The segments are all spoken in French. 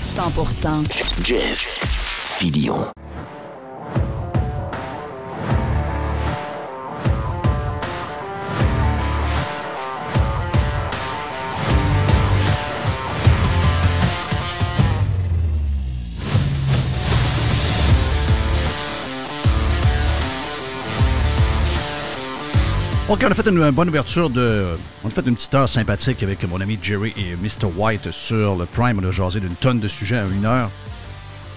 100% Jeff Filion. OK, on a fait une, bonne ouverture de. On a fait une petite heure sympathique avec mon ami Jerry et Mr. White sur le Prime. On a jasé d'une tonne de sujets à une heure.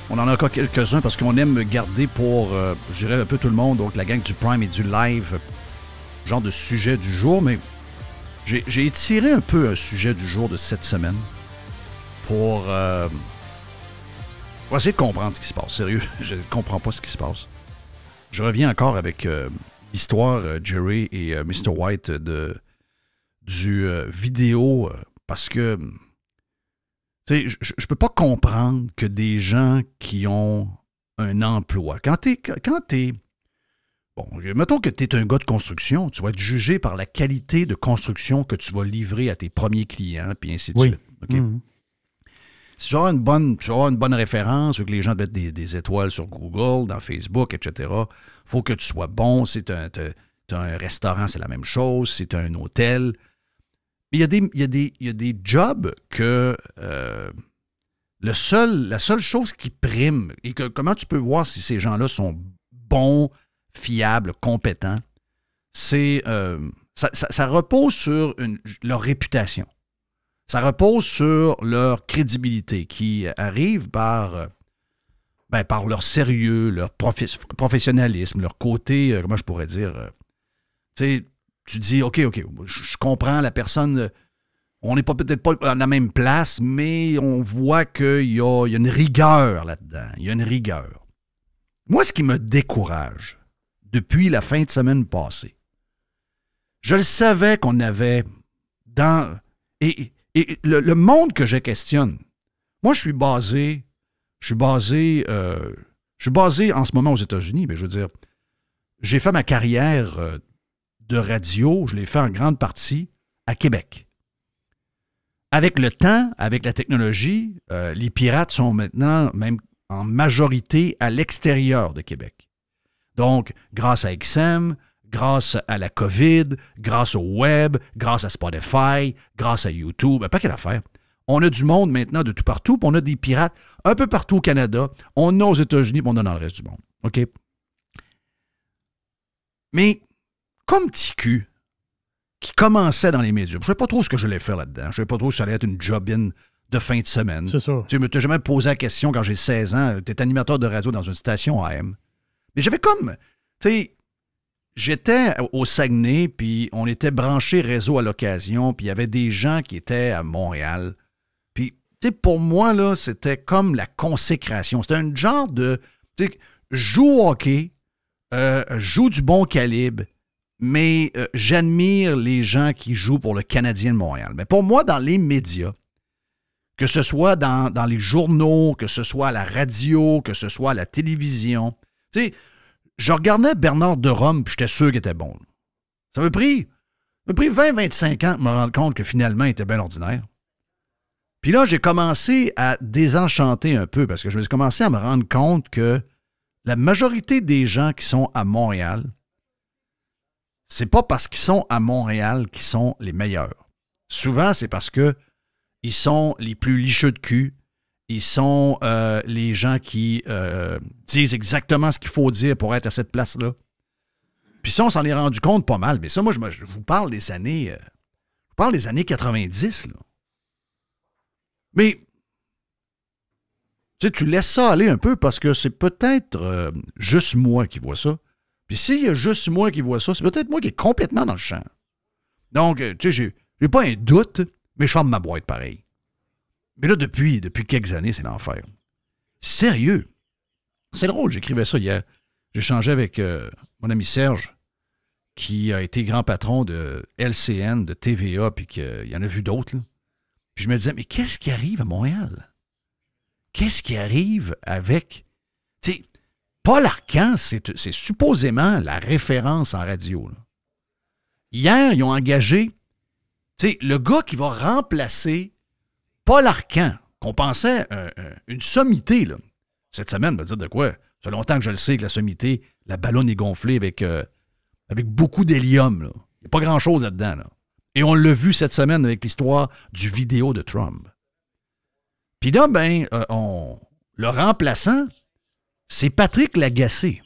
On en a encore quelques-uns parce qu'on aime garder pour, euh, je dirais, un peu tout le monde, donc la gang du Prime et du live, genre de sujet du jour, mais j'ai étiré un peu un sujet du jour de cette semaine pour, euh, pour essayer de comprendre ce qui se passe. Sérieux, je ne comprends pas ce qui se passe. Je reviens encore avec euh, Histoire, euh, Jerry et euh, Mr. White, euh, de, du vidéo, parce que hum, je ne peux pas comprendre que des gens qui ont un emploi, quand tu quand es, Bon, mettons que tu es un gars de construction, tu vas être jugé par la qualité de construction que tu vas livrer à tes premiers clients, puis ainsi de suite. Mhm. Si tu as, une bonne, tu as une bonne référence, que les gens mettent des, des, étoiles sur Google, dans Facebook, etc., faut que tu sois bon. C'est un, un, restaurant, c'est la même chose. C'est un hôtel. Mais il y, a des, des, jobs que euh, le seul, la seule chose qui prime et que comment tu peux voir si ces gens-là sont bons, fiables, compétents, c'est euh, ça, repose sur leur réputation. Ça repose sur leur crédibilité qui arrive par euh, ben, par leur sérieux, leur professionnalisme, leur côté, euh, comment je pourrais dire, euh, tu tu dis, OK, OK, je comprends la personne, euh, on n'est pas peut-être pas à la même place, mais on voit qu'il y, a une rigueur là-dedans, il y a une rigueur. Moi, ce qui me décourage depuis la fin de semaine passée, je le savais qu'on avait dans... Et, et, le monde que je questionne, moi, je suis basé je suis basé, euh, je basé en ce moment aux États-Unis, mais je veux dire, j'ai fait ma carrière euh, de radio, je l'ai fait en grande partie à Québec. Avec le temps, avec la technologie, euh, les pirates sont maintenant même en majorité à l'extérieur de Québec. Donc, grâce à XM, grâce à la COVID, grâce au web, grâce à Spotify, grâce à YouTube, pas qu'à d'affaires. On a du monde maintenant de tout partout, puis on a des pirates un peu partout au Canada, on a aux États-Unis, puis on a dans le reste du monde. OK? Mais comme t'icu qui commençait dans les médias, je ne sais pas trop ce que je voulais faire là-dedans, je ne sais pas trop si ça allait être une job-in de fin de semaine. C'est ça. Tu ne jamais posé la question quand j'ai 16 ans, tu es animateur de radio dans une station AM. Mais j'avais comme, tu sais, j'étais au Saguenay, puis on était branché réseau à l'occasion, puis il y avait des gens qui étaient à Montréal, pour moi, là, c'était comme la consécration. C'était un genre de. Tu joue au hockey, euh, joue du bon calibre, mais euh, j'admire les gens qui jouent pour le Canadien de Montréal. Mais pour moi, dans les médias, que ce soit dans, les journaux, que ce soit à la radio, que ce soit à la télévision, tu je regardais Bernard de Rome, j'étais sûr qu'il était bon. Ça m'a pris, pris 20-25 ans de me rendre compte que finalement, il était bien ordinaire. Puis là, j'ai commencé à désenchanter un peu parce que je me suis commencé à me rendre compte que la majorité des gens qui sont à Montréal, c'est pas parce qu'ils sont à Montréal qu'ils sont les meilleurs. Souvent, c'est parce que ils sont les plus licheux de cul, ils sont euh, les gens qui euh, disent exactement ce qu'il faut dire pour être à cette place-là. Puis ça, on s'en est rendu compte pas mal. Mais ça, moi, je, vous parle des années. je vous parle des années 90, euh, là. Mais tu, tu laisses ça aller un peu parce que c'est peut-être euh, juste moi qui vois ça. Puis s'il y a juste moi qui vois ça, c'est peut-être moi qui est complètement dans le champ. Donc, euh, tu sais, j'ai, pas un doute, mais je ferme ma boîte pareil. Mais là, depuis, depuis quelques années, c'est l'enfer. Sérieux. C'est drôle, j'écrivais ça hier. J'échangeais avec euh, mon ami Serge, qui a été grand patron de LCN, de TVA, puis qu'il y en a vu d'autres. Puis je me disais, mais qu'est-ce qui arrive à Montréal? Qu'est-ce qui arrive avec. Tu sais, Paul Arcan, c'est supposément la référence en radio. Hier, ils ont engagé le gars qui va remplacer Paul Arcan, qu'on pensait euh, euh, une sommité. Là. Cette semaine, va dire de quoi? Ça fait longtemps que je le sais que la sommité, la ballonne est gonflée avec, euh, avec beaucoup d'hélium. Il n'y a pas grand-chose là-dedans. Là. Et on l'a vu cette semaine avec l'histoire du vidéo de Trump. Puis là, ben, euh, le remplaçant, c'est Patrick Lagacé.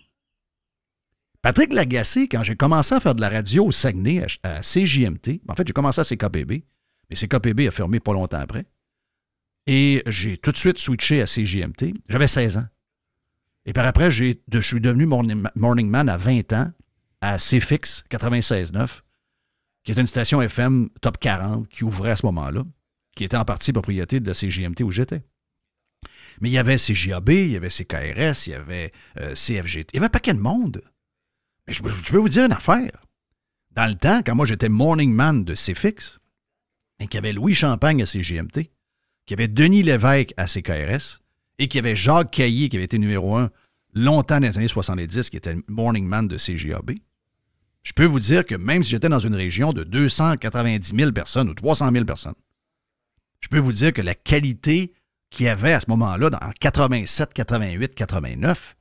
Patrick Lagacé, quand j'ai commencé à faire de la radio au Saguenay, à, CJMT, en fait, j'ai commencé à CKPB, mais CKPB a fermé pas longtemps après. Et j'ai tout de suite switché à CJMT. J'avais 16 ans. Et par après, je suis devenu morning, morning, man à 20 ans à CFIX 96.9 qui était une station FM top 40 qui ouvrait à ce moment-là, qui était en partie propriété de la CGMT où j'étais. Mais il y avait CGAB, il y avait CKRS, il y avait euh, CFGT, il y avait un paquet monde. Mais je, peux vous dire une affaire. Dans le temps, quand moi j'étais morning man de CFIX, et qu'il y avait Louis Champagne à CGMT, qu'il y avait Denis Lévesque à CKRS, et qu'il y avait Jacques Caillé, qui avait été numéro un longtemps dans les années 70, qui était morning man de CGAB, je peux vous dire que même si j'étais dans une région de 290 000 personnes ou 300 000 personnes, je peux vous dire que la qualité qu'il y avait à ce moment-là, en 87, 88, 89,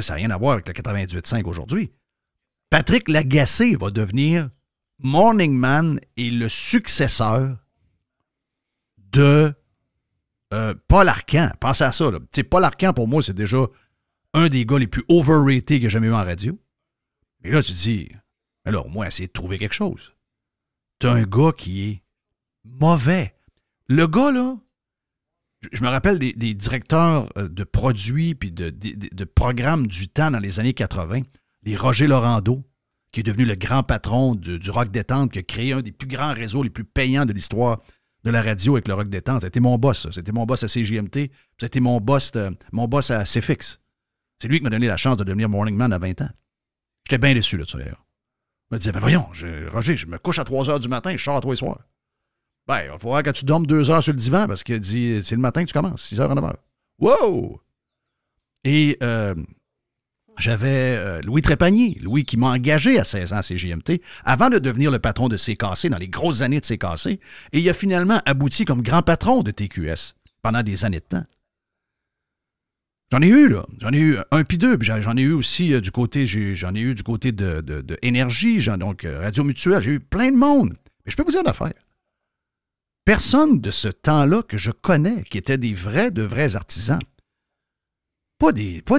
ça n'a rien à voir avec le 5 aujourd'hui. Patrick Lagacé va devenir Morning Man et le successeur de euh, Paul Arcan. Pensez à ça. Là. Paul Arcan, pour moi, c'est déjà un des gars les plus overrated que j'ai jamais eu en radio. Et là, tu dis, alors, moi, c'est de trouver quelque chose. T'as un gars qui est mauvais. Le gars, là, je me rappelle des, directeurs euh, de produits puis de, programmes du temps dans les années 80, les Roger Laurando, qui est devenu le grand patron du, Rock Détente, qui a créé un des plus grands réseaux les plus payants de l'histoire de la radio avec le Rock Détente. C'était mon boss. C'était mon boss à CGMT. C'était mon boss, euh, mon boss à CFX. C'est lui qui m'a donné la chance de devenir Morning Man à 20 ans. J'étais bien déçu là-dessus, d'ailleurs. me disais, ben voyons, Roger, je me couche à 3 heures du matin, je sors à 3 soirs. Ben, il va falloir que tu dormes 2 heures sur le divan parce qu'il dit, c'est le matin que tu commences, 6 heures à 9 heures. Wow! Et euh, j'avais euh, Louis Trépanier, Louis qui m'a engagé à 16 ans à CGMT, avant de devenir le patron de CKC dans les grosses années de CKC, et il a finalement abouti comme grand patron de TQS pendant des années de temps. J'en ai eu, là. J'en ai eu un puis deux. J'en ai eu aussi euh, du côté, j'en ai, eu du côté de, de, énergie, donc euh, Radio Mutuelle. J'ai eu plein de monde. Mais je peux vous dire une affaire. Personne de ce temps-là que je connais qui était des vrais, de vrais artisans. Pas des, pas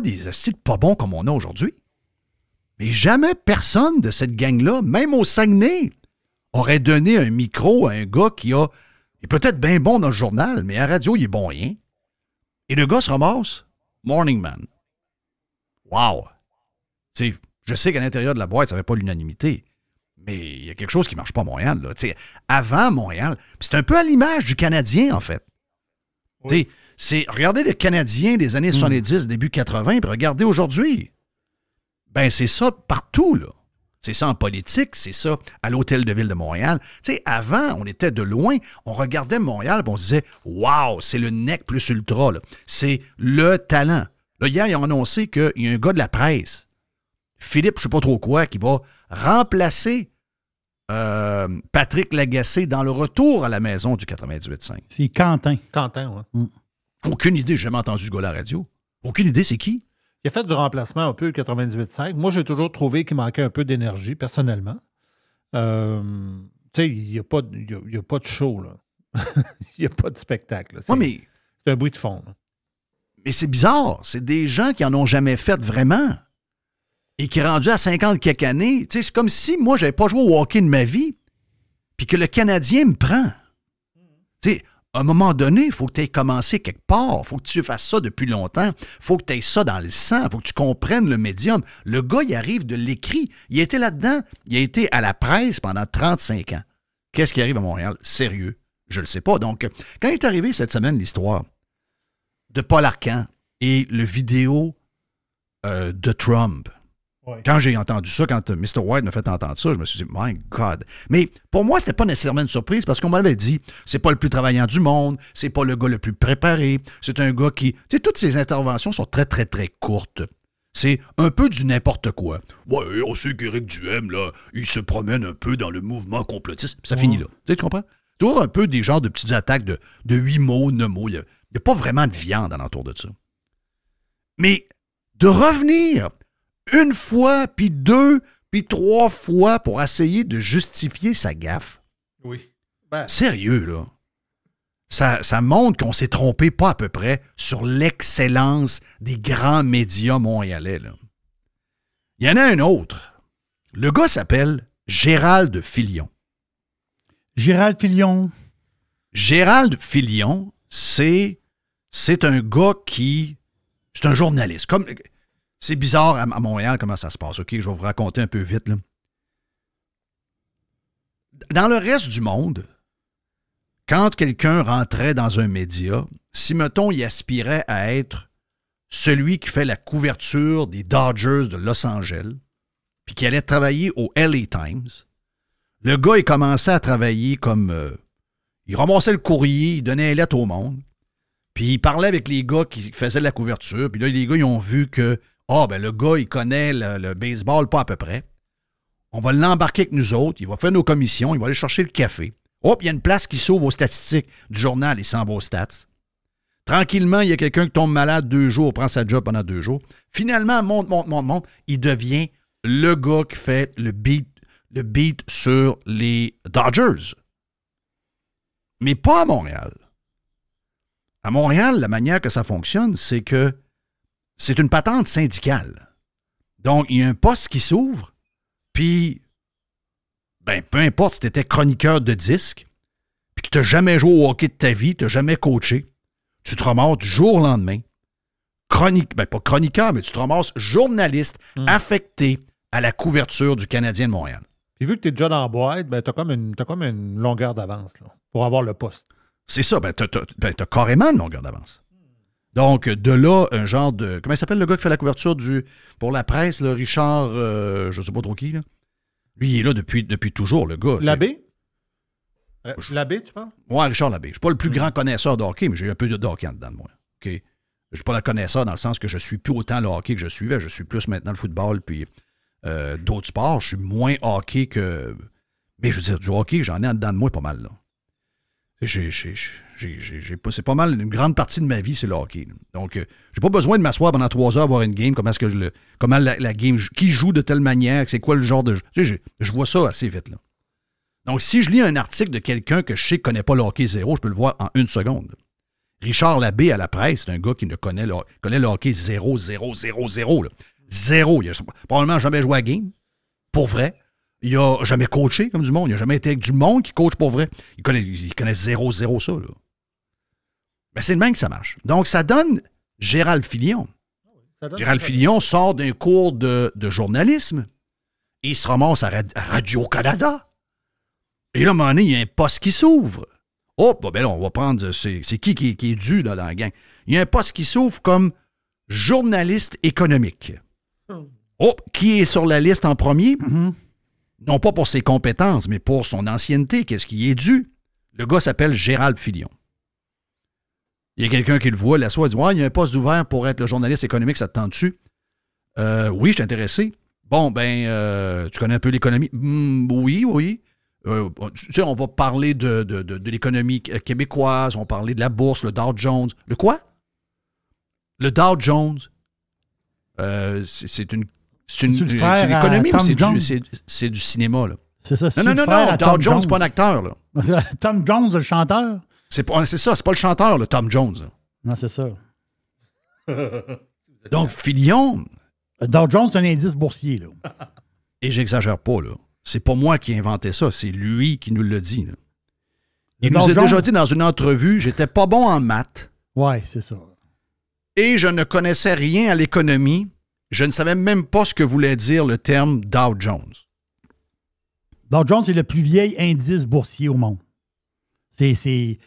pas bons comme on a aujourd'hui. Mais jamais personne de cette gang-là, même au Saguenay, aurait donné un micro à un gars qui a. est peut-être bien bon dans le journal, mais à radio, il est bon rien. Et le gars se ramasse Morning Man. Wow! je sais qu'à l'intérieur de la boîte, ça n'avait pas l'unanimité. Mais il y a quelque chose qui ne marche pas à Montréal. Là. Avant Montréal, c'est un peu à l'image du Canadien, en fait. C'est Regardez le Canadien des années 70, hmm. début 80, et regardez aujourd'hui. Ben, c'est ça partout, là. C'est ça en politique, c'est ça à l'Hôtel de Ville de Montréal. Tu sais, avant, on était de loin, on regardait Montréal on se disait Waouh, c'est le nec plus ultra, c'est le talent. hier, ils ont annoncé qu'il y a un gars de la presse, Philippe, je sais pas trop quoi, qui va remplacer euh, Patrick Lagacé dans le retour à la maison du 98.5. C'est Quentin. Quentin, oui. Aucune idée, j'ai jamais entendu ce gars à la radio. Aucune idée, c'est qui? Il a fait du remplacement un peu 98.5. Moi, j'ai toujours trouvé qu'il manquait un peu d'énergie, personnellement. Euh, tu sais, il n'y a, pas de, pas de show, là. Il n'y a pas de spectacle. C'est un bruit de fond. Mais c'est bizarre. C'est des gens qui en ont jamais fait vraiment et qui, rendus à 50 quelques années, tu sais, c'est comme si moi, je n'avais pas joué au hockey de ma vie puis que le Canadien me prend. Tu sais, à un moment donné, il faut que tu aies commencé quelque part. Il faut que tu fasses ça depuis longtemps. Il faut que tu aies ça dans le sang. Il faut que tu comprennes le médium. Le gars, il arrive de l'écrit. Il était là-dedans. Il a été à la presse pendant 35 ans. Qu'est-ce qui arrive à Montréal? Sérieux. Je ne le sais pas. Donc, quand est arrivée cette semaine l'histoire de Paul Arcan et le vidéo euh, de Trump, quand j'ai entendu ça, quand euh, Mr. White m'a fait entendre ça, je me suis dit, My God. Mais pour moi, ce n'était pas nécessairement une surprise parce qu'on m'avait dit, c'est pas le plus travaillant du monde, c'est pas le gars le plus préparé, c'est un gars qui. Tu sais, toutes ses interventions sont très, très, très courtes. C'est un peu du n'importe quoi. Ouais, on sait qu'Éric Duhem, là, il se promène un peu dans le mouvement complotiste. Ça finit là. Tu sais, tu comprends? Toujours un peu des genres de petites attaques de, huit mots, neuf mots. Il n'y a, pas vraiment de viande à l'entour de ça. Mais de revenir une fois, puis deux, puis trois fois pour essayer de justifier sa gaffe. Oui. Ben, Sérieux, là. Ça, ça montre qu'on s'est trompé pas à peu près sur l'excellence des grands médias montréalais. Là. Il y en a un autre. Le gars s'appelle Gérald Filion. Gérald Filion. Gérald Filion, c'est, c'est un gars qui. C'est un journaliste. Comme, c'est bizarre à, Montréal comment ça se passe. OK, je vais vous raconter un peu vite. Dans le reste du monde, quand quelqu'un rentrait dans un média, si, mettons, il aspirait à être celui qui fait la couverture des Dodgers de Los Angeles, puis qui allait travailler au LA Times, le gars, il commençait à travailler comme... Euh, il ramassait le courrier, il donnait les lettres au monde, puis il parlait avec les gars qui faisaient la couverture, puis là, les gars, ils ont vu que ah, oh, ben le gars, il connaît le, baseball pas à peu près. On va l'embarquer avec nous autres, il va faire nos commissions, il va aller chercher le café. Hop, il y a une place qui s'ouvre aux statistiques du journal et s'en va aux stats. Tranquillement, il y a quelqu'un qui tombe malade deux jours, prend sa job pendant deux jours. Finalement, monte, monte, monte, monte. Il devient le gars qui fait le beat, le beat sur les Dodgers. Mais pas à Montréal. À Montréal, la manière que ça fonctionne, c'est que c'est une patente syndicale. Donc, il y a un poste qui s'ouvre, puis, ben, peu importe si tu étais chroniqueur de disques, puis que tu n'as jamais joué au hockey de ta vie, tu n'as jamais coaché, tu te ramasses du jour au lendemain, chronique, ben pas chroniqueur, mais tu te ramasses journaliste hmm. affecté à la couverture du Canadien de Montréal. Puis vu que tu es déjà dans la boîte, ben, tu as, comme une longueur d'avance pour avoir le poste. C'est ça, ben, tu as ben, carrément une longueur d'avance. Donc, de là, un genre de. Comment il s'appelle le gars qui fait la couverture du pour la presse, le Richard, euh, je sais pas trop qui, là. Lui, il est là depuis, depuis toujours, le gars. L'abbé? Euh, L'abbé, tu parles? Oui, Richard Labbé. Je suis pas le plus hmm. grand connaisseur de hockey, mais j'ai un peu de hockey en dedans de moi. OK? Je suis pas le connaisseur dans le sens que je suis plus autant le hockey que je suivais. Je suis plus maintenant le football, puis euh, d'autres sports. Je suis moins hockey que. Mais je veux dire, du hockey, j'en ai en dedans de moi pas mal, là. C'est pas mal, une grande partie de ma vie, c'est le hockey. Donc, euh, j'ai pas besoin de m'asseoir pendant trois heures à voir une game, comment est-ce que je le. Comment la, game. Qui joue de telle manière, c'est quoi le genre de jeu. je, vois ça assez vite, là. Donc, si je lis un article de quelqu'un que je sais ne connaît pas le hockey zéro, je peux le voir en une seconde. Richard Labbé à la presse, c'est un gars qui ne connaît le, connaît le hockey zéro, zéro, zéro, zéro. Zéro. probablement jamais joué à game. Pour vrai. Il n'a jamais coaché comme du monde. Il n'a jamais été avec du monde qui coach pour vrai. Il connaît, zéro, zéro ça. Là. Mais ben, c'est le même que ça marche. Donc, ça donne Gérald Filion. Gérald Filion sort d'un cours de, journalisme et il se ramasse à, Radio-Canada. Et là, à un moment donné, il y a un poste qui s'ouvre. Oh, bah, ben là, on va prendre. C'est qui, qui est dû dans la gang? Il y a un poste qui s'ouvre comme journaliste économique. Hum. Oh, qui est sur la liste en premier? Mm-hmm non pas pour ses compétences, mais pour son ancienneté, qu'est-ce qui est dû. Le gars s'appelle Gérald Filion. Il y a quelqu'un qui le voit, la soie, il dit Ouais, il y a un poste ouvert pour être le journaliste économique, ça te tente dessus. oui, je suis intéressé. Bon, ben, euh, tu connais un peu l'économie. Hmm, oui, oui. Euh, tu sais, on va parler de, de l'économie québécoise, on va parler de la bourse, le Dow Jones. Le quoi? Le Dow Jones, euh, c'est une c'est une, l'économie ou c'est du, du, cinéma, là? C'est ça, c'est Non, non, non, non, Tom, Jones, pas un acteur, là. Tom Jones, le chanteur? C'est ça, c'est pas le chanteur, le Tom Jones. Non, c'est ça. Donc, Filion. Dow Jones, c'est un indice boursier, là. Et j'exagère pas, là. C'est pas moi qui ai inventé ça, c'est lui qui nous l'a dit. Il nous a déjà dit dans une entrevue j'étais pas bon en maths. Ouais, c'est ça. Et je ne connaissais rien à l'économie je ne savais même pas ce que voulait dire le terme Dow Jones. Dow Jones est le plus vieil indice boursier au monde. C'est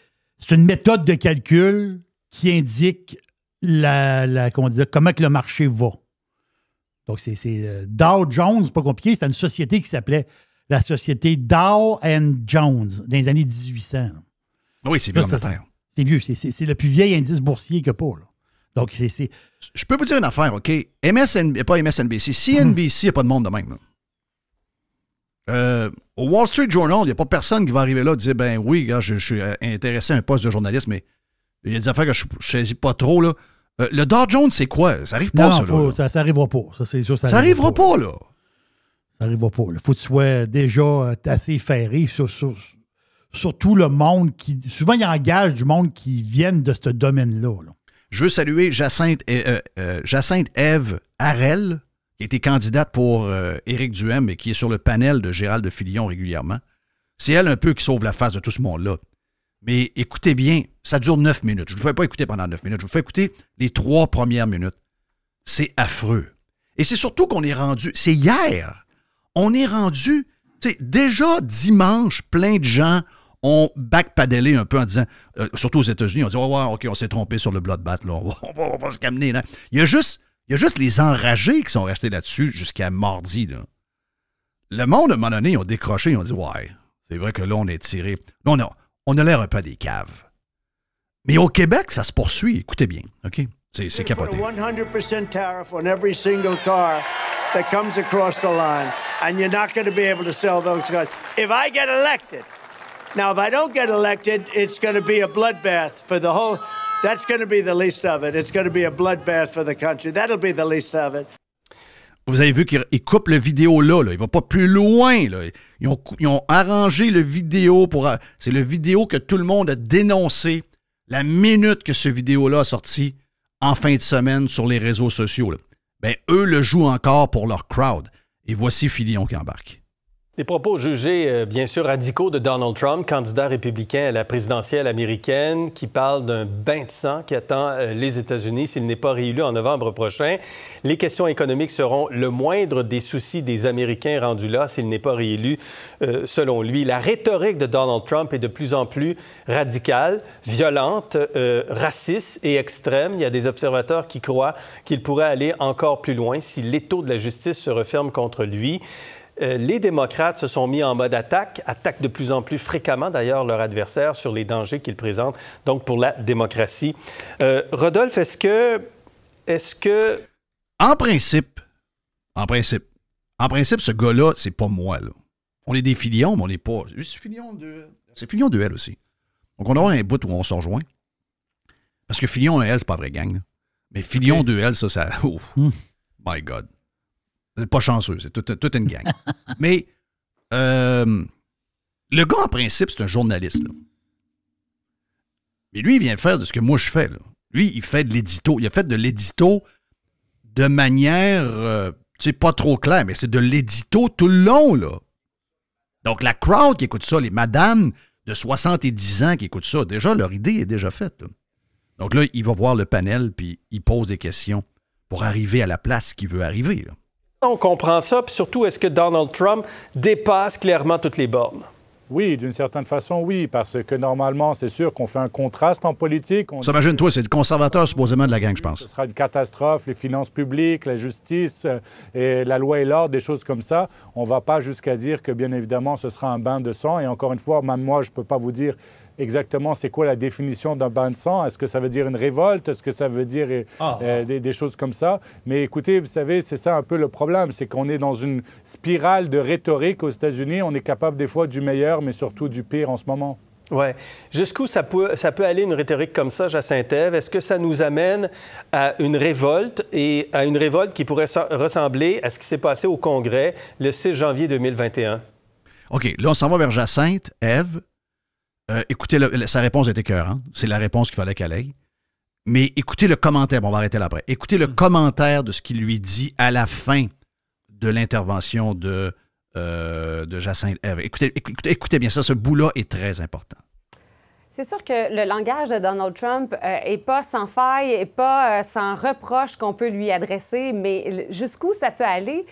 une méthode de calcul qui indique la, la comment, que le marché va. Donc, c'est euh, Dow Jones, pas compliqué, C'est une société qui s'appelait la société Dow and Jones dans les années 1800. Oui, c'est vieux. C'est vieux, c'est le plus vieil indice boursier que Paul donc, c'est. Je peux vous dire une affaire, OK? MSNBC, pas MSNBC, CNBC, il n'y a pas de monde de même. Euh, au Wall Street Journal, il n'y a pas personne qui va arriver là et dire Ben oui, gars, je, suis euh, intéressé à un poste de journaliste, mais il y a des affaires que je ne saisis pas trop. Là. Euh, le Dow Jones, c'est quoi Ça arrive pas, ça, là, ça. Ça n'arrivera pas. Ça, c'est Ça, ça arrivera, pas. là. Ça n'arrivera pas. Il faut que tu sois déjà assez ferré sur, sur, tout le monde qui. Souvent, un gage du monde qui viennent de ce domaine-là. là je veux saluer Jacinthe, euh, euh, Jacinthe Eve Harel, qui était candidate pour euh, Éric Duhem et qui est sur le panel de Gérald de Filion régulièrement. C'est elle un peu qui sauve la face de tout ce monde-là. Mais écoutez bien, ça dure neuf minutes. Je ne vous fais pas écouter pendant neuf minutes. Je vous fais écouter les trois premières minutes. C'est affreux. Et c'est surtout qu'on est rendu, c'est hier, on est rendu, tu sais, déjà dimanche, plein de gens on backpedalé un peu en disant, euh, surtout aux États-Unis, on dit, Ouais, ouais, OK, on s'est trompé sur le Bloodbath, là, on, va, on, va, se caminer Là. Il, y a juste, il y a juste les enragés qui sont restés là-dessus jusqu'à mardi. Là. Le monde, à un moment donné, ils ont décroché, ils ont dit, ouais, c'est vrai que là, on est tiré. Non, non, on a l'air un peu des caves. Mais au Québec, ça se poursuit. Écoutez bien, OK? C'est capoté. 100% tariff on every single car that comes across the line, and you're not going to be able to sell those cars. Now, if I don't get elected, it's going to be a bloodbath for the whole. That's going to be the least of it. It's going to be a bloodbath for the country. That'll be the least of it. Vous avez vu qu'il coupe le vidéo là, là. Il va pas plus loin. Là. Ils, ont, ils ont arrangé le vidéo pour. C'est le vidéo que tout le monde a dénoncé la minute que ce vidéo-là a sorti en fin de semaine sur les réseaux sociaux. Là. Ben, eux le jouent encore pour leur crowd. Et voici Filion qui embarque. Des propos jugés, euh, bien sûr, radicaux de Donald Trump, candidat républicain à la présidentielle américaine, qui parle d'un bain de sang qui attend euh, les États-Unis s'il n'est pas réélu en novembre prochain. Les questions économiques seront le moindre des soucis des Américains rendus là s'il n'est pas réélu, euh, selon lui. La rhétorique de Donald Trump est de plus en plus radicale, violente, raciste et extrême. Il y a des observateurs qui croient qu'il pourrait aller encore plus loin si l'étau de la justice se referme contre lui. Euh, les démocrates se sont mis en mode attaque, attaquent de plus en plus fréquemment d'ailleurs leurs adversaires sur les dangers qu'ils présentent donc pour la démocratie. Euh, Rodolphe, est-ce que, est-ce que, en principe, en principe, en principe, ce gars-là, c'est pas moi là. On est des filions, mais on n'est pas. C'est filion de, c'est de elle aussi. Donc on aura un bout où on se rejoint. Parce que filion et elle, c'est pas vrai gang. Mais filion de elle, ça, ça. Oh, My God. Euh, pas chanceux, c'est toute une gang. Mais euh, le gars, en principe, c'est un journaliste. Mais lui, il vient faire de ce que moi je fais. Lui, il fait de l'édito. Il a fait de l'édito de manière, euh, tu sais, pas trop claire, mais c'est de l'édito tout le long, là. Donc, la crowd qui écoute ça, les madames de 70 ans qui écoutent ça, déjà, leur idée est déjà faite. Donc là, il va voir le panel, puis il pose des questions pour arriver à la place qu'il veut arriver on comprend ça? Puis surtout, est-ce que Donald Trump dépasse clairement toutes les bornes? Oui, d'une certaine façon, oui, parce que normalement, c'est sûr qu'on fait un contraste en politique. On... imagine, toi, c'est le conservateur supposément de la gang, je pense. Ce sera une catastrophe, les finances publiques, la justice, euh, et la loi et l'ordre, des choses comme ça. On ne va pas jusqu'à dire que, bien évidemment, ce sera un bain de sang. Et encore une fois, même moi, je ne peux pas vous dire exactement c'est quoi la définition d'un bain de sang. Est-ce que ça veut dire une révolte? Est-ce que ça veut dire euh, ah, ah. Euh, des, choses comme ça? Mais écoutez, vous savez, c'est ça un peu le problème, c'est qu'on est dans une spirale de rhétorique aux États-Unis. On est capable des fois du meilleur, mais surtout du pire en ce moment. Oui. Jusqu'où ça peut, ça peut aller une rhétorique comme ça, Jacinthe-Ève? Est-ce que ça nous amène à une révolte et à une révolte qui pourrait ressembler à ce qui s'est passé au Congrès le 6 janvier 2021? OK. Là, on s'en va vers Jacinthe, Ève. Euh, écoutez, sa réponse était écœurante. Hein. C'est la réponse qu'il fallait qu'elle aille. Mais écoutez le commentaire. on va arrêter là après. Écoutez le hmm. commentaire de ce qu'il lui dit à la fin de l'intervention de, euh, de Jacinthe Écoutez, bien ça. Ce bout-là est très important. C'est sûr que le langage de Donald Trump n'est euh, pas sans faille, et pas sans reproche qu'on peut lui adresser, mais jusqu'où ça peut aller?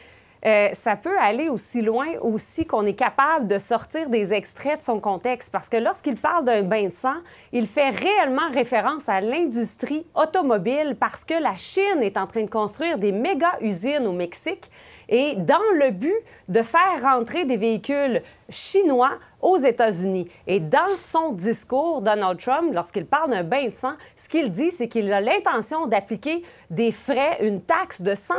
Euh, ça peut aller aussi loin aussi qu'on est capable de sortir des extraits de son contexte. Parce que lorsqu'il parle d'un bain de sang, il fait réellement référence à l'industrie automobile parce que la Chine est en train de construire des méga-usines au Mexique et dans le but de faire rentrer des véhicules chinois aux États-Unis. Et dans son discours, Donald Trump, lorsqu'il parle d'un bain de sang, ce qu'il dit, c'est qu'il a l'intention d'appliquer des frais, une taxe de 100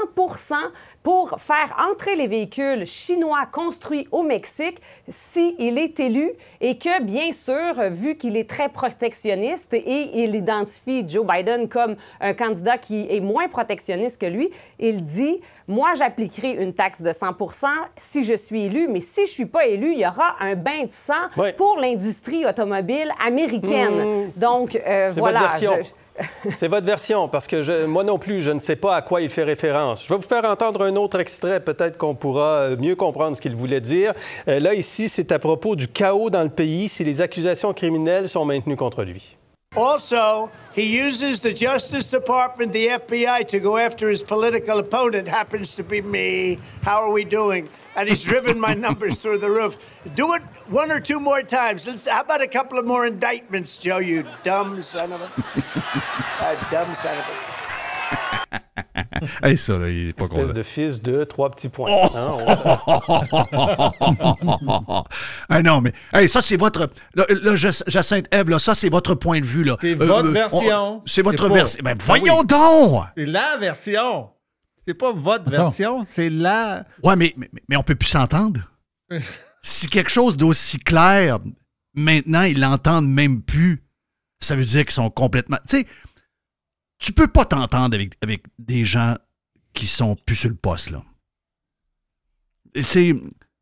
pour faire entrer les véhicules chinois construits au Mexique s'il est élu et que, bien sûr, vu qu'il est très protectionniste et il identifie Joe Biden comme un candidat qui est moins protectionniste que lui, il dit, moi, j'appliquerai une taxe de 100 si je suis élu, mais si je suis pas élu, il y aura un bain de sang pour l'industrie automobile américaine. Mmh. Donc, euh, voilà. C'est votre version, parce que moi non plus, je ne sais pas à quoi il fait référence. Je vais vous faire entendre un autre extrait, peut-être qu'on pourra euh, mieux comprendre ce qu'il voulait dire. Euh, là, ici, c'est à propos du chaos dans le pays si les accusations criminelles sont maintenues contre lui. Also, he uses the Justice Department, the FBI, to go after his political opponent, happens to be me. How are we doing? and he's driven my numbers through the roof. Do it one or two more times. Let's, how about a couple of more indictments, Joe? You dumb son of a, a dumb son of a. hey, ça, il est pas Espèce de fils de trois petits points. Oh! Hein, non, mais ça, c'est votre. Là, Jacinthe Ève, ça, c'est votre point de vue. C'est euh, votre euh, version. C'est votre version. Ben, ben voyons donc! C'est la version. C'est pas votre ah, version, c'est là. Ouais, mais, mais, mais, on peut plus s'entendre. si quelque chose d'aussi clair, maintenant, ils l'entendent même plus, ça veut dire qu'ils sont complètement. Tu sais, tu peux pas t'entendre avec, avec des gens qui sont plus sur le poste, là. C'est.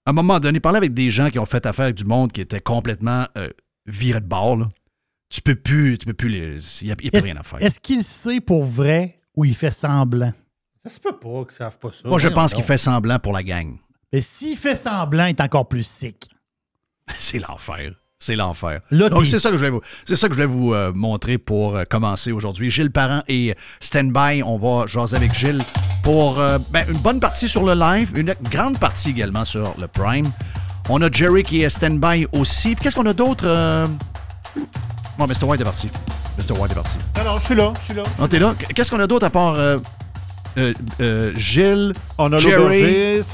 À un moment donné, parler avec des gens qui ont fait affaire avec du monde qui était complètement euh, viré de bord, Tu peux plus. Tu peux plus. Il n'y a, a plus rien à faire. Est-ce qu'il sait pour vrai ou il fait semblant? Ça se peut pas qu'ils savent pas ça. Moi, je pense qu'il fait semblant pour la gang. Mais s'il fait semblant, il est encore plus sick. c'est l'enfer. C'est l'enfer. Donc, c'est ça que je vais vous, c'est ça que je vais vous euh, montrer pour euh, commencer aujourd'hui. Gilles Parent et Standby, on va jaser avec Gilles pour euh, ben, une bonne partie sur le live, une grande partie également sur le Prime. On a Jerry qui est Standby aussi. qu'est-ce qu'on a d'autre? Bon, Mr. White est parti. Mr. White est parti. Non, non, je suis là, je suis là. Non, t'es là? Qu'est-ce qu'on a d'autre à part... Euh, euh, Gilles, on a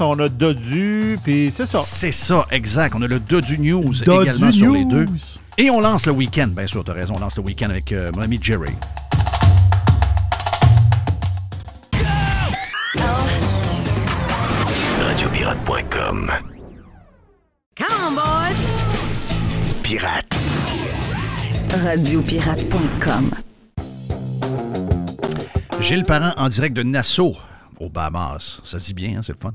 on a Dodu, puis c'est ça. C'est ça, exact. On a le Dodu News également sur les deux. Et on lance le week-end, bien sûr, t'as raison, on lance le week-end avec euh, mon ami Jerry. Radiopirate.com Pirate. Radiopirate.com le Parent en direct de Nassau, au Bahamas. Ça dit bien, hein, c'est le fun.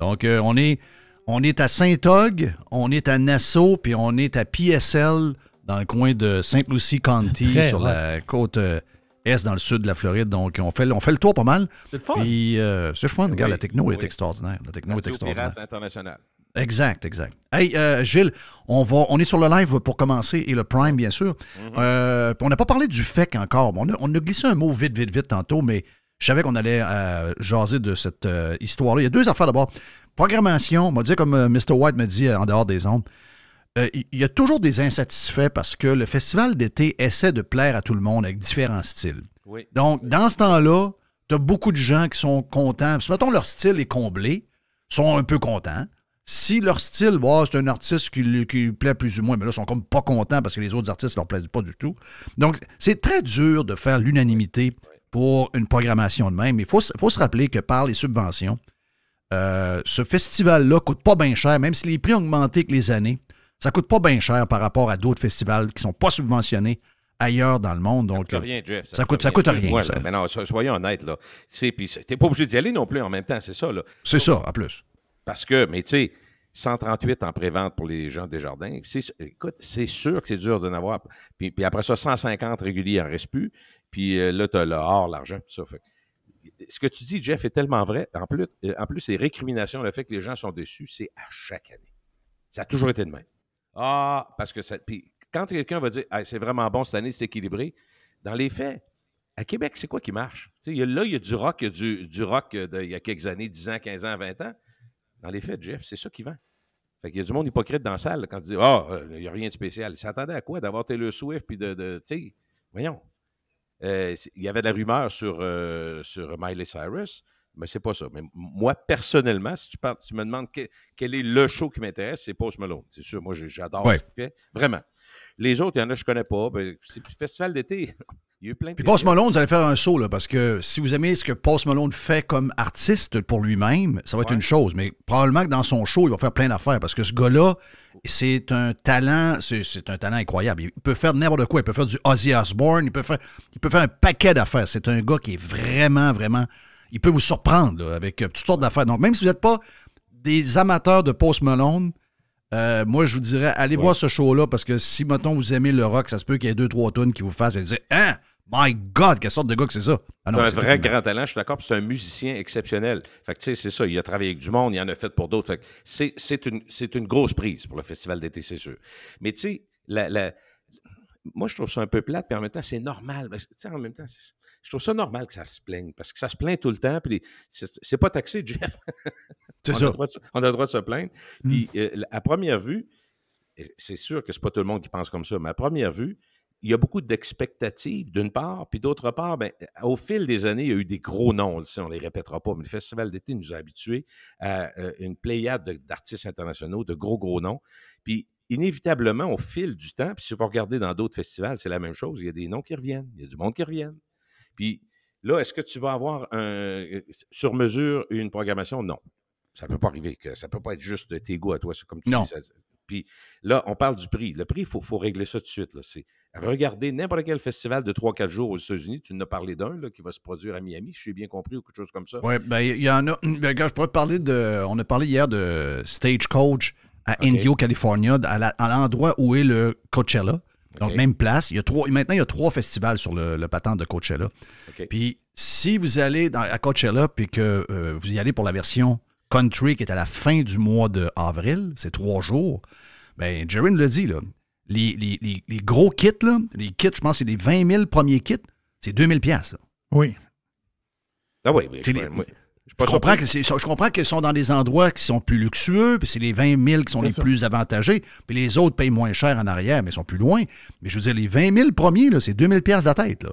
Donc, euh, on, est, on est à Saint-Og, on est à Nassau, puis on est à PSL, dans le coin de Saint-Lucie County, sur la côte euh, est, dans le sud de la Floride. Donc, on fait, fait le tour pas mal. C'est le fun. Puis, euh, c'est le fun. Regarde, la techno est extraordinaire. La techno est extraordinaire. international. Exact, exact. Hey, euh, Gilles, on, va, on est sur le live pour commencer et le Prime, bien sûr. Mm-hmm. Euh, on n'a pas parlé du FEC encore. On a, on a, glissé un mot vite, vite, vite tantôt, mais je savais qu'on allait euh, jaser de cette histoire-là. Il y a deux affaires d'abord. Programmation, on va dire comme Mr. White me dit en dehors des ombres, il y a toujours des insatisfaits parce que le festival d'été essaie de plaire à tout le monde avec différents styles. Donc, dans ce temps-là, tu as beaucoup de gens qui sont contents. Mettons, leur style est comblé, sont un peu contents si leur style, c'est un artiste qui, lui plaît plus ou moins, mais là, ils sont comme pas contents parce que les autres artistes ne leur plaisent pas du tout. Donc, c'est très dur de faire l'unanimité pour une programmation de même. Mais il faut, se rappeler que par les subventions, euh, ce festival-là coûte pas bien cher, même si les prix ont augmenté avec les années. Ça coûte pas bien cher par rapport à d'autres festivals qui sont pas subventionnés ailleurs dans le monde. Donc, ça coûte rien, Jeff. Ça, ne coûte, rien. Mais non, soyons honnêtes. Là. Puis, pas obligé d'y aller non plus en même temps, c'est ça. C'est ça, en plus. Parce que, mais tu sais, 138 en pré-vente pour les gens des jardins. Écoute, c'est sûr que c'est dur de n'avoir. Puis, après ça, 150 réguliers, il n'en reste plus. Puis euh, là, tu as le l'argent, tout ça. Ce que tu dis, Jeff, est tellement vrai. En plus, euh, en plus les récriminations, le fait que les gens sont déçus, c'est à chaque année. Ça a toujours été de même. Ah, parce que ça. Puis quand quelqu'un va dire c'est vraiment bon cette année, c'est équilibré, dans les faits, à Québec, c'est quoi qui marche? là, il y a du rock, il du, rock il y a quelques années, 10 ans, 15 ans, 20 ans. Dans les faits, Jeff, c'est ça qui vend. Fait qu'il y a du monde hypocrite dans la salle quand tu dis « Ah, euh, il n'y a rien de spécial. Il s'attendait à quoi D'avoir Taylor Swift puis de. tu sais, voyons. Euh, il y avait de la rumeur sur, euh, sur Miley Cyrus, mais c'est pas ça. Mais moi, personnellement, si tu, parles, tu me demandes quel est le show qui m'intéresse, c'est Post Malone. C'est sûr, moi, j'adore ce qu'il fait. Vraiment. Les autres, il y en a je connais pas. Ben, c'est le festival d'été. Puis Post Malone, vous allez faire un saut, là, parce que si vous aimez ce que Post Malone fait comme artiste pour lui-même, ça va être une chose. Mais probablement que dans son show, il va faire plein d'affaires, parce que ce gars-là, c'est un talent, c'est un talent incroyable. Il peut faire n'importe quoi. Il peut faire du Ozzy Osbourne, il peut faire, il peut faire un paquet d'affaires. C'est un gars qui est vraiment, vraiment. Il peut vous surprendre avec euh, toutes sortes d'affaires. Donc, même si vous n'êtes pas des amateurs de Post Malone, euh, moi, je vous dirais, allez voir ce show-là parce que si, mettons, vous aimez le rock, ça se peut qu'il y ait deux, trois tunes qui vous fassent vous dire Hein My God, quelle sorte de gars que c'est ça! Ah c'est un vrai grand talent, je suis d'accord, c'est un musicien exceptionnel. Fait que, tu sais, c'est ça, il a travaillé avec du monde, il en a fait pour d'autres. c'est, une, une grosse prise pour le Festival d'été, c'est sûr. Mais, tu sais, moi, je trouve ça un peu plate, puis en même temps, c'est normal. Tu sais, en même temps, c'est je trouve ça normal que ça se plaigne, parce que ça se plaint tout le temps, puis c'est pas taxé, Jeff. C'est ça. on a le droit de se plaindre. Hmm. Puis, euh, à première vue, c'est sûr que c'est pas tout le monde qui pense comme ça, mais à première vue, il y a beaucoup d'expectatives d'une part, puis d'autre part, ben au fil des années, il y a eu des gros noms, on ne on les répétera pas, mais le Festival d'été nous a habitués à euh, une pléiade d'artistes internationaux, de gros, gros noms. Puis inévitablement, au fil du temps, puis si vous regardez dans d'autres festivals, c'est la même chose, il y a des noms qui reviennent, il y a du monde qui reviennent. Puis là, est-ce que tu vas avoir un, euh, sur mesure une programmation? Non. Ça ne peut pas arriver. Que, ça ne peut pas être juste euh, tes goûts à toi, comme tu non. dis. puis là, on parle du prix. Le prix, il faut, régler ça tout de suite. C'est n'importe quel festival de 3-4 jours aux États-Unis. Tu en as parlé d'un qui va se produire à Miami, si j'ai bien compris, ou quelque chose comme ça. Oui, ben il y en a. Ben, je pourrais parler de. On a parlé hier de Stagecoach à Indio, California, à l'endroit où est le Coachella. Donc, même place. Il y a trois, maintenant, il y a trois festivals sur le, le patent de Coachella. Puis, si vous allez à Coachella puis que euh, vous y allez pour la version country qui est à la fin du mois d'avril, c'est trois jours, bien, me le dit, là, les, gros kits, là, les kits, je pense, c'est les 20 000 premiers kits, c'est 2 000 Oui. Ah oui, oui. Je comprends, que je comprends qu'ils sont dans des endroits qui sont plus luxueux, puis c'est les 20 000 qui sont les plus avantagés, puis les autres payent moins cher en arrière, mais sont plus loin. Mais je veux dire, les 20 000 premiers, c'est 2 000 de la tête. Là.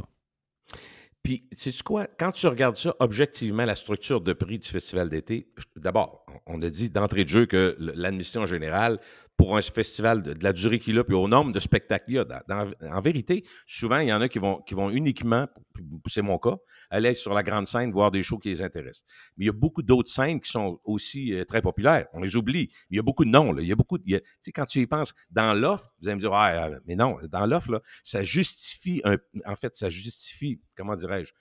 Puis, sais-tu quoi? Quand tu regardes ça, objectivement, la structure de prix du festival d'été, d'abord, on a dit d'entrée de jeu que l'admission générale, pour un festival de, la durée qu'il a, puis au nombre de spectacles qu'il y a. en vérité, souvent, il y en a qui vont, qui vont uniquement, c'est mon cas, aller sur la grande scène voir des shows qui les intéressent. Mais il y a beaucoup d'autres scènes qui sont aussi euh, très populaires. On les oublie. Il y a beaucoup de noms. Là. Il y a beaucoup. Tu sais, quand tu y penses, dans l'offre, vous allez me dire, ouais euh, mais non, dans l'offre, ça justifie, en fait, ça justifie, comment dirais-je,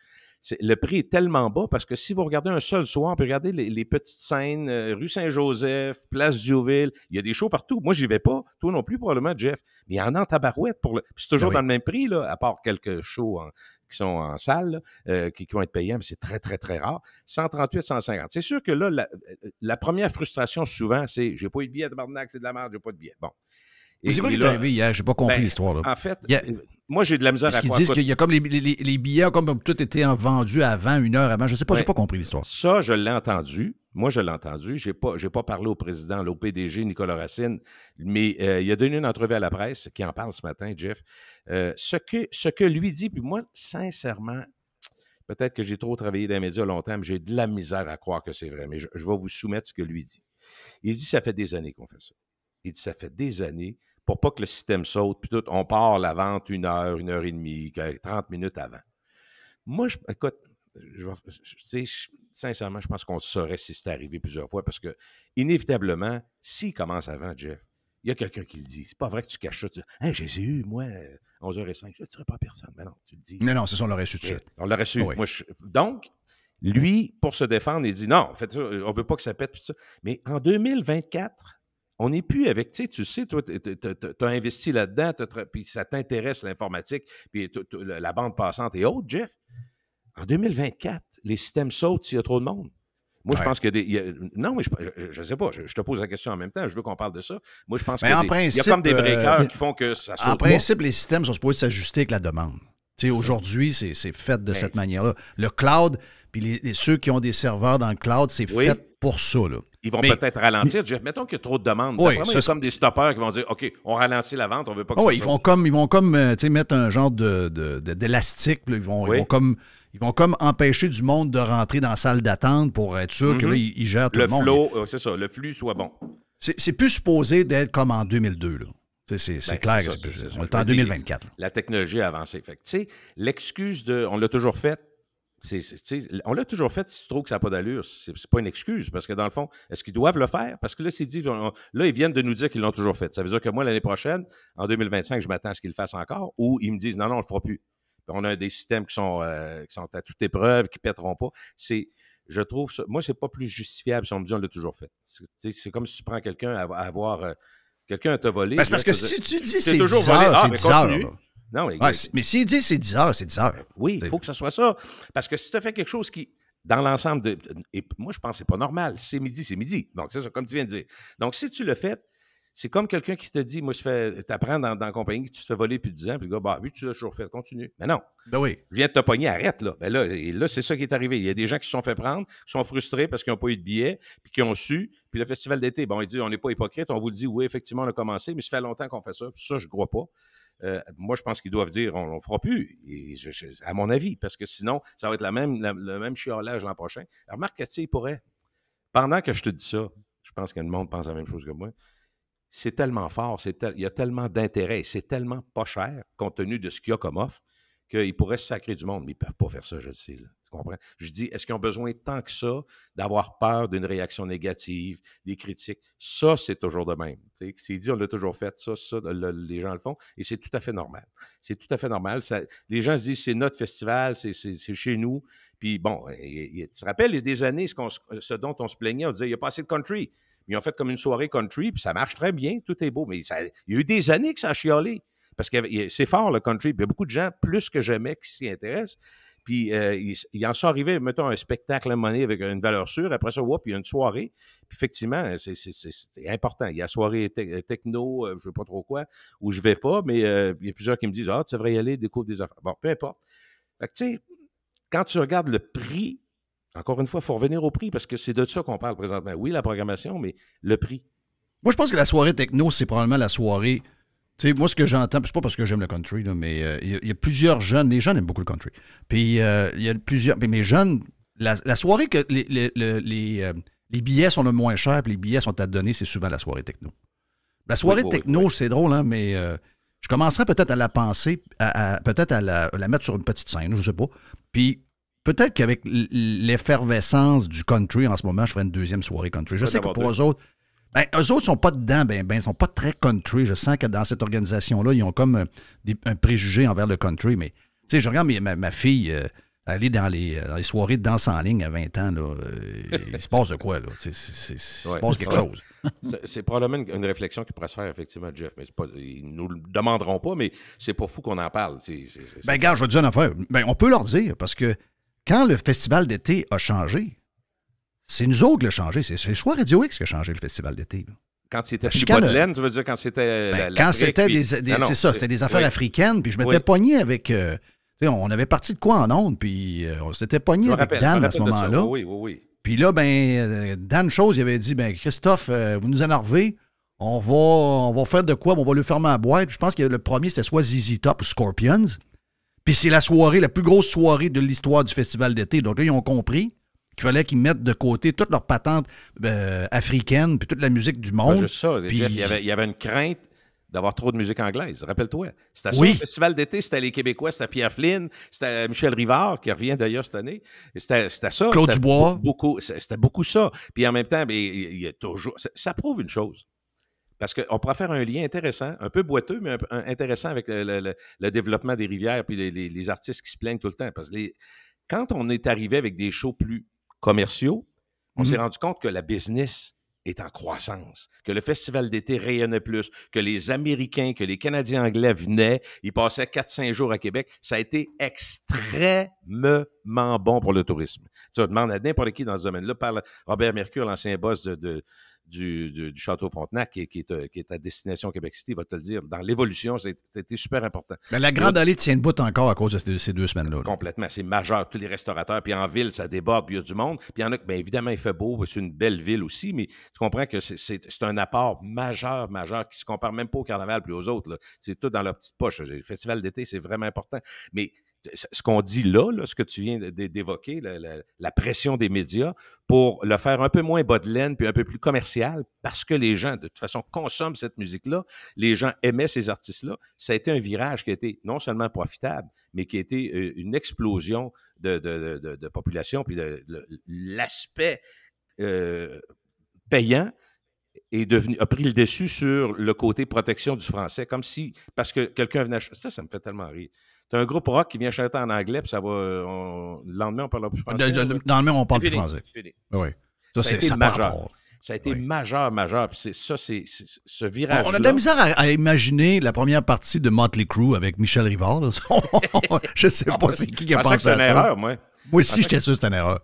le prix est tellement bas parce que si vous regardez un seul soir, on peut regarder les, petites scènes, euh, rue Saint-Joseph, place Diouville, il y a des shows partout. Moi, j'y vais pas, toi non plus probablement, Jeff. Mais il y en a en tabarouette pour le. c'est toujours ben dans le même prix, là, à part quelques shows qui sont en salle, euh, qui, vont être payés, mais c'est très, très, très rare. 138, 150. C'est sûr que là, la, euh, première frustration souvent, c'est j'ai pas eu de billet de barnac, c'est de la merde, j'ai pas de billet. Bon. Et, c'est quoi qui est arrivé hier? J'ai pas compris ben, l'histoire. Là. En fait, moi, j'ai de la misère Parce qu'ils disent qu'il y a comme les, billets comme tout été vendu avant, une heure avant. Je ne sais pas, je n'ai pas compris l'histoire. Ça, je l'ai entendu. Moi, je l'ai entendu. Je n'ai pas, j'ai pas parlé au président, au PDG, Nicolas Racine, mais euh, il a donné une entrevue à la presse qui en parle ce matin, Jeff. Euh, ce, que, ce que lui dit, puis moi, sincèrement, peut-être que j'ai trop travaillé dans les médias longtemps, mais j'ai de la misère à croire que c'est vrai. Mais je, je vais vous soumettre ce que lui dit. Il dit Ça fait des années qu'on fait ça. Il dit Ça fait des années pour pas que le système saute. Puis tout, on part la vente une heure, une heure et demie, 30 minutes avant. Moi, je, écoute, sincèrement, je pense qu'on saurait si c'est arrivé plusieurs fois parce que, inévitablement, s'il commence avant, Jeff, il y a quelqu'un qui le dit. C'est pas vrai que tu caches ça. Tu dis, j'ai eu, moi, 11h05, euh, je ne dirai pas à personne. Mais non, tu le dis. Non, non, c'est ça, on l'aurait su tout de eh, suite. On l'aurait su. Ah donc, lui, pour se défendre, il dit non, en fait, on ne veut pas que ça pète. Tout ça. Mais en 2024, on n'est plus avec, tu sais, tu sais, toi, tu as investi là-dedans, puis ça t'intéresse l'informatique, puis la bande passante et autres, Jeff. En 2024, les systèmes sautent s'il y a trop de monde. Moi, je pense que non, mais je ne sais pas. Je, te pose la question en même temps. Je veux qu'on parle de ça. Moi, je pense qu'il y a comme des euh, breakers qui font que ça saute. En principe, les systèmes sont supposés s'ajuster avec la demande. Aujourd'hui, c'est fait de ben cette manière-là. Le cloud, puis les, ceux qui ont des serveurs dans le cloud, c'est fait pour ça. Là. Ils vont peut-être ralentir. mettons qu'il y a trop de demandes. Oui, sont comme des stoppeurs qui vont dire OK, on ralentit la vente, on veut pas que ah ça ils vont comme Ils vont comme euh, mettre un genre de, d'élastique. ils, vont, ils vont comme. Ils vont comme empêcher du monde de rentrer dans la salle d'attente pour être sûr qu'ils que mm-hmm. ils, gèrent tout le, le monde. Euh, c'est ça, le flux soit bon. C'est, c'est plus supposé d'être comme en 2002. Là. C'est, c'est, ben, c'est clair, on est en 2024. la technologie a avancé. Fait que, l'excuse de. On l'a toujours faite on l'a toujours fait si tu trouves que ça n'a pas d'allure. C'est, n'est pas une excuse, parce que dans le fond, est-ce qu'ils doivent le faire? Parce que là, c'est dit, là, ils viennent de nous dire qu'ils l'ont toujours fait. Ça veut dire que moi, l'année prochaine, en 2025, je m'attends à ce qu'ils le fassent encore, ou ils me disent non, non, on ne le fera plus. on a des systèmes qui sont, euh, qui sont à toute épreuve, qui ne pèteront pas. C'est, je trouve, ça, moi, c'est pas plus justifiable si on me dit on l'a toujours fait. C'est, comme si tu prends quelqu'un à, avoir. Euh, quelqu'un t'a volé. Ben, parce que si tu dis c'est toujours volé, ah, non, mais, ouais, s'il dit c'est 10 heures, c'est 10 heures. Oui, il faut que ce soit ça. Parce que si tu as fait quelque chose qui, dans l'ensemble de. Et moi, je pense que c'est pas normal. C'est midi, c'est midi. Donc, c'est ça, comme tu viens de dire. Donc, si tu le fais, c'est comme quelqu'un qui te dit Moi, je fais. T'apprends dans, la compagnie que tu te fais voler depuis 10 ans, puis le gars, bah, vu tu l'as toujours fait, continue. Mais non. Ben oui. Je viens de te pogner, arrête, là. Ben là, et là, c'est ça qui est arrivé. Il y a des gens qui se sont fait prendre, qui sont frustrés parce qu'ils n'ont pas eu de billets, puis qui ont su. Puis le festival d'été, bon, il dit On n'est pas hypocrite, on vous le dit, oui, effectivement, on a commencé, mais ça fait longtemps qu'on fait ça. ça, je crois pas. Euh, moi, je pense qu'ils doivent dire on ne fera plus, à mon avis, parce que sinon, ça va être la même, le même chiolage l'an prochain. Alors, Marc il pourrait. Pendant que je te dis ça, je pense que le monde pense la même chose que moi. C'est tellement fort, il y a tellement d'intérêt, c'est tellement pas cher, compte tenu de ce qu'il y a comme offre, qu'ils pourraient se sacrer du monde, mais ils ne peuvent pas faire ça, je le sais. Là. Je dis, est-ce qu'ils ont besoin tant que ça d'avoir peur d'une réaction négative, des critiques? Ça, c'est toujours de même. C'est dit, on l'a toujours fait, ça, ça, les gens le font, et c'est tout à fait normal. C'est tout à fait normal. Ça, les gens se disent, c'est notre festival, c'est chez nous. Puis bon, tu te rappelles, il y a des années, ce, dont on se plaignait, on disait, il n'y a pas assez de country. Ils ont fait comme une soirée country, puis ça marche très bien, tout est beau. Mais il y a eu des années que ça a chialé. Parce que c'est fort le country. Puis il y a beaucoup de gens, plus que jamais, qui s'y intéressent. Puis euh, il, en sort, arrivé mettons, un spectacle à monnaie avec une valeur sûre. Après ça, whoop, il y a une soirée. Puis effectivement, euh, c'est important. Il y a soirée euh, techno, je ne sais pas trop quoi, où je ne vais pas, mais il y a plusieurs qui me disent Ah, tu devrais y aller, découvre des affaires. Bon, peu importe. Fait tu sais, quand tu regardes le prix, encore une fois, il faut revenir au prix parce que c'est de ça qu'on parle présentement. Oui, la programmation, mais le prix. Moi, je pense que la soirée techno, c'est probablement la soirée tu sais, moi, ce que j'entends, c'est pas parce que j'aime le country, mais il euh, y, a plusieurs jeunes, les jeunes aiment beaucoup le country. Puis il euh, y a plusieurs, mais mes jeunes, la, soirée que les, les, euh, billets sont le moins cher puis les billets sont à donner, c'est souvent la soirée techno. La soirée techno, c'est drôle, hein, mais je commencerai peut-être à la penser, à, peut-être à la, mettre sur une petite scène, je sais pas. Puis peut-être qu'avec l'effervescence du country en ce moment, je ferai une deuxième soirée country. Je sais que pour eux autres, ben, eux autres sont pas dedans, ben, ben, sont pas très country. Je sens que dans cette organisation-là, ils ont comme euh, un préjugé envers le country. Mais, tu sais, je regarde ma, fille euh, aller euh, dans les, soirées de danse en ligne à 20 ans, là, il se passe de quoi, là? Il se passe quelque chose. C'est probablement une, réflexion qui pourrait se faire, effectivement, Jeff. Mais pas, nous le demanderont pas, mais c'est pas fou qu'on en parle. C ben, gars, je vais dire une affaire. Ben, on peut leur dire, parce que quand le festival d'été a changé, c'est nous autres qui l'a changé. C'est le choix Radio X qui a changé le festival d'été. Quand c'était euh, tu veux dire quand c'était. Euh, ben, quand c'était des. Ah c'est ça, c'était des affaires africaines. Puis je m'étais pogné avec. Euh, on avait parti de quoi en onde, puis on s'était pogné avec Dan à ce moment-là. Oui, oui, oui. Puis là, ben, Dan Chose, il avait dit ben, Christophe, vous nous énervez, on va, on va faire de quoi On va le fermer à boîte. je pense que le premier, c'était soit ZZ Top ou Scorpions. Puis c'est la soirée, la plus grosse soirée de l'histoire du festival d'été. Donc là, ils ont compris qu'il fallait qu'ils mettent de côté toutes leurs patentes euh, africaines, puis toute la musique du monde. ça. Il, y avait, une crainte d'avoir trop de musique anglaise. Rappelle-toi. C'était ça, le festival d'été, c'était les Québécois, c'était Pierre Flynn, c'était Michel Rivard, qui revient d'ailleurs cette année. C'était ça. Claude Dubois. c'était beaucoup ça. Puis en même temps, ben, il y a toujours. Ça, prouve une chose. Parce qu'on pourrait faire un lien intéressant, un peu boiteux, mais intéressant avec le, développement des rivières puis les, artistes qui se plaignent tout le temps. Parce que quand on est arrivé avec des shows plus commerciaux, on s'est mhm. rendu compte que la business est en croissance, que le festival d'été rayonnait plus, que les Américains, que les Canadiens anglais venaient, ils passaient 4-5 jours à Québec. Ça a été extrêmement bon pour le tourisme. Tu demande à n'importe qui dans ce domaine-là, parle Robert Mercure, l'ancien boss de, du, du, Château Frontenac, qui, qui, est, euh, qui, est, à destination Québec City, va te le dire. Dans l'évolution, c'était super important. Mais la Grande Allée tient debout encore à cause de ces, deux semaines-là. Complètement. C'est majeur. Tous les restaurateurs. Puis en ville, ça déborde. Puis il du monde. Puis il y en a bien évidemment, il fait beau. C'est une belle ville aussi. Mais tu comprends que c'est un apport majeur, majeur, qui se compare même pas au carnaval plus aux autres. C'est tout dans leur petite poche. Le festival d'été, c'est vraiment important. Mais ce qu'on dit là, ce que tu viens d'évoquer, la, pression des médias, pour le faire un peu moins bas puis un peu plus commercial, parce que les gens, de toute façon, consomment cette musique-là, les gens aimaient ces artistes-là. Ça a été un virage qui a été non seulement profitable, mais qui a été euh, une explosion de, population, puis l'aspect euh, payant est devenu, a pris le dessus sur le côté protection du français, comme si, parce que quelqu'un venait... Ça, ça me fait tellement rire. C'est un groupe rock qui vient chanter en anglais, puis ça va. Ah, le lendemain, on parle plus français. Le, lendemain, on parle plus français. Oui. Ça, c'est majeur. Ça a été majeur, majeur. Puis ça, c'est ce virage. On a de la misère à, imaginer la première partie de Motley Crue avec Michel Rivard. Je ne sais ah, pas c'est qui qui a pensé que c'est une erreur, moi. Moi aussi, j'étais sûr que c'était une erreur.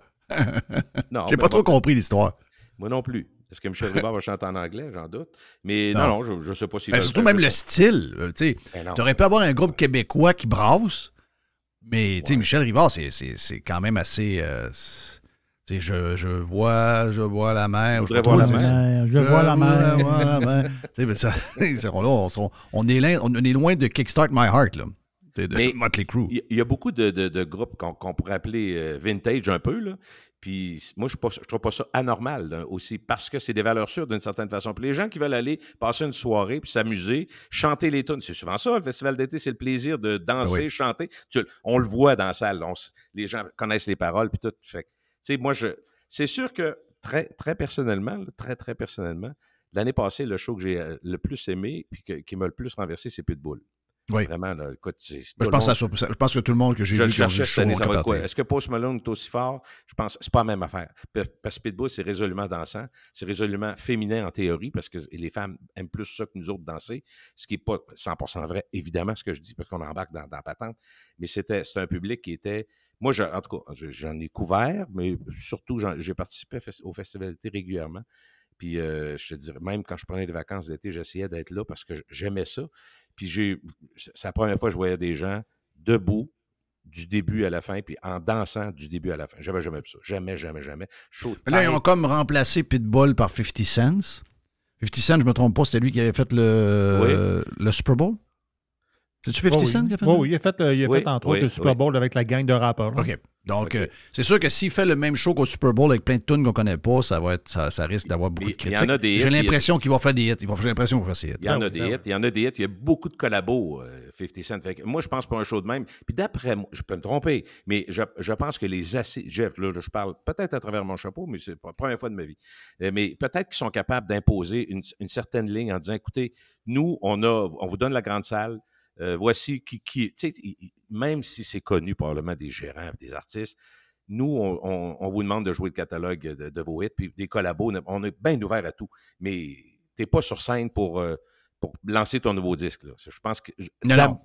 non. J'ai pas trop compris l'histoire. Moi non plus. Est-ce que Michel Rivard va chanter en anglais? J'en doute. Mais non, non, je ne sais pas si. Ben, surtout même le style. Euh, tu ben, aurais pu avoir un groupe québécois qui brasse, mais Michel Rivard, c'est quand même assez. Euh, je, vois, je vois la mer. Je, vois la mer. Je vois la mer. on, est loin, de Kickstart My Heart. Là. Motley Il y, a beaucoup de, groupes qu'on pourrait appeler euh, vintage un peu. Là. Puis moi, je ne trouve pas ça anormal aussi, parce que c'est des valeurs sûres d'une certaine façon. Puis les gens qui veulent aller passer une soirée, puis s'amuser, chanter les tunes, c'est souvent ça, le festival d'été, c'est le plaisir de danser, chanter. on le voit dans la salle, les gens connaissent les paroles, puis tout. tu sais, moi, je, c'est sûr que très, très personnellement, très, très personnellement, l'année passée, le show que j'ai euh, le plus aimé, puis qui m'a le plus renversé, c'est Pitbull. Oui. Vraiment, là, écoute, ben, je, pense à ça, je pense que tout le monde que j'ai vu. Je cherchais Est-ce que Post Malone est aussi fort? Je pense c'est pas la même affaire. Parce que Pitbull, c'est résolument dansant. C'est résolument féminin en théorie, parce que les femmes aiment plus ça que nous autres danser, ce qui n'est pas 100% vrai, évidemment, ce que je dis, parce qu'on embarque dans, dans la patente. Mais c'était un public qui était. Moi, en tout cas, j'en ai couvert, mais surtout, j'ai participé aux festivalités régulièrement. Puis euh, je te dirais, même quand je prenais des vacances d'été, j'essayais d'être là parce que j'aimais ça. Puis j'ai, c'est la première fois que je voyais des gens debout du début à la fin, puis en dansant du début à la fin. J'avais jamais vu ça. Jamais, jamais, jamais. là, ils ont comme remplacé Pitbull par 50 Cent. 50 Cent, je me trompe pas, c'était lui qui avait fait le, le Super Bowl? C'est-tu 50 Cent oui. Oh oui, il a fait, euh, il a fait entre autres le Super Bowl avec la gang de rappeurs. OK. Donc, euh, c'est sûr que s'il fait le même show qu'au Super Bowl avec plein de tunes qu'on connaît pas, ça, va être, ça, risque d'avoir beaucoup de critiques. J'ai l'impression qu'il va faire des hits. J'ai l'impression qu'il va faire des hits. Il y en ben a des ben hits. Il y en a des hits. Il y a beaucoup de collabos, 50 euh, Cent. moi, je pense pas un show de même. Puis d'après moi, je peux me tromper, mais je, je pense que les assises. Jeff, là, je parle peut-être à travers mon chapeau, mais c'est la première fois de ma vie. mais peut-être qu'ils sont capables d'imposer une, une certaine ligne en disant écoutez, nous, on, a, on vous donne la grande salle. Euh, voici qui, qui même si c'est connu probablement des gérants, des artistes, nous, on, vous demande de jouer le catalogue de, vos hits, puis des collabos, on est bien ouvert à tout. Mais tu n'es pas sur scène pour, euh, pour lancer ton nouveau disque. Je pense que,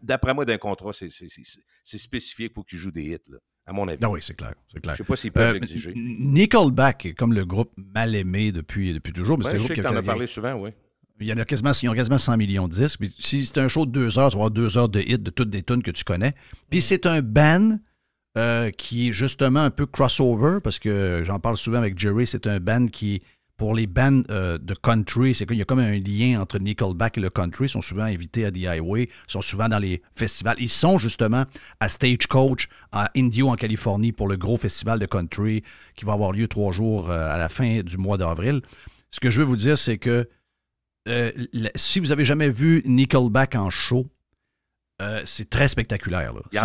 d'après moi, d'un contrat, c'est spécifique pour qu'il joue des hits. Là à mon avis. Non, oui, c'est clair, c'est clair. Je sais pas s'ils peuvent euh, exiger. Nickelback est comme le groupe mal aimé depuis, depuis toujours. Mais ouais, je sais que tu en as parlé souvent, oui. Il y a quasiment, ils ont quasiment 100 millions de disques. si c'est un show de deux heures, tu vas avoir deux heures de hit de toutes des tunes que tu connais. Puis c'est un band euh, qui est justement un peu crossover, parce que j'en parle souvent avec Jerry, c'est un band qui, pour les bands euh, de country, c'est qu'il y a comme un lien entre Nickelback et le country. Ils sont souvent invités à The Highway, ils sont souvent dans les festivals. Ils sont justement à Stagecoach, à Indio, en Californie, pour le gros festival de country qui va avoir lieu trois jours euh, à la fin du mois d'avril. Ce que je veux vous dire, c'est que euh, si vous avez jamais vu Nickelback en show, euh, c'est très spectaculaire. C'est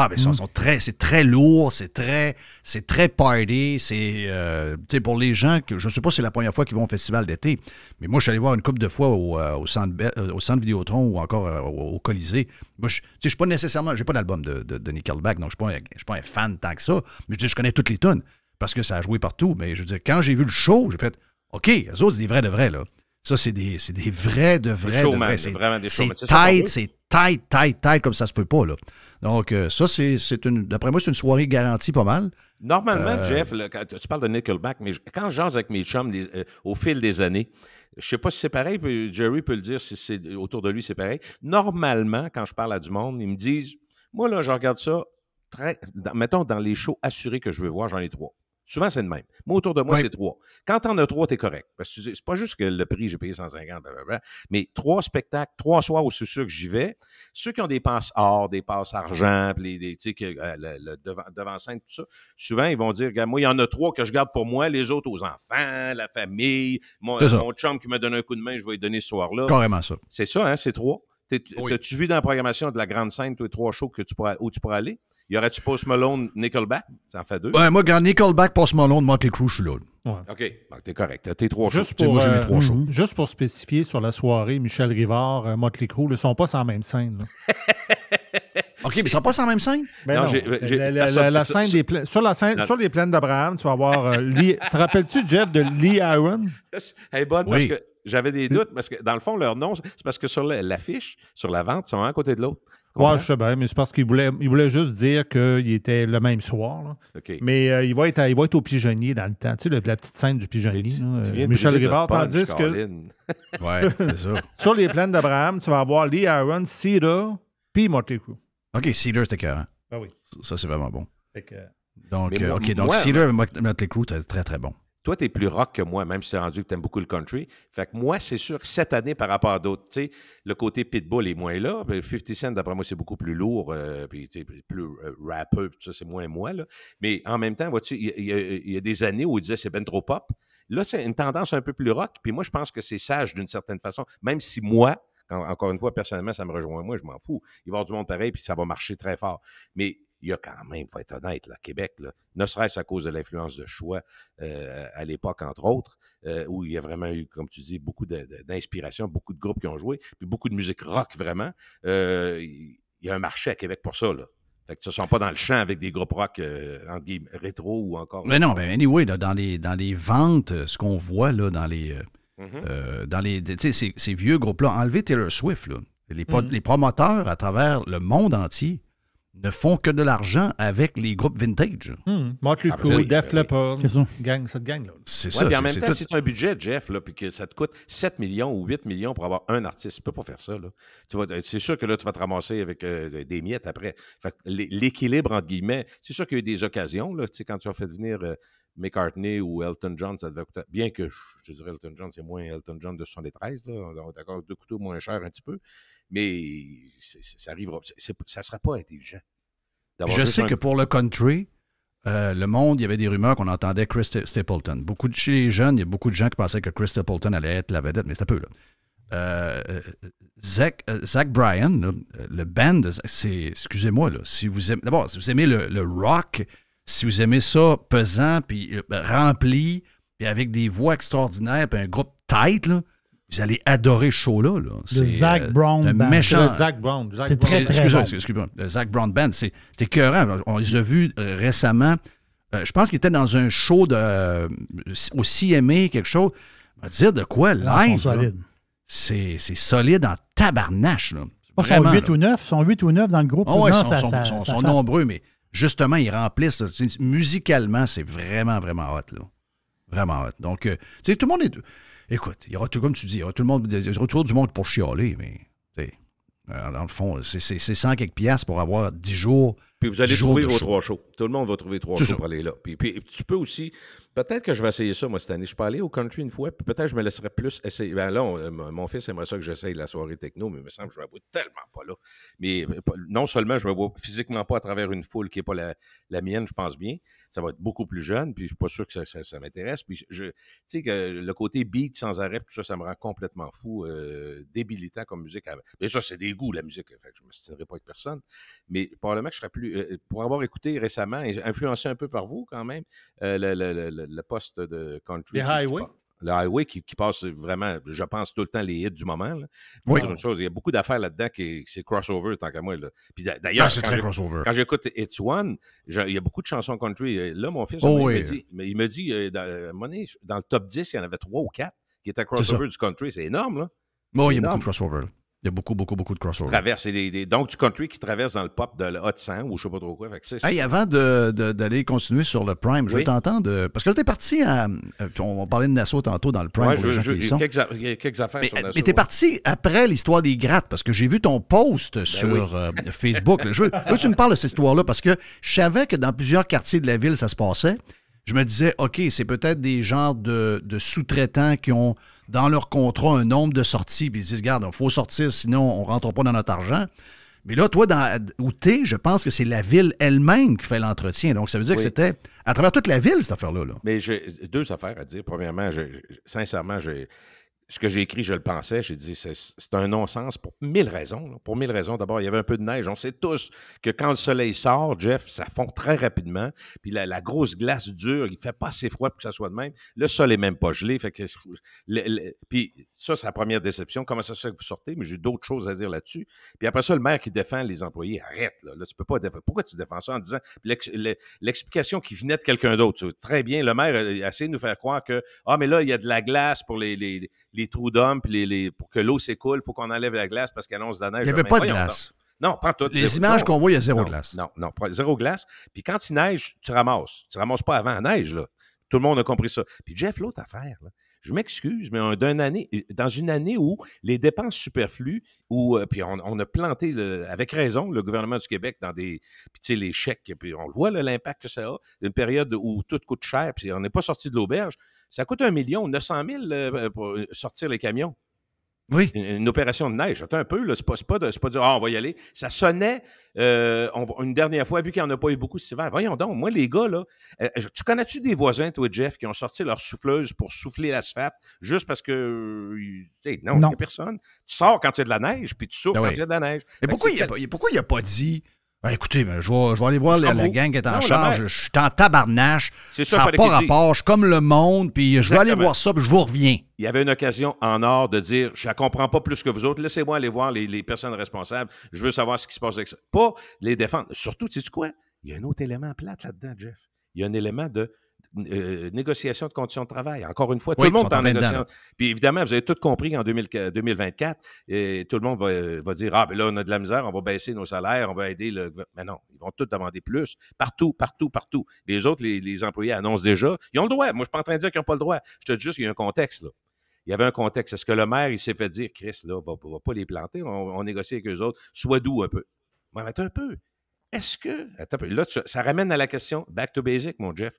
ah, ben, mm. très, c'est très lourd, c'est très, c'est très party. C'est, euh, pour les gens que je ne sais pas si c'est la première fois qu'ils vont au festival d'été, mais moi, je suis allé voir une couple de fois au, centre, au centre Vidéotron ou encore au, Colisée. je, ne suis pas nécessairement, j'ai pas d'album de, Nickelback, donc je ne suis, pas un fan tant que ça. Mais je, je connais toutes les tunes parce que ça a joué partout. Mais je veux quand j'ai vu le show, j'ai fait, ok, les autres, c'est des vrais de vrais là. Ça, c'est des, des, vrais, de vrais. C'est vraiment des C'est tight, c'est tight, tight, tight, comme ça se peut pas, là. Donc, euh, ça, c'est une. D'après moi, c'est une soirée garantie pas mal. Normalement, euh, Jeff, tu parles de Nickelback, mais quand j'en avec mes chums euh, au fil des années, je sais pas si c'est pareil, Jerry peut le dire si c'est autour de lui, c'est pareil. Normalement, quand je parle à du monde, ils me disent Moi, là, je regarde ça, mettons, dans les shows assurés que je veux voir, j'en ai trois. Souvent, c'est le même. Moi, autour de moi, c'est trois. Quand t'en as trois, t'es correct. Parce que c'est pas juste que le prix, j'ai payé 150, blablabla, mais trois spectacles, trois soirs où c'est sûr que j'y vais. Ceux qui ont des passes or, des passes argent, les, les euh, le, devant, scène, tout ça, souvent, ils vont dire, moi, il y en a trois que je garde pour moi, les autres aux enfants, la famille, mon, mon chum qui me donne un coup de main, je vais lui donner ce soir-là. Carrément ça. C'est ça, hein, c'est trois. T'as-tu vu dans la programmation de la grande scène, tous les trois shows que tu où tu pourras aller? Y aurait-tu Post Malone, Nickelback? Ça en fait deux. moi, quand Nickelback, Post Malone, Motley Crue, je suis là. OK, t'es correct. T'es trois choses. Moi, j'ai mes euh, trois shows. Mhm. Juste pour spécifier sur la soirée, Michel Rivard, euh, Motley Crue, ils ne sont pas sur la même scène. OK, mais ils sont pas sur la même scène? Ben non, la, scène des sur la scène, sur les plaines d'Abraham, tu vas avoir... Euh, Lee... Te rappelles-tu, Jeff, de Lee Aaron? Hey, parce que j'avais des doutes parce que, dans le fond, leur nom, c'est parce que sur l'affiche, sur la vente, ils sont un à côté de l'autre. Ouais, je sais bien, mais c'est parce qu'il voulait, il voulait juste dire qu'il était le même soir. Mais euh, il, va être il va être au pigeonnier dans le temps. Tu sais, la, petite scène du pigeonnier. Euh, Michel Rivard, tandis que. ouais, c'est ça. Sur les plaines d'Abraham, tu vas avoir Lee Aaron, Cedar, puis Motley Crue. OK, Cedar, c'était cœur. Ah oui. Ça, c'est vraiment bon. Donc, euh, OK, donc Cedar et Motley Crue, très, très bon. Toi, tu es plus rock que moi, même si rendu que tu aimes beaucoup le country. Fait que moi, c'est sûr cette année, par rapport à d'autres, tu sais, le côté Pitbull est moins là. 50 Cent, d'après moi, c'est beaucoup plus lourd, euh, tu puis plus rapper, euh, rappeur, ça, c'est moins moi. Là. Mais en même temps, vois-tu, il y, a des années où il disait c'est ben trop pop. Là, c'est une tendance un peu plus rock, puis moi, je pense que c'est sage d'une certaine façon, même si moi, encore une fois, personnellement, ça me rejoint moi, je m'en fous. Il va y avoir du monde pareil, puis ça va marcher très fort. Mais il y a quand même, faut être honnête, là, Québec, ne serait-ce à cause de l'influence de choix euh, à l'époque, entre autres, euh, où il y a vraiment eu, comme tu dis, beaucoup d'inspiration, beaucoup de groupes qui ont joué, puis beaucoup de musique rock, vraiment. Euh, il y a un marché à Québec pour ça, là. Fait que ce ne sont pas dans le champ avec des groupes rock entre rétro ou encore. Mais non, mais ben, anyway, dans, les, dans les ventes, ce qu'on voit là, dans les. Mm-hmm. dans les ces, ces vieux groupes-là, enlever Taylor Swift, mm-hmm. les promoteurs à travers le monde entier ne font que de l'argent avec les groupes vintage. Mmh. Motley ah, ben, Crue, Def Leppard, oui. gang, cette gang-là. C'est ça. en même temps, si tu as un budget, Jeff, là, puis que ça te coûte 7 millions ou 8 millions pour avoir un artiste, tu peux pas faire ça. Euh, c'est sûr que là, tu vas te ramasser avec euh, des miettes après. L'équilibre, entre guillemets, c'est sûr qu'il y a eu des occasions. Là, quand tu as fait venir euh, McCartney ou Elton John, ça devait coûter. Bien que je, dirais Elton John, c'est moins Elton John de 73, là, d'accord, deux couteaux moins chers un petit peu. Mais ça arrivera. Ça ne sera pas intelligent. Je sais que pour le country, euh, le monde, il y avait des rumeurs qu'on entendait Chris Stapleton. Beaucoup de, chez les jeunes, il y a beaucoup de gens qui pensaient que Chris Stapleton allait être la vedette, mais c'est peu là. Euh, euh, Zach, Zach, Bryan, le band, c'est, excusez-moi, si vous aimez, d'abord, si vous aimez le, rock, si vous aimez ça pesant, puis rempli, puis avec des voix extraordinaires, puis un groupe tight, là, vous allez adorer ce show-là. Là. Le Zach euh, Brown Band. Méchant... Le Zach Brown. Zach Brown. excusez, moi Le Zach Brown Band, c'est écœurant. On les a vus euh, récemment. Euh, je pense qu'ils étaient dans un show de, aussi aimé, quelque chose. On dire de quoi, solides. C'est solide en tabarnache. Là. sont 8 ou 9, sont 8 ou 9 dans le groupe. Ah ils sont, ça, nombreux, mais justement, ils remplissent. Musicalement, c'est vraiment, vraiment hot. Là. Vraiment hot. Donc, tu sais, tout le monde est écoute, il y aura tout, comme tu dis, il y aura tout le monde, y aura toujours du monde pour chialer, mais euh, dans le fond, c'est 100 quelques piastres pour avoir 10 jours. Puis vous allez trouver vos trois shows. Tout le monde va trouver trois choses pour aller là. Puis, tu peux aussi. Peut-être que je vais essayer ça, moi, cette année. Je peux aller au country une fois, puis peut-être je me laisserai plus essayer. Ben là, euh, mon fils aimerait ça que j'essaye la soirée techno, mais il me semble que je me vois tellement pas là. Mais euh, non seulement je me vois physiquement pas à travers une foule qui n'est pas la, la, mienne, je pense bien. Ça va être beaucoup plus jeune, puis je suis pas sûr que ça, m'intéresse. Puis je, tu sais que le côté beat sans arrêt, tout ça, ça me rend complètement fou, euh, débilitant comme musique. Mais ça, c'est des goûts, la musique. je ne me soutiendrai pas avec personne. Mais probablement que je serais plus. pour avoir écouté récemment, influencé un peu par vous quand même, euh, le, poste de country. Le highway. le highway qui, passe vraiment, je pense, tout le temps les hits du moment. Là. une chose, il y a beaucoup d'affaires là-dedans qui c'est crossover tant qu'à moi. Là. Puis ben, d'ailleurs, quand j'écoute It's One, il y a beaucoup de chansons country. Là, mon fils, oh il, me dit, il euh, dans, le top 10, il y en avait trois ou quatre qui étaient crossover du country. C'est énorme, là. Bon, il y a beaucoup de crossover. Il y a beaucoup, beaucoup, beaucoup de crossover. Traverse des, donc, du country qui traverse dans le pop de l'Hot ou je sais pas trop quoi. avant d'aller continuer sur le Prime, je t'entends t'entendre. Euh, parce que tu es parti à. Euh, on, parlait de Nassau tantôt dans le Prime. Quelques, affaires sur Nassau. Mais tu es parti après l'histoire des grattes parce que j'ai vu ton post ben sur euh, Facebook. je tu me parles de cette histoire-là parce que je savais que dans plusieurs quartiers de la ville, ça se passait. Je me disais, OK, c'est peut-être des genres de sous-traitants qui ont dans leur contrat un nombre de sorties, puis ils disent, regarde, il faut sortir, sinon on ne rentre pas dans notre argent. Mais là, toi, dans, où je pense que c'est la ville elle-même qui fait l'entretien. Donc, ça veut dire que c'était à travers toute la ville, cette affaire-là. Mais j'ai deux affaires à dire. Premièrement, sincèrement, j'ai ce que j'ai écrit, je le pensais. J'ai dit, c'est un non-sens pour mille raisons. Pour mille raisons. D'abord, il y avait un peu de neige. On sait tous que quand le soleil sort, Jeff, ça fond très rapidement. Puis la, grosse glace dure, il fait pas assez froid pour que ça soit de même. Le sol est même pas gelé. Fait que, puis ça, c'est la première déception. Comment ça se fait que vous sortez? Mais j'ai d'autres choses à dire là-dessus. Puis après ça, le maire qui défend les employés, arrête. Là, tu peux pas défendre. Pourquoi tu défends ça en disant l'explication qui venait de quelqu'un d'autre? Très bien, le maire a essayé de nous faire croire que, ah, mais là, il y a de la glace pour les les trous d'hommes, les, pour que l'eau s'écoule, il faut qu'on enlève la glace parce qu'elle annonce de neige. Il n'y ah, avait pas de glace. Non, prends-toi. Les images qu'on voit, il y a zéro glace. Non, non, zéro glace. Puis quand il neige, tu ramasses. Tu ne ramasses pas avant la neige, là. Tout le monde a compris ça. Puis Jeff, l'autre affaire, je m'excuse, mais année, dans une année où les dépenses superflues, où, euh, puis on, a planté avec raison le gouvernement du Québec dans des, puis tu sais, les chèques, puis on le voit l'impact que ça a, une période où tout coûte cher, puis on n'est pas sorti de l'auberge, ça coûte un million, 900 000 euh, euh, pour euh, sortir les camions. Oui. Une, opération de neige. Attends un peu, là, c'est pas, pas, dire Ah, on va y aller. Ça sonnait une dernière fois, vu qu'il n'y en a pas eu beaucoup cet hiver. Voyons donc, moi, les gars, là, tu connais-tu des voisins, toi, et Jeff, qui ont sorti leur souffleuse pour souffler l'asphalte juste parce que non, non. personne. Tu sors quand il y a de la neige, puis tu souffles ben quand il y a de la neige. Mais pourquoi il n'a pas dit ben, écoutez, ben, je, vais, aller voir la, gang qui est en charge. Je suis en tabarnache. C'est ça, pas rapport. Je comme le monde, puis je vais aller voir ça, puis je vous reviens. Il y avait une occasion en or de dire Je ne comprends pas plus que vous autres, laissez-moi aller voir les, les, personnes responsables, je veux savoir ce qui se passe avec ça. Pas les défendre. Surtout, tu sais quoi Il y a un autre élément plate là-dedans, Jeff. Il y a un élément de euh, négociation de conditions de travail. Encore une fois, tout le monde est en négociation. Puis évidemment, vous avez tout compris qu'en 2024, et tout le monde va, euh, dire Ah, ben là, on a de la misère, on va baisser nos salaires, on va aider le. Mais non, ils vont tous demander plus. Partout, partout, partout. Les autres, les, employés annoncent déjà. Ils ont le droit. Moi, je ne suis pas en train de dire qu'ils n'ont pas le droit. Je te dis juste qu'il y a un contexte. Là il y avait un contexte. Est-ce que le maire, il s'est fait dire, Chris, là, on ne va pas les planter, on, négocie avec eux autres, sois doux un peu. Mais un peu. Est-ce que. Là, ça ramène à la question, back to basic, mon Jeff.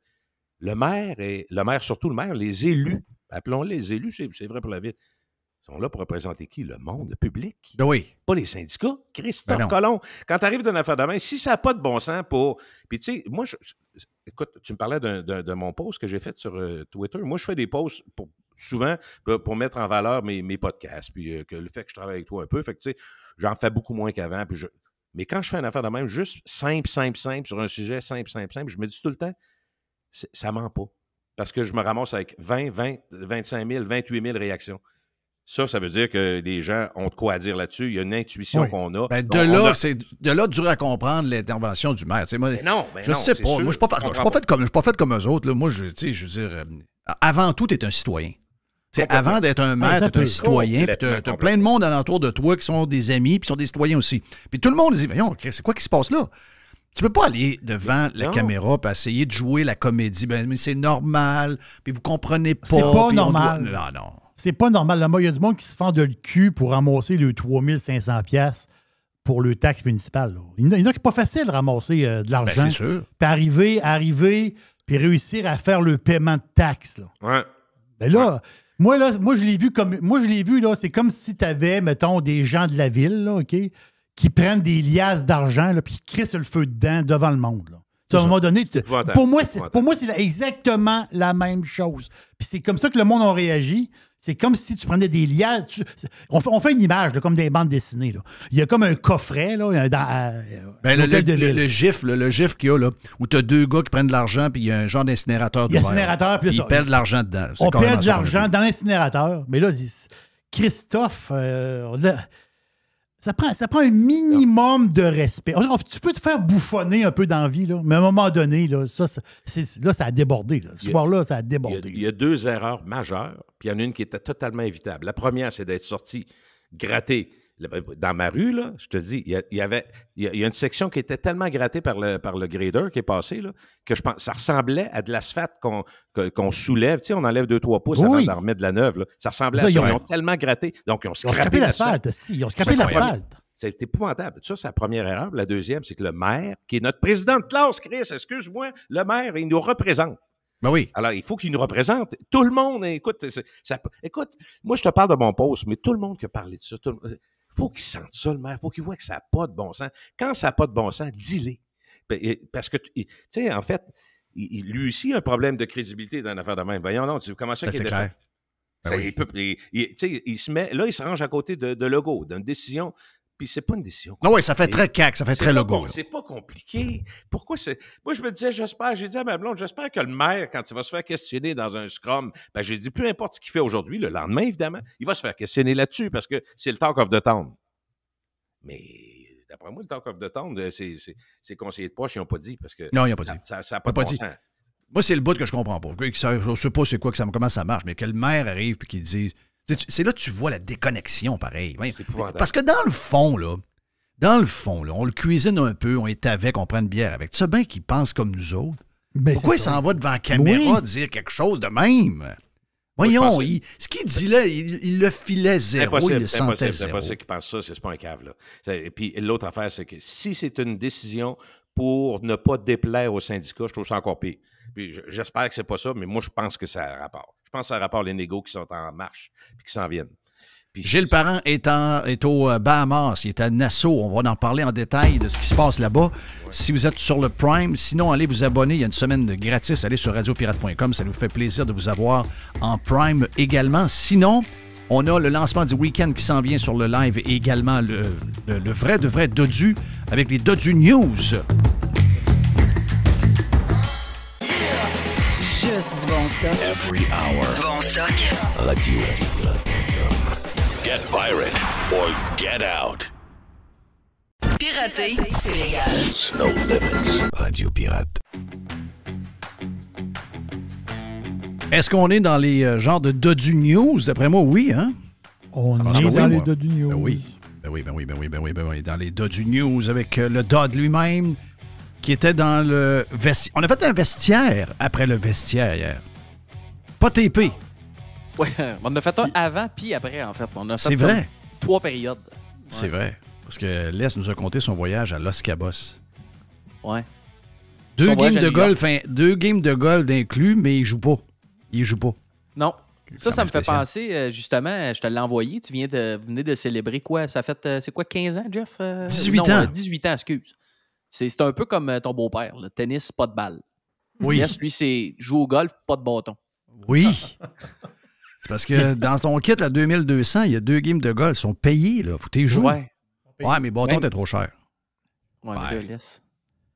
Le maire, et, le maire, surtout le maire, les élus, appelons-les les élus, c'est vrai pour la ville, sont là pour représenter qui? Le monde, le public. Ben oui. Pas les syndicats. Christophe ben Colomb. Quand tu arrives d'une affaire de main, si ça n'a pas de bon sens pour. Puis tu sais, moi, je... écoute, tu me parlais de, mon post que j'ai fait sur euh, Twitter. Moi, je fais des posts pour, souvent pour, mettre en valeur mes, mes podcasts. Puis euh, que le fait que je travaille avec toi un peu, fait que tu sais, j'en fais beaucoup moins qu'avant. Mais quand je fais une affaire de même, juste simple, simple, simple, sur un sujet simple, simple, simple, je me dis tout le temps, ça ment pas. Parce que je me ramasse avec 20, 20, 25 000, 28 000 réactions. Ça, ça veut dire que les gens ont de quoi à dire là-dessus. Il y a une intuition qu'on a. Ben, de, là, c'est de là, dur à comprendre l'intervention du maire. Ben ben je ne sais pas. Moi, je ne suis pas fait comme, suis pas fait comme eux autres. Moi, je, je veux dire, euh, avant tout, tu es un citoyen. avant d'être un ah, maire, tu es un citoyen, Tu as plein de monde alentour de toi qui sont des amis, puis sont des citoyens aussi. Puis tout le monde dit, voyons, c'est quoi qui se passe là? Tu peux pas aller devant la caméra et essayer de jouer la comédie. Ben, mais c'est normal, puis vous comprenez pas. C'est pas normal. Non, non. C'est pas normal. il y a du monde qui se fend de le cul pour ramasser le 3500 pièces pour le taxe municipal. Il y en a qui pas facile euh, de ramasser ben, de l'argent. c'est sûr. Puis arriver, arriver, puis réussir à faire le paiement de taxes. Ouais. Ben, là, moi, là, moi, je l'ai vu comme. Moi, je l'ai vu, là, c'est comme si tu avais, mettons, des gens de la ville, OK? qui prennent des liasses d'argent puis qui crissent le feu dedans devant le monde. À un moment donné, pour moi, c'est, exactement la même chose. Puis c'est comme ça que le monde a réagi. C'est comme si tu prenais des liasses. On, fait, une image, comme des bandes dessinées. Il y a comme un coffret là, euh, ben, le, gif, le gif qu'il y a, là, où tu as deux gars qui prennent de l'argent, puis il y a un genre d'incinérateur. Il y Ils perdent de l'argent dedans. On perd de l'argent dans l'incinérateur. Mais là, Christophe, euh, ça prend, ça prend un minimum de respect. Tu peux te faire bouffonner un peu d'envie, mais à un moment donné, là, ça, a débordé. Ce soir-là, ça a débordé. Il y, a, il y, a, deux erreurs majeures, puis il y en a une qui était totalement évitable. La première, c'est d'être sorti, gratté, ben, ben, dans ma rue, là, je te dis, il y, avait il y, a une section qui était tellement grattée par le, par le grader qui est passé là, que je pense ça ressemblait à de l'asphalte qu'on soulève. Tu sais, on enlève 2-3 pouces avant d'en remettre de la neuve. Là. Ça ressemblait à ça. Ils ont, tellement gratté. Donc, ils ont scrapé l'asphalte. Ils ont scrapé l'asphalte. C'est épouvantable. Ça, c'est la première erreur. La deuxième, c'est que le maire, qui est notre président de classe, Chris, excuse-moi, le maire, il nous représente. Ben oui. Alors, il faut qu'il nous représente. Tout le monde, écoute, écoute, moi, je te parle de mon poste, mais tout le monde qui a parlé de ça, faut qu'il sente ça, le maire. faut qu'il voit que ça n'a pas de bon sens. Quand ça n'a pas de bon sens, dis-le. Parce que, tu sais, en fait, lui aussi a un problème de crédibilité dans l'affaire de même. Voyons, non, tu, comment ça ben, qu'il est clair. Ben il, se met, là, il se range à côté de, de Legault, d'une décision puis c'est pas une décision. Non, ah oui, ça fait très cac, ça fait très logo. C'est pas compliqué. Pourquoi c'est. Moi, je me disais, j'espère, j'ai dit à ma blonde, j'espère que le maire, quand il va se faire questionner dans un scrum, ben, j'ai dit, peu importe ce qu'il fait aujourd'hui, le lendemain, évidemment, il va se faire questionner là-dessus parce que c'est le temps of the town. Mais d'après moi, le talk of the town, euh, c'est conseillers de poche, ils n'ont pas dit parce que. Non, ils n'ont pas dit. Ça n'a pas, dit. Moi, c'est le bout que je comprends pas. Je ne sais pas c'est quoi que ça, comment ça marche, mais que le maire arrive et qu'il dise c'est là que tu vois la déconnexion, pareil. Parce que dans le fond, là, dans le fond, on le cuisine un peu, on est avec, on prend une bière avec. Tu sais bien qu'il pense comme nous autres. Ben, Pourquoi il s'en va devant la caméra dire quelque chose de même? Voyons, ce qu'il dit là, il, le filait zéro, il le sentait zéro. C'est qu'il pense ça, c'est pas un cave. Là. Et puis l'autre affaire, c'est que si c'est une décision pour ne pas déplaire au syndicat, je trouve ça encore pire. J'espère que c'est pas ça, mais moi, je pense que ça a rapport. Je pense à rapport les négos qui sont en marche puis qui s'en viennent. Puis Gilles Parent est, en, est au euh, Bahamas, il est à Nassau. On va en parler en détail de ce qui se passe là-bas. Si vous êtes sur le Prime, sinon allez vous abonner. Il y a une semaine de gratis. Allez sur radiopirate.com. Ça nous fait plaisir de vous avoir en Prime également. Sinon, on a le lancement du week-end qui s'en vient sur le live et également le, le vrai de vrai Dodu avec les Dodu News. Juste du bon stock. Every hour. Du bon stock. Radio. Get pirate or get out. Pirater, c'est légal. no limits. Radio Pirate. Est-ce qu'on est dans les euh, genres de Dodu News? D'après moi, oui, hein? On est dans, les Dodu ben News. Ben oui. Ben oui, ben oui, ben oui, ben oui, ben oui, dans les Dodu News avec euh, le dod lui-même qui était dans le vestiaire. On a fait un vestiaire après le vestiaire hier. Pas TP. Oui, on a fait un avant puis après, en fait. On a fait C'est vrai. Trois périodes. C'est vrai. Parce que Les nous a compté son voyage à Los Cabos. Ouais. Deux games, de golf, enfin, deux games, de golf, inclus, mais il joue pas. Il joue pas. Non. Ça, ça me fait penser, euh, justement, je te l'ai envoyé, tu viens de, venez de célébrer quoi? Ça fait, euh, c'est quoi, 15 ans, Jeff? 18 euh, ans. 18 ans, excuse. C'est un peu comme euh, ton beau-père, le tennis, pas de balle. Oui. lui, c'est joue au golf, pas de bâton. Oui. c'est parce que dans ton kit à 2200, il y a deux games de golf. Ils sont payés, là. Faut que joues. Ouais. ouais. mais bâton, t'es trop cher. Ouais,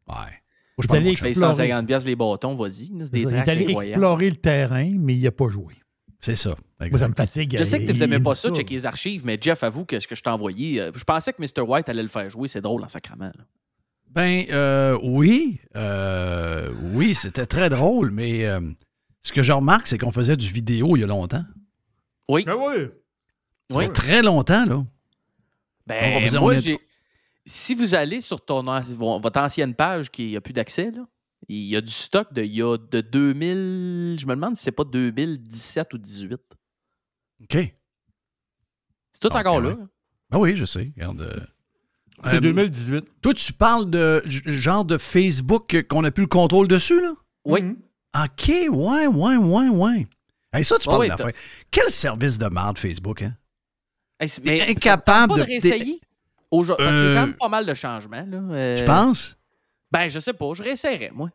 Ouais. je pense que 150 pièces les bâtons, vas-y. Tu es allé explorer le terrain, mais il a pas joué. C'est ça. ça me fatigue. Je sais que tu n'aimais pas ça, check les archives, mais Jeff, avoue que ce que je t'ai envoyé, euh, je pensais que Mr. White allait le faire jouer. C'est drôle en sacrament. Ben euh, oui, euh, oui, c'était très drôle, mais euh, ce que je remarque, c'est qu'on faisait du vidéo il y a longtemps. Oui. Ben oui. oui. très longtemps, là. Ben, moi, si vous allez sur votre ancienne page qui n'a plus d'accès, il y a du stock de, il de 2000, je me demande si c'est pas 2017 ou 2018. OK. C'est tout encore là. Ben oui, je sais. Regarde. C'est 2018. Euh, toi, tu parles de genre de Facebook qu'on n'a plus le contrôle dessus, là? Oui. Mhm. OK, ouais, ouais, ouais, ouais. et ça, tu ah parles de la Quel service de merde, Facebook, hein? Hey, mais incapable ça, pas de... réessayer? Aujourd'hui, Parce qu'il y a quand euh. même pas mal de changements. Là. Euh. Tu penses? Ben, je sais pas. Je réessayerais, moi.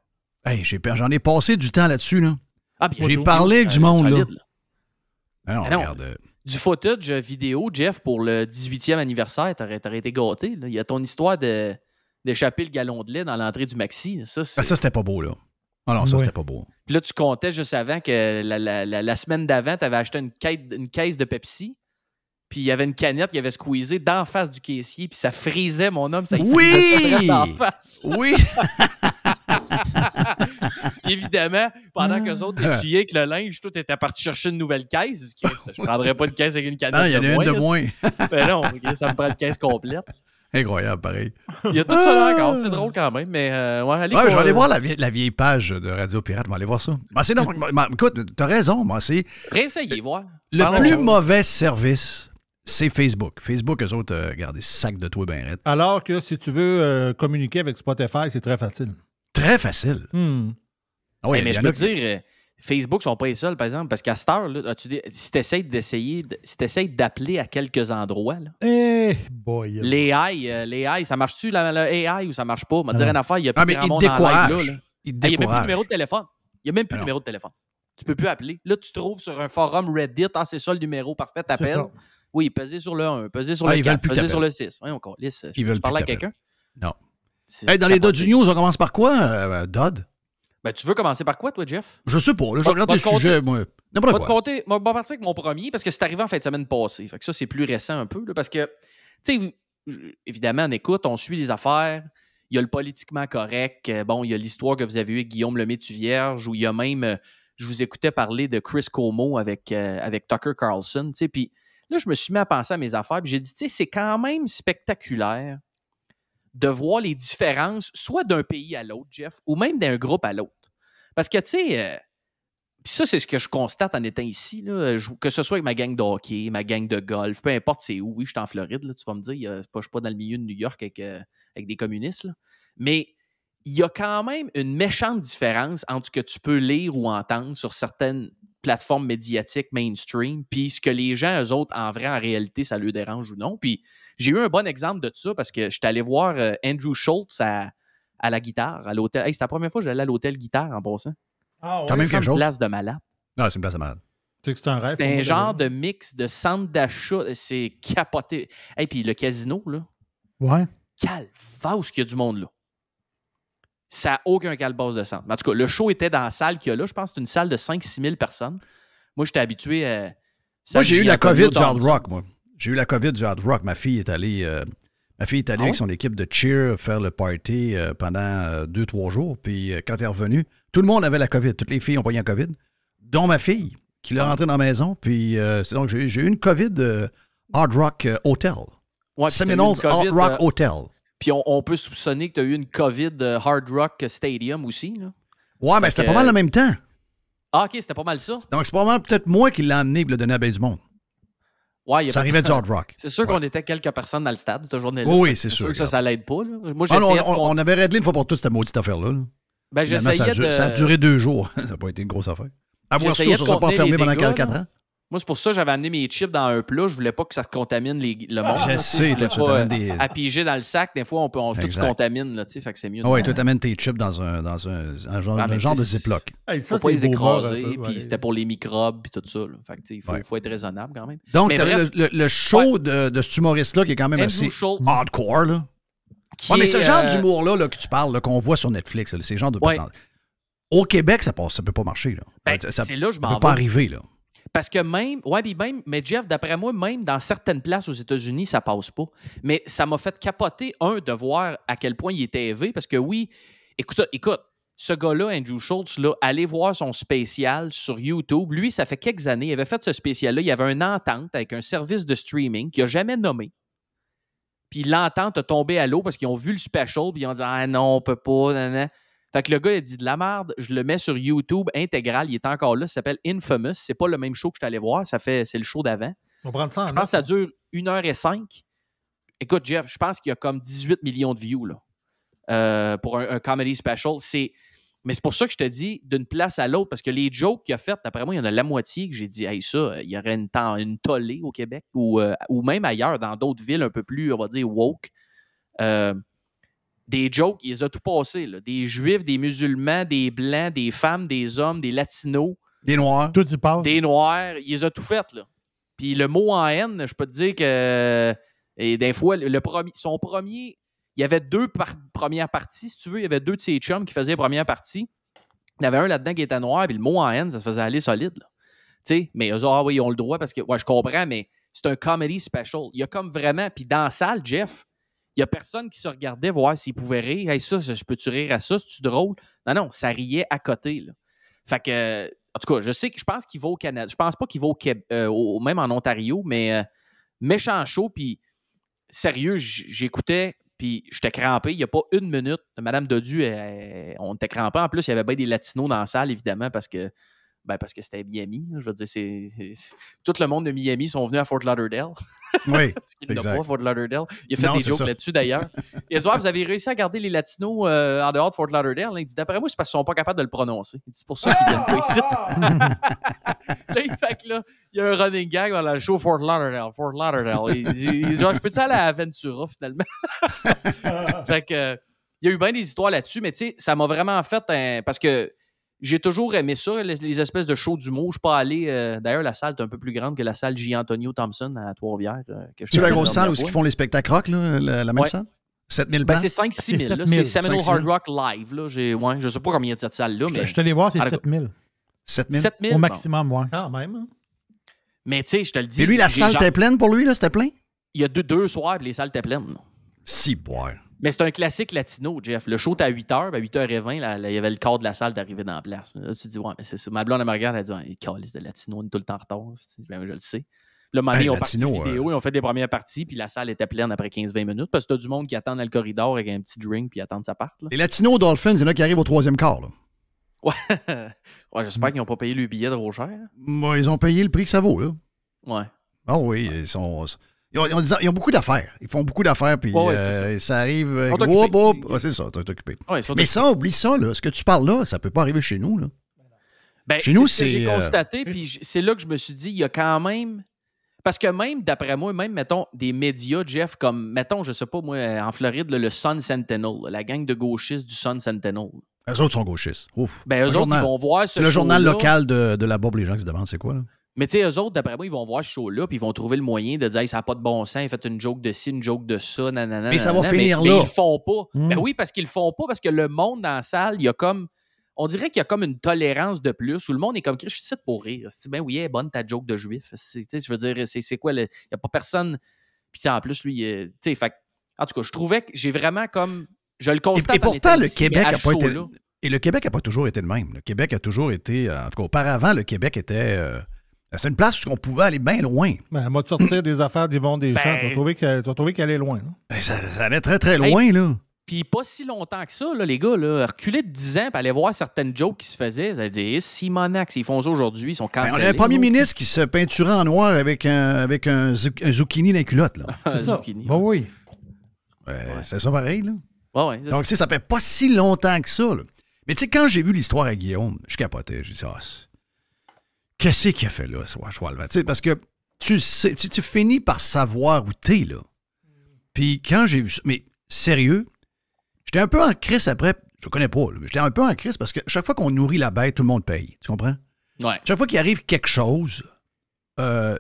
j'en ai... passé du temps là-dessus. Là. Ah, j'ai parlé avec du monde. là. Ben ben regarde du footage vidéo, Jeff, pour le 18e anniversaire. T'aurais, t'aurais été gâté. Il y a ton histoire de, d'échapper le galon de lait dans l'entrée du maxi. Ça, ah, c'était pas beau, là. Alors ah ça, c'était pas beau. Puis là, tu comptais juste avant que la, semaine d'avant, tu avais acheté une, caisse, de Pepsi. Puis il y avait une canette qui avait squeezé d'en face du caissier, puis ça frisait, mon homme, ça oui! face. Oui! évidemment, pendant ah. que les autres essuyaient avec le linge, tout était parti chercher une nouvelle caisse. Je ne prendrais pas une caisse avec une canette. Non, il y en a une de moins. Mais ben non, ça me prend une caisse complète. Incroyable, pareil. Il y a tout ça là encore. C'est ah. drôle quand même, mais euh, ouais, allez. je vais aller euh, voir la vieille, page de Radio Pirate. Je vais aller voir ça. Ben, c'est non. Ben, ben, écoute, t'as raison, moi, c'est. Réessayez, voir. Le plus mauvais service, c'est Facebook. Facebook, eux autres, euh, des sac de toi bien Alors que si tu veux euh, communiquer avec Spotify, c'est très facile. Très facile. Hmm. Ah eh, mais, je peux dire, euh, Facebook sont pas les seuls, par exemple, parce qu'à cette heure, tu si tu essaies d'essayer, si d'appeler à quelques endroits, là, eh, les AI, euh, les ça marche-tu, l'AI ou ça marche pas? Je ah dire une affaire, il n'y a ah, plus il n'y a même plus de numéro de téléphone. Il n'y a même plus de numéro de téléphone. Tu peux plus appeler. Là, tu te trouves sur un forum Reddit, ah, c'est ça le numéro parfait, t'appelles. Oui, peser sur le 1, peser sur le 4, peser sur le 6. Oui, on lisse. tu parles à quelqu'un? Non. dans les Dodge News, on commence par quoi, euh, Dodd? Ben, tu veux commencer par quoi, toi, Jeff? Je sais pas. je regarde tes sujets, moi. On va partir avec mon premier parce que c'est arrivé en fait de semaine passée. ça, c'est plus récent un peu. parce que, évidemment, on écoute, on suit les affaires. Il y a le politiquement correct. Euh, bon, il y a l'histoire que vous avez eue avec Guillaume Lemaitre-Vierge, où il y a même. Euh, je vous écoutais parler de Chris Como avec, euh, avec Tucker Carlson. Puis là, je me suis mis à penser à mes affaires. Puis j'ai dit, tu sais, c'est quand même spectaculaire de voir les différences, soit d'un pays à l'autre, Jeff, ou même d'un groupe à l'autre. Parce que, tu sais, euh, ça, c'est ce que je constate en étant ici, là, que ce soit avec ma gang de hockey, ma gang de golf, peu importe c'est où. Oui, je suis en Floride, là, tu vas me dire, je ne suis pas dans le milieu de New York avec, euh, avec des communistes. Mais il y a quand même une méchante différence entre ce que tu peux lire ou entendre sur certaines plateformes médiatiques mainstream, puis ce que les gens, eux autres, en vrai, en réalité, ça leur dérange ou non. Puis j'ai eu un bon exemple de ça parce que je suis allé voir euh, Andrew Schultz à, à la guitare, à l'hôtel. C'est c'était la première fois que j'allais à l'hôtel guitare en passant. Ah, ouais. C'est une place de malade. Non, c'est une place de malade. C'est un rêve. C'est un genre de mix de centre d'achat. C'est capoté. Et puis le casino, là. Ouais. Calvasse qu'il y a du monde, là. Ça n'a aucun calbasse de centre. En tout cas, le show était dans la salle qu'il y a là. Je pense que c'est une salle de 5-6 000 personnes. Moi, j'étais habitué à. moi, j'ai eu la COVID du hard rock, moi. J'ai eu la COVID du hard rock. Ma fille est allée. Euh, Ma fille est allée ah avec son équipe de cheer faire le party euh, pendant euh, deux, trois jours. Puis euh, quand elle est revenue, tout le monde avait la COVID. Toutes les filles ont pris la COVID, dont ma fille, qui est ah. rentrée dans la maison. Puis c'est donc, j'ai eu une COVID Hard Rock Hotel. Seminoles Hard Rock Hotel. Puis on, peut soupçonner que tu as eu une COVID Hard Rock Stadium aussi. Ouais, mais c'était pas mal en même temps. Ah, OK, c'était pas mal ça. Donc c'est probablement peut-être moi qui l'ai emmené et le donné à Baie du Monde ça arrivait du hard rock. C'est sûr qu'on était quelques personnes dans le stade cette journée Oui, c'est sûr. sûr que ça, ça l'aide pas. Moi, ah on, avait réglé une fois pour toutes cette maudite affaire-là. Ben, ça, a, ça a duré deux jours. ça n'a pas été une grosse affaire. Avoir sûr, ça ne pas fermé pendant 4 ans. Moi, c'est pour ça que j'avais amené mes chips dans un plat. Je voulais pas que ça contamine le monde. Je sais, tu tu pas, des... Euh, à, piger dans le sac. Des fois, on, peut, tout se contamine, là, tu sais, fait que c'est mieux. Ah oui, toi, t'amènes tes chips dans un, genre, ah, de ziploc. Il faut pas les écraser, puis c'était pour les microbes, puis tout ça. Là. Fait que, il faut, faut, être raisonnable quand même. Donc, le, show de, de, ce humoriste-là qui est quand même assez hardcore, là. mais ce genre euh, d'humour-là là, que tu parles, qu'on voit sur Netflix, ces genres de au Québec, ça ne peut pas marcher. Là. Ben, ça, c'est là je m'en peut pas arriver. Là. Parce que même, ouais, mais Jeff, d'après moi, même dans certaines places aux États-Unis, ça passe pas. Mais ça m'a fait capoter, un, de voir à quel point il était élevé, parce que oui, écoute, écoute, ce gars-là, Andrew Schultz, là, allez voir son spécial sur YouTube. Lui, ça fait quelques années, il avait fait ce spécial-là. Il y avait une entente avec un service de streaming qu'il n'a jamais nommé. Puis l'entente a tombé à l'eau parce qu'ils ont vu le special, puis ils ont dit Ah non, on peut pas. Fait que le gars, il a dit de la merde, je le mets sur YouTube intégral, il est encore là, ça s'appelle Infamous. C'est pas le même show que je t'allais voir, ça fait, c'est le show d'avant. ça Je pense que ça dure 1 h cinq. Écoute, Jeff, je pense qu'il y a comme 18 millions de views là, euh, pour un, comedy special. C'est. Mais c'est pour ça que je te dis d'une place à l'autre, parce que les jokes qu'il a faites, d'après moi, il y en a la moitié que j'ai dit, hey, ça, il y aurait une, temps, une tollée au Québec ou, euh, ou même ailleurs, dans d'autres villes un peu plus, on va dire, woke. Euh, des jokes, ils les a tout passé. Des juifs, des musulmans, des blancs, des femmes, des hommes, des latinos. Des noirs. Tout y passe. Des noirs. Il les a tout fait. Là. Puis le mot en haine, je peux te dire que. Et des fois, le son premier. Il y avait deux premières parties, si tu veux. Il y avait deux de ses chums qui faisaient la première partie. Il y avait un là-dedans qui était noir, puis le mot en haine, ça se faisait aller solide. Là. mais ah ils ont le droit parce que. Ouais, je comprends, mais c'est un comedy special. Il y a comme vraiment. Puis dans la salle, Jeff, il n'y a personne qui se regardait voir s'il pouvait rire. Hey, ça, je peux-tu rire à ça? C'est-tu drôle? Non, non, ça riait à côté. que, en tout cas, je sais que je pense qu'il va au Canada. Je pense pas qu'il va au euh, même en Ontario, mais euh, méchant chaud. Puis, sérieux, j'écoutais, puis j'étais crampé. Il n'y a pas une minute. Madame Dodu, on était crampé. En plus, il y avait bien des latinos dans la salle, évidemment, parce que ben, parce que c'était Miami. Je veux dire, c'est, tout le monde de Miami sont venus à Fort Lauderdale. Oui. Exact. pas Fort Lauderdale. Il a fait des jokes là-dessus d'ailleurs. Il a dit ah, Vous avez réussi à garder les Latinos euh, en dehors de Fort Lauderdale. Il dit D'après moi, c'est parce qu'ils ne sont pas capables de le prononcer. Il dit C'est pour ça qu'ils viennent pas ici. Ah! là, il fait que là, il y a un running gag dans le show Fort Lauderdale. Fort Lauderdale. Il dit ah, Je peux-tu aller à Ventura, finalement Fait que. Euh, il y a eu bien des histoires là-dessus, mais tu sais, ça m'a vraiment fait un... parce que j'ai toujours aimé ça, les, espèces de shows mot. Je suis pas allé. Euh, d'ailleurs, la salle est un peu plus grande que la salle J. Antonio Thompson à Trois-Rivières. c'est la grosse salle où ils font les spectacles rock, là, la, même ouais. salle? 7000 ben, C'est 5-6 000. C'est Seminole Hard Rock Live. Là. je ne sais pas combien il y a de cette salle-là. Je, mais... je suis allé voir, c'est 7000. 7000? Au maximum, moi. Quand même. Hein. Mais tu sais, je te le dis. Et lui, la salle était pleine pour lui, là? C'était plein? Il y a deux, deux soirs, les salles étaient pleines. Si, boire. Mais c'est un classique latino, Jeff. Le show, t'es à 8h, À 8h20, il y avait le quart de la salle d'arriver dans la place. Là, tu te dis, ouais, mais c'est ça. Ma blonde, elle me regarde, elle dit, Ils calice de latino, on est tout le temps en retard. Ben, je le sais. Le là, ben, ils ont on euh, vidéo, ont fait des premières parties, puis la salle était pleine après 15-20 minutes, parce que t'as du monde qui attend dans le corridor avec un petit drink, puis attendent que ça parte. Les latinos Dolphins, il y en a qui arrivent au troisième quart. Ouais. ouais j'espère mm. qu'ils n'ont pas payé le billet trop cher. Hein. ils ont payé le prix que ça vaut. Là. Ouais. Ah oui, ils sont. Ils ont, beaucoup d'affaires. Ils font beaucoup d'affaires, puis euh, ça. arrive. Euh, c'est ça, t'es occupé. Mais ça, oublie ça, là. Ce que tu parles là, ça peut pas arriver chez nous, là. Ben, chez nous, c'est. j'ai euh, constaté, puis c'est là que je me suis dit, il y a quand même. Parce que même, d'après moi, même, mettons, des médias, Jeff, comme, mettons, je sais pas, moi, en Floride, le Sun Sentinel, la gang de gauchistes du Sun Sentinel. Eux autres sont gauchistes. Ouf. Ben, autres, vont voir C'est le journal local de, de la Bob, les gens qui se demandent c'est quoi, là. Mais tu sais, eux autres, d'après moi, ils vont voir ce show-là, puis ils vont trouver le moyen de dire ça n'a pas de bon sens, font une joke de ci, une joke de ça, nanana. Mais ça va finir là. Mais ils le font pas. Ben hmm. oui, parce qu'ils le font pas, parce que le monde dans la salle, il y a comme. On dirait qu'il y a comme une tolérance de plus où le monde est comme je suis pour rire. Ben oui, est bonne ta joke de juif. Je veux dire, c'est quoi Il n'y a pas personne. Puis en plus, lui, euh, tu sais, en tout cas, je trouvais que j'ai vraiment comme. Je le constate. Et, pourtant, le Québec n'a pas été. Et le Québec n'a pas toujours été le même. Le Québec a toujours été. En tout cas, auparavant, le Québec était. Euh, c'est une place où on pouvait aller bien loin. Ben, elle m'a de sortir des affaires d'Yvon des Ben... Tu vas trouver qu'elle allait loin. Ben, ça, allait très, très loin. là. Puis pas si longtemps que ça, là, les gars. Là, reculer de 10 ans et aller voir certaines jokes qui se faisaient. Vous allez dire, eh, Simonax, ils font ça aujourd'hui, ils sont ben, cancellés. on a un premier ministre qui se peinturait en noir avec un, avec un, zucchini dans les culottes. C'est ça. Zucchini, bah oui. Ouais. C'est ça pareil. Là. ouais, Donc, ça. ça fait pas si longtemps que ça. Mais tu sais, quand j'ai vu l'histoire à Guillaume, je capotais. J'ai dit, ah, qu'est-ce qu'il a fait là, sais Parce que tu, sais, tu, finis par savoir où t'es, là. Puis quand j'ai vu ça, mais sérieux, j'étais un peu en crise après, je connais pas, mais j'étais un peu en crise parce que chaque fois qu'on nourrit la bête, tout le monde paye. Tu comprends? Chaque fois qu'il arrive quelque chose, euh,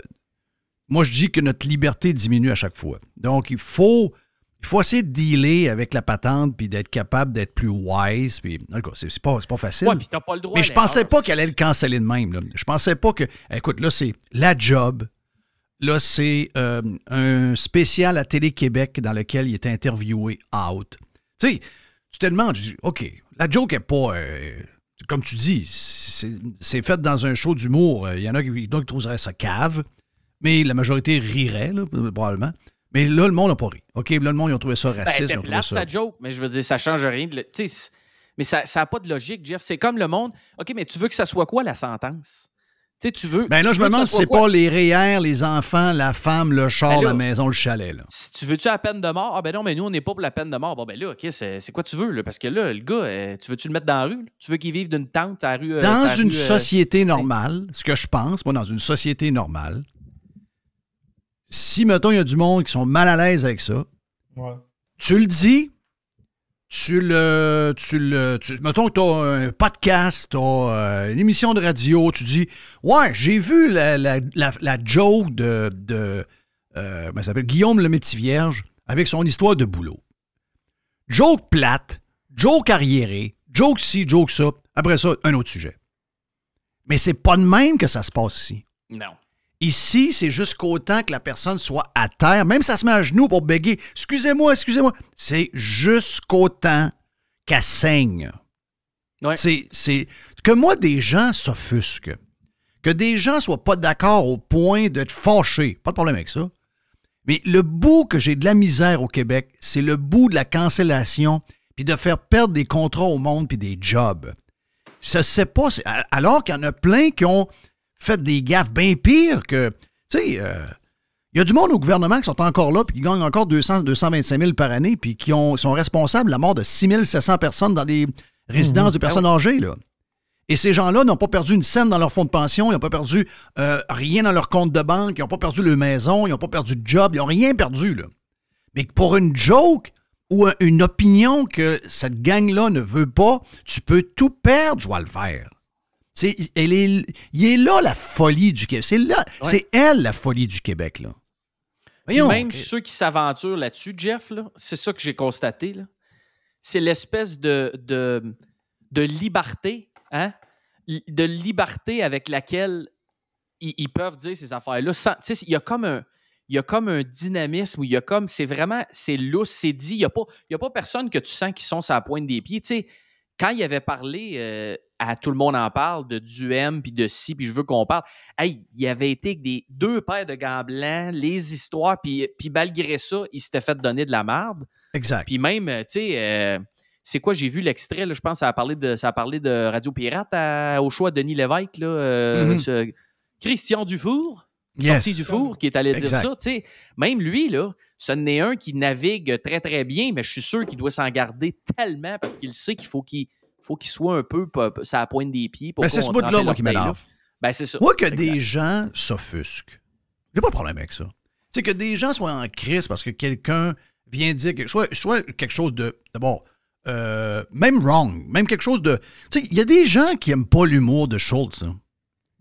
moi je dis que notre liberté diminue à chaque fois. Donc il faut il faut essayer de dealer avec la patente puis d'être capable d'être plus wise. Puis, c'est pas, pas facile. pas le Mais je pensais pas qu'elle allait le canceller de même. Là. Je pensais pas que. Écoute, là, c'est la job. Là, c'est euh, un spécial à Télé-Québec dans lequel il est interviewé out. Tu sais, tu te demandes, OK, la joke est pas. Euh, comme tu dis, c'est fait dans un show d'humour. Il y en a qui, trouveraient ça cave, mais la majorité rirait, probablement. Mais là, le monde n'a pas ri. OK, là, le monde, ils ont trouvé ça ben, raciste. Ben, pas ça. joke, mais je veux dire, ça change rien. mais ça n'a pas de logique, Jeff. C'est comme le monde. OK, mais tu veux que ça soit quoi la sentence? tu veux. Ben là, je me demande si c'est pas les REER, les enfants, la femme, le char, ben la maison, le chalet. Si tu veux-tu la peine de mort? Ah ben non, mais nous, on n'est pas pour la peine de mort. Bon, ben là, OK, c'est quoi tu veux? Parce que là, le gars, euh, tu veux-tu le mettre dans la rue? Tu veux qu'il vive d'une tente à la rue? Euh, dans une euh, société normale, ce que je pense, moi, dans une société normale, si, mettons, il y a du monde qui sont mal à l'aise avec ça, tu le dis, tu le. Tu le mettons que tu as un podcast, tu as euh, une émission de radio, tu dis Ouais, j'ai vu la, la, Joe de. de euh, ça s'appelle Guillaume le vierge avec son histoire de boulot. Joke plate, joke arriéré, joke ci, joke ça. Après ça, un autre sujet. Mais c'est pas de même que ça se passe ici. Non. Ici, c'est jusqu'au temps que la personne soit à terre, même si se met à genoux pour béguer. Excusez-moi, excusez-moi. C'est jusqu'au temps qu'elle saigne. C'est que moi, des gens s'offusquent. Que des gens soient pas d'accord au point d'être fâchés. Pas de problème avec ça. Mais le bout que j'ai de la misère au Québec, c'est le bout de la cancellation puis de faire perdre des contrats au monde puis des jobs. Ça se pas. Alors qu'il y en a plein qui ont Faites des gaffes bien pires que. Tu sais, il euh, y a du monde au gouvernement qui sont encore là, puis qui gagnent encore 200, 225 000 par année, puis qui ont, sont responsables de la mort de 6 700 personnes dans des mhm. résidences de ben personnes âgées. Là. Et ces gens-là n'ont pas perdu une scène dans leur fonds de pension, ils n'ont pas perdu euh, rien dans leur compte de banque, ils n'ont pas perdu leur maison, ils n'ont pas perdu de job, ils n'ont rien perdu. Là. Mais pour une joke ou euh, une opinion que cette gang-là ne veut pas, tu peux tout perdre, je vois le faire elle est, il est là la folie du Québec. C'est, là, c'est elle la folie du Québec. Là. même ceux qui s'aventurent là-dessus, Jeff, c'est ça que j'ai constaté. Là. C'est l'espèce de, de, liberté, hein? de liberté avec laquelle ils, peuvent dire ces affaires-là. Il y a comme un il y a comme un dynamisme où il y a comme c'est vraiment c'est lousse, c'est dit, il n'y a, pas, a pas personne que tu sens qui sont sur pointe des pieds, tu quand il avait parlé euh, à Tout le monde en parle de Duhem puis de si puis je veux qu'on parle, hey, il avait été avec des deux paires de gants blancs, les histoires, puis, malgré ça, il s'était fait donner de la merde. Exact. Puis même, euh, tu sais, euh, c'est quoi, j'ai vu l'extrait, je pense, ça a parlé de, ça a parlé de Radio Pirate au choix de Denis Lévesque, là, mhm. Christian Dufour sorti du four qui est allé dire ça. sais même lui, là, ce n'est un qui navigue très, très bien, mais je suis sûr qu'il doit s'en garder tellement parce qu'il sait qu'il faut qu'il faut qu'il soit un peu ça pointe des pieds. Pour ben, c'est ce bout-là qui m'énerve. Ben, c'est ça. Moi, que des gens s'offusquent, j'ai pas de problème avec ça. c'est que des gens soient en crise parce que quelqu'un vient dire quelque soit, soit quelque chose de. D'abord, euh, même wrong, même quelque chose de. Tu sais, il y a des gens qui aiment pas l'humour de Schultz. Hein.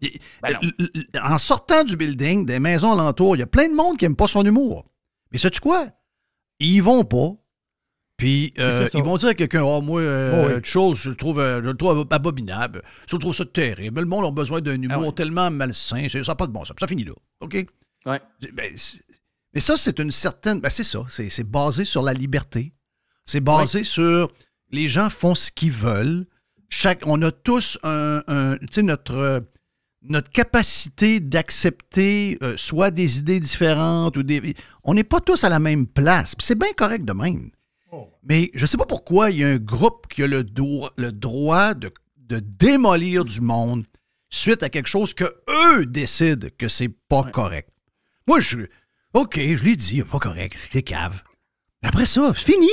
Ben euh, en sortant du building, des maisons alentour, il y a plein de monde qui n'aime pas son humour. Mais sais-tu quoi? Ils vont pas. Puis euh, ils vont dire à quelqu'un Ah, oh, moi, euh, oh chose, je le, trouve, euh, le trouve abominable. Je trouve ça terrible. Le monde a besoin d'un ah humour tellement malsain. Ça n'a pas de bon sens. Ça finit là. OK? Ben, mais ça, c'est une certaine. Ben, c'est ça. C'est basé sur la liberté. C'est basé sur. Les gens font ce qu'ils veulent. on a tous un. un tu sais, notre notre capacité d'accepter euh, soit des idées différentes ou des. On n'est pas tous à la même place. C'est bien correct de même. Oh. Mais je ne sais pas pourquoi il y a un groupe qui a le, droit de, démolir du monde suite à quelque chose que eux décident que c'est pas correct. Moi, je. OK, je l'ai dit, pas correct, c'est cave. Après ça, fini.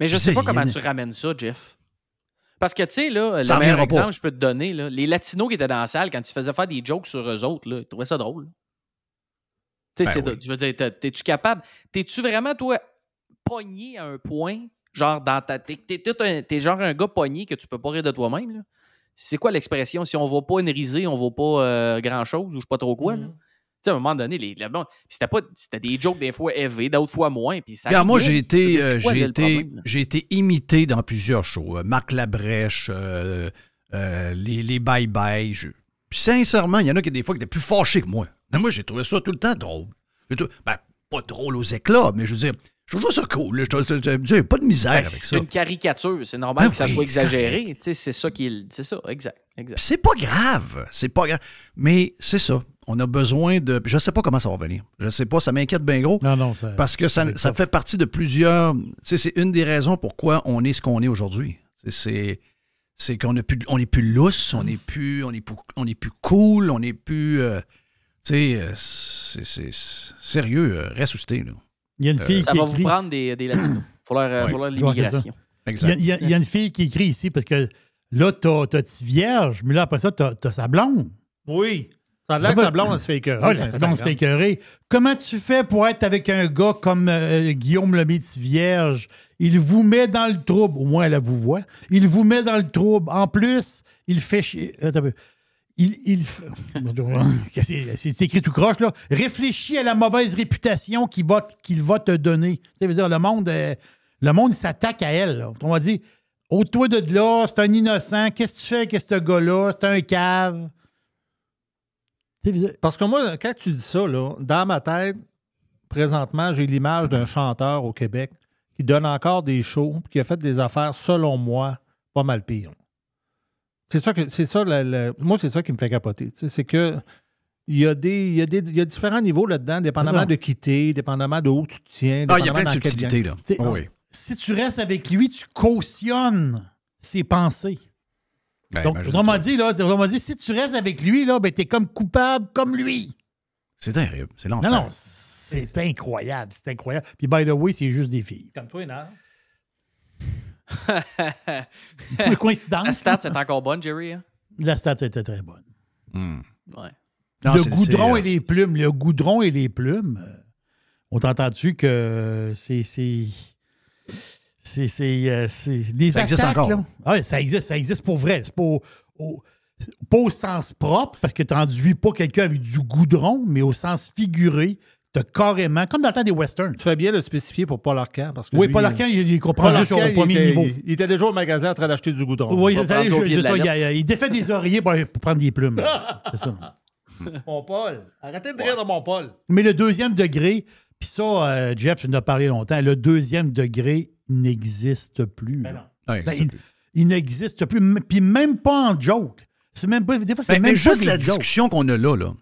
Mais je sais pas comment tu ramènes ça, Jeff. Parce que, tu sais, là, le meilleur exemple que je peux te donner, là, les Latinos qui étaient dans la salle, quand ils faisaient faire des jokes sur eux autres, là, ils trouvaient ça drôle. Tu sais, ben je veux dire, t'es-tu capable? T'es-tu vraiment, toi, pogné à un point, genre dans ta. T'es, genre un gars pogné que tu peux pas rire de toi-même, là? C'est quoi l'expression? Si on va pas une risée, on va pas euh, grand-chose ou je sais pas trop quoi, mm-hmm à un moment donné, les, les c'était pas c'était des jokes des fois élevés, d'autres fois moins. Puis ça moi, j'ai été, euh, j'ai, été, j'ai été imité dans plusieurs shows. Euh, Marc Labrèche, euh, euh les, Bye Bye. Sincèrement, il y en a qui, des fois, qui étaient plus fâchés que moi. Mais moi, j'ai trouvé ça tout le temps drôle. Ben, pas drôle aux éclats, mais je veux dire, je trouve ça cool. Je, pas de misère ben, avec ça. C'est une caricature. C'est normal ben que ça soit exagéré. C'est ça qui est. C'est ça, exact. C'est pas grave. C'est pas grave. Mais c'est ça. On a besoin de. Je ne sais pas comment ça va venir. Je ne sais pas, ça m'inquiète bien gros. Non, non, ça, Parce que ça, fait partie de plusieurs. Tu sais, C'est une des raisons pourquoi on est ce qu'on est aujourd'hui. C'est qu'on n'est plus, on est plus lousse, on n'est plus, est plus, cool, on n'est plus, euh, tu sais, euh, c'est sérieux, euh, là. Il y a une euh, fille qui ça va vous prendre des, latinos Il leur, leur l'immigration. Exactement. il, y, a une fille qui écrit ici parce que là tu as, vierge, mais là après ça tu as sa blonde. Oui. Ça a l'air que blonde, fait ah, hein, écœurer. Comment tu fais pour être avec un gars comme euh, Guillaume le Vierge? Il vous met dans le trouble. Au moins, elle vous voit. Il vous met dans le trouble. En plus, il fait chier. Euh, attends un peu. Il, il... c'est écrit tout croche, là. Réfléchis à la mauvaise réputation qu'il va, va te donner. Ça veut dire, le monde, euh, le monde s'attaque à elle. On va dire, au toi de là, c'est un innocent. Qu'est-ce que tu fais avec ce gars-là? C'est un cave. Parce que moi, quand tu dis ça, dans ma tête, présentement, j'ai l'image d'un chanteur au Québec qui donne encore des shows qui a fait des affaires, selon moi, pas mal pire. C'est ça que. C'est ça moi, c'est ça qui me fait capoter. C'est que. Il y, a des, différents niveaux là-dedans, dépendamment de quitter, dépendamment de où tu te tiens. Ah, il y a plein de subtilités. Là. Ah si tu restes avec lui, tu cautionnes ses pensées. Ben, Donc, autrement dit, là, autrement dit, si tu restes avec lui, là, ben, t'es comme coupable comme lui. C'est terrible. C'est l'enfer. Non, non, c'est incroyable. C'est incroyable. Puis, by the way, c'est juste des filles. Comme toi, C'est Une coïncidence. La stat, c'est encore bonne, Jerry. Hein? La stat, c'était très bonne. Hmm. Ouais. le goudron et les plumes. Le goudron et les plumes. Euh, on t'entend-tu que c'est euh, c'est des ça existe encore. Ah, ça existe, ça existe pour vrai. C'est pas au, sens propre, parce que tu n'enduis pas quelqu'un avec du goudron, mais au sens figuré. As carrément, comme dans le temps des westerns. Tu fais bien de spécifier pour Paul Arcand. Parce que oui, Paul Arcand, il, comprend juste sur le premier niveau. Il, était déjà au magasin en train d'acheter du goudron. Oui, il, était il, défait des oreillers pour, prendre des plumes. C'est ça. Mon Paul, arrêtez de rire de mon Paul. Mais le deuxième degré, puis ça, euh, Jeff, tu en as parlé longtemps. Le deuxième degré n'existe plus. Ben ben, il, n'existe plus. Puis même pas en joke. C'est même pas. Des fois, c'est ben, même juste la discussion qu'on a là, là.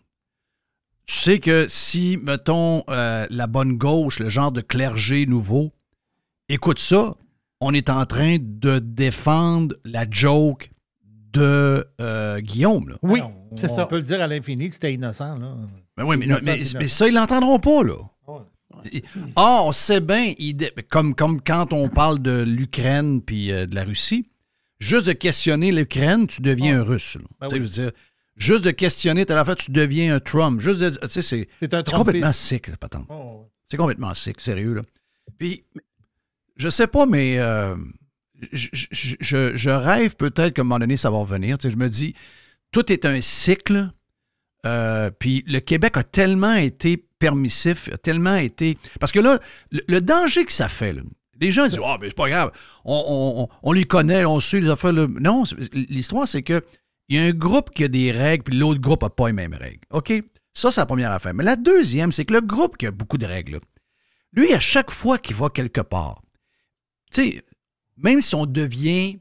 Tu sais que si, mettons, euh, la bonne gauche, le genre de clergé nouveau, écoute ça, on est en train de défendre la joke de euh, Guillaume. Oui, c'est ça. On peut le dire à l'infini que c'était innocent. Mais mais ça, ils l'entendront pas, là. Ah, on sait bien, comme, quand on parle de l'Ukraine puis euh, de la Russie, juste de questionner l'Ukraine, tu deviens ah. un Russe. Ben juste de questionner la fin, tu deviens un Trump. Juste c'est, c'est complètement sick, la oh, C'est complètement sick, sérieux. Puis, je sais pas, mais euh, je, rêve peut-être qu'à un moment donné, ça va revenir. je me dis, tout est un cycle. Euh, puis le Québec a tellement été permissif, a tellement été. Parce que là, le, danger que ça fait, les gens disent Ah, mais c'est pas grave, on, les connaît, on suit les affaires. Non, l'histoire, c'est que il y a un groupe qui a des règles, puis l'autre groupe n'a pas les mêmes règles. OK? Ça, c'est la première affaire. Mais la deuxième, c'est que le groupe qui a beaucoup de règles, lui, à chaque fois qu'il va quelque part, tu sais, même si on devient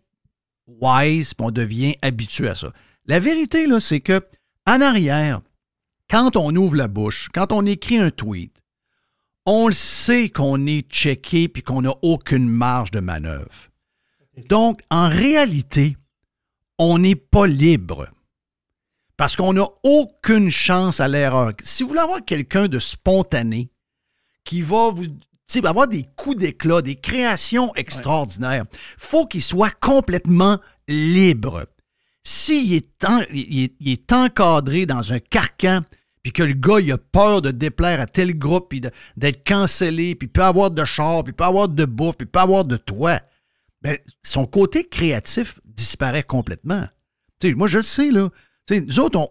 wise, on devient habitué à ça, la vérité, là, c'est que en arrière, quand on ouvre la bouche, quand on écrit un tweet, on le sait qu'on est checké puis qu'on n'a aucune marge de manœuvre. Donc, en réalité, on n'est pas libre parce qu'on n'a aucune chance à l'erreur. Si vous voulez avoir quelqu'un de spontané qui va vous avoir des coups d'éclat, des créations extraordinaires, il faut qu'il soit complètement libre s'il est, est, encadré dans un carcan, puis que le gars, a peur de déplaire à tel groupe, puis d'être cancellé, puis peut avoir de char, puis peut avoir de bouffe, puis peut avoir de toit, ben, son côté créatif disparaît complètement. moi, je le sais, là. nous autres,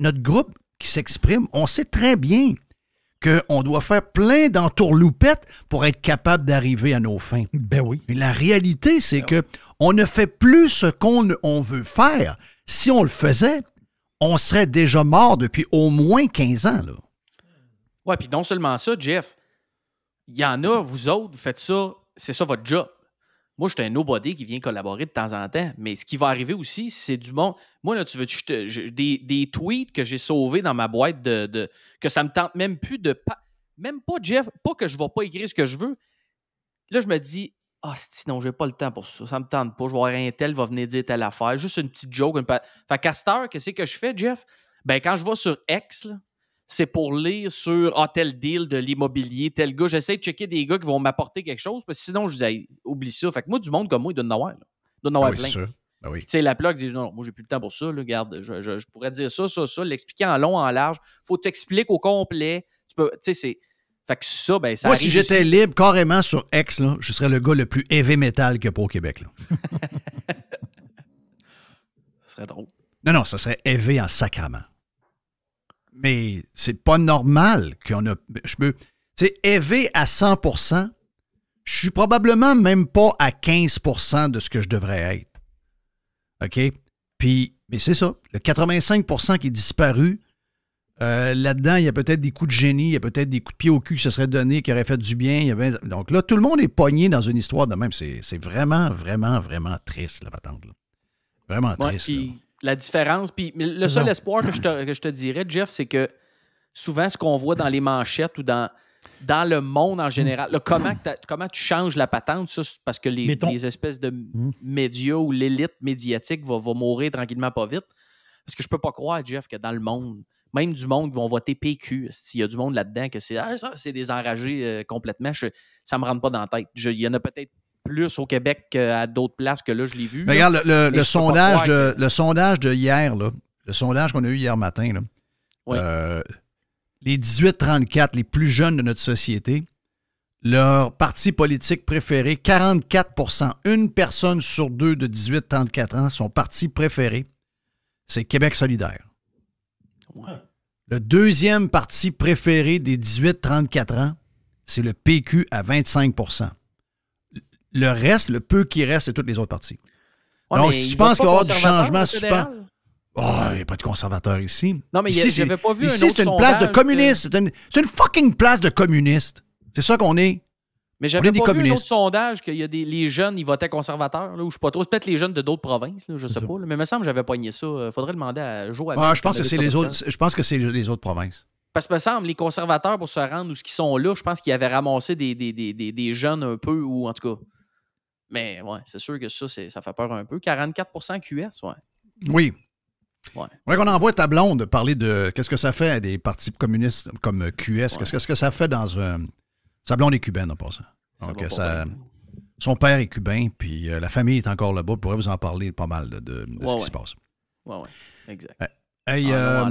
notre groupe qui s'exprime, on sait très bien qu'on doit faire plein d'entourloupettes pour être capable d'arriver à nos fins. Ben oui. Mais la réalité, c'est ben que on ne fait plus ce qu'on veut faire. Si on le faisait, on serait déjà mort depuis au moins 15 ans. Là. Ouais, puis non seulement ça, Jeff, il y en a, vous autres, vous faites ça, c'est ça votre job. Moi, je suis un nobody qui vient collaborer de temps en temps, mais ce qui va arriver aussi, c'est du monde. Moi, là, tu veux des, tweets que j'ai sauvés dans ma boîte de, que ça me tente même plus de pas. même pas Jeff, pas que je ne vais pas écrire ce que je veux. Là, je me dis Ah, sinon, n'ai pas le temps pour ça. Ça me tente pas. Je vois rien tel, va venir dire telle affaire. Juste une petite joke. Fait qu'à qu'est-ce que je fais, Jeff? Ben, quand je vais sur X, là, c'est pour lire sur ah, tel deal de l'immobilier, tel gars. J'essaie de checker des gars qui vont m'apporter quelque chose, parce que sinon, je disais, oublie ça. Fait que moi, du monde comme moi, il donne noël. Il donne plein. Ben tu sais, la plaque, disent non, moi, j'ai plus le temps pour ça. regarde, je, pourrais dire ça, ça, ça, l'expliquer en long, en large. faut t'expliquer au complet. Tu peux, tu sais, c'est. Fait que ça, ben, ça Moi, si j'étais libre carrément sur X, là, je serais le gars le plus heavy metal que pour au Québec. Là. ça serait drôle. Non, non, ça serait heavy en sacrament mais c'est pas normal qu'on a. Je peux. Tu sais, élevé à 100 je suis probablement même pas à 15 de ce que je devrais être. OK? Puis, mais c'est ça. Le 85 qui est disparu, euh, là-dedans, il y a peut-être des coups de génie, il y a peut-être des coups de pied au cul qui se seraient donnés, qui auraient fait du bien. Donc là, tout le monde est pogné dans une histoire de même. C'est vraiment, vraiment, vraiment triste, la patente. Là. Vraiment triste la différence. Puis le seul espoir que je, te, dirais, Jeff, c'est que souvent ce qu'on voit dans les manchettes ou dans, dans le monde en général, comment, comment tu changes la patente, ça, parce que les, espèces de hmm. médias ou l'élite médiatique va, va, mourir tranquillement pas vite. Parce que je peux pas croire, Jeff, que dans le monde, même du monde qui vont voter PQ, s'il y a du monde là-dedans que c'est ah, des enragés euh, complètement, Ça ça me rentre pas dans la tête. Il y en a peut-être plus au Québec qu'à d'autres places que là, je l'ai vu. regarde, le, sondage de, le sondage de hier, le sondage qu'on a eu hier matin, euh, les 18-34, les plus jeunes de notre société, leur parti politique préféré, 44 une personne sur deux de 18-34 ans, son parti préféré, c'est Québec solidaire. Le deuxième parti préféré des 18-34 ans, c'est le PQ à 25 le reste, le peu qui reste, c'est toutes les autres parties. Donc, si tu penses qu'il va y avoir du changement, si tu penses. Oh, il n'y a pas de conservateur ici. Non, mais ici, j'avais pas vu c'est une place de euh, communistes. C'est une, fucking place de communistes. C'est ça qu'on est. Mais j'avais pas vu un autre sondage qu'il y a des les jeunes, ils votaient conservateurs, ou je sais pas trop. Peut-être les jeunes de d'autres provinces, là, je sais pas. mais il me semble que j'avais poigné ça. Euh, faudrait demander à Joe. Ah, je, pense que c'est les autres, je pense que c'est les autres provinces. Parce que me semble, les conservateurs, pour se rendre où ce qu'ils sont là, je pense qu'ils avaient ramassé des, des, des, des, jeunes un peu, ou en tout cas. Mais ouais, c'est sûr que ça, ça fait peur un peu. 44 QS, ouais. Oui. Ouais. ouais qu'on envoie ta blonde parler de qu'est-ce que ça fait à des partis communistes comme QS. Qu'est-ce que ça fait dans un. Sa blonde est cubaine en passant. Donc, ça son père est cubain, puis euh, la famille est encore là-bas. pourrait pourrait vous en parler pas mal de, ce qui se passe. Oui, oui, exact. Euh, hey, euh,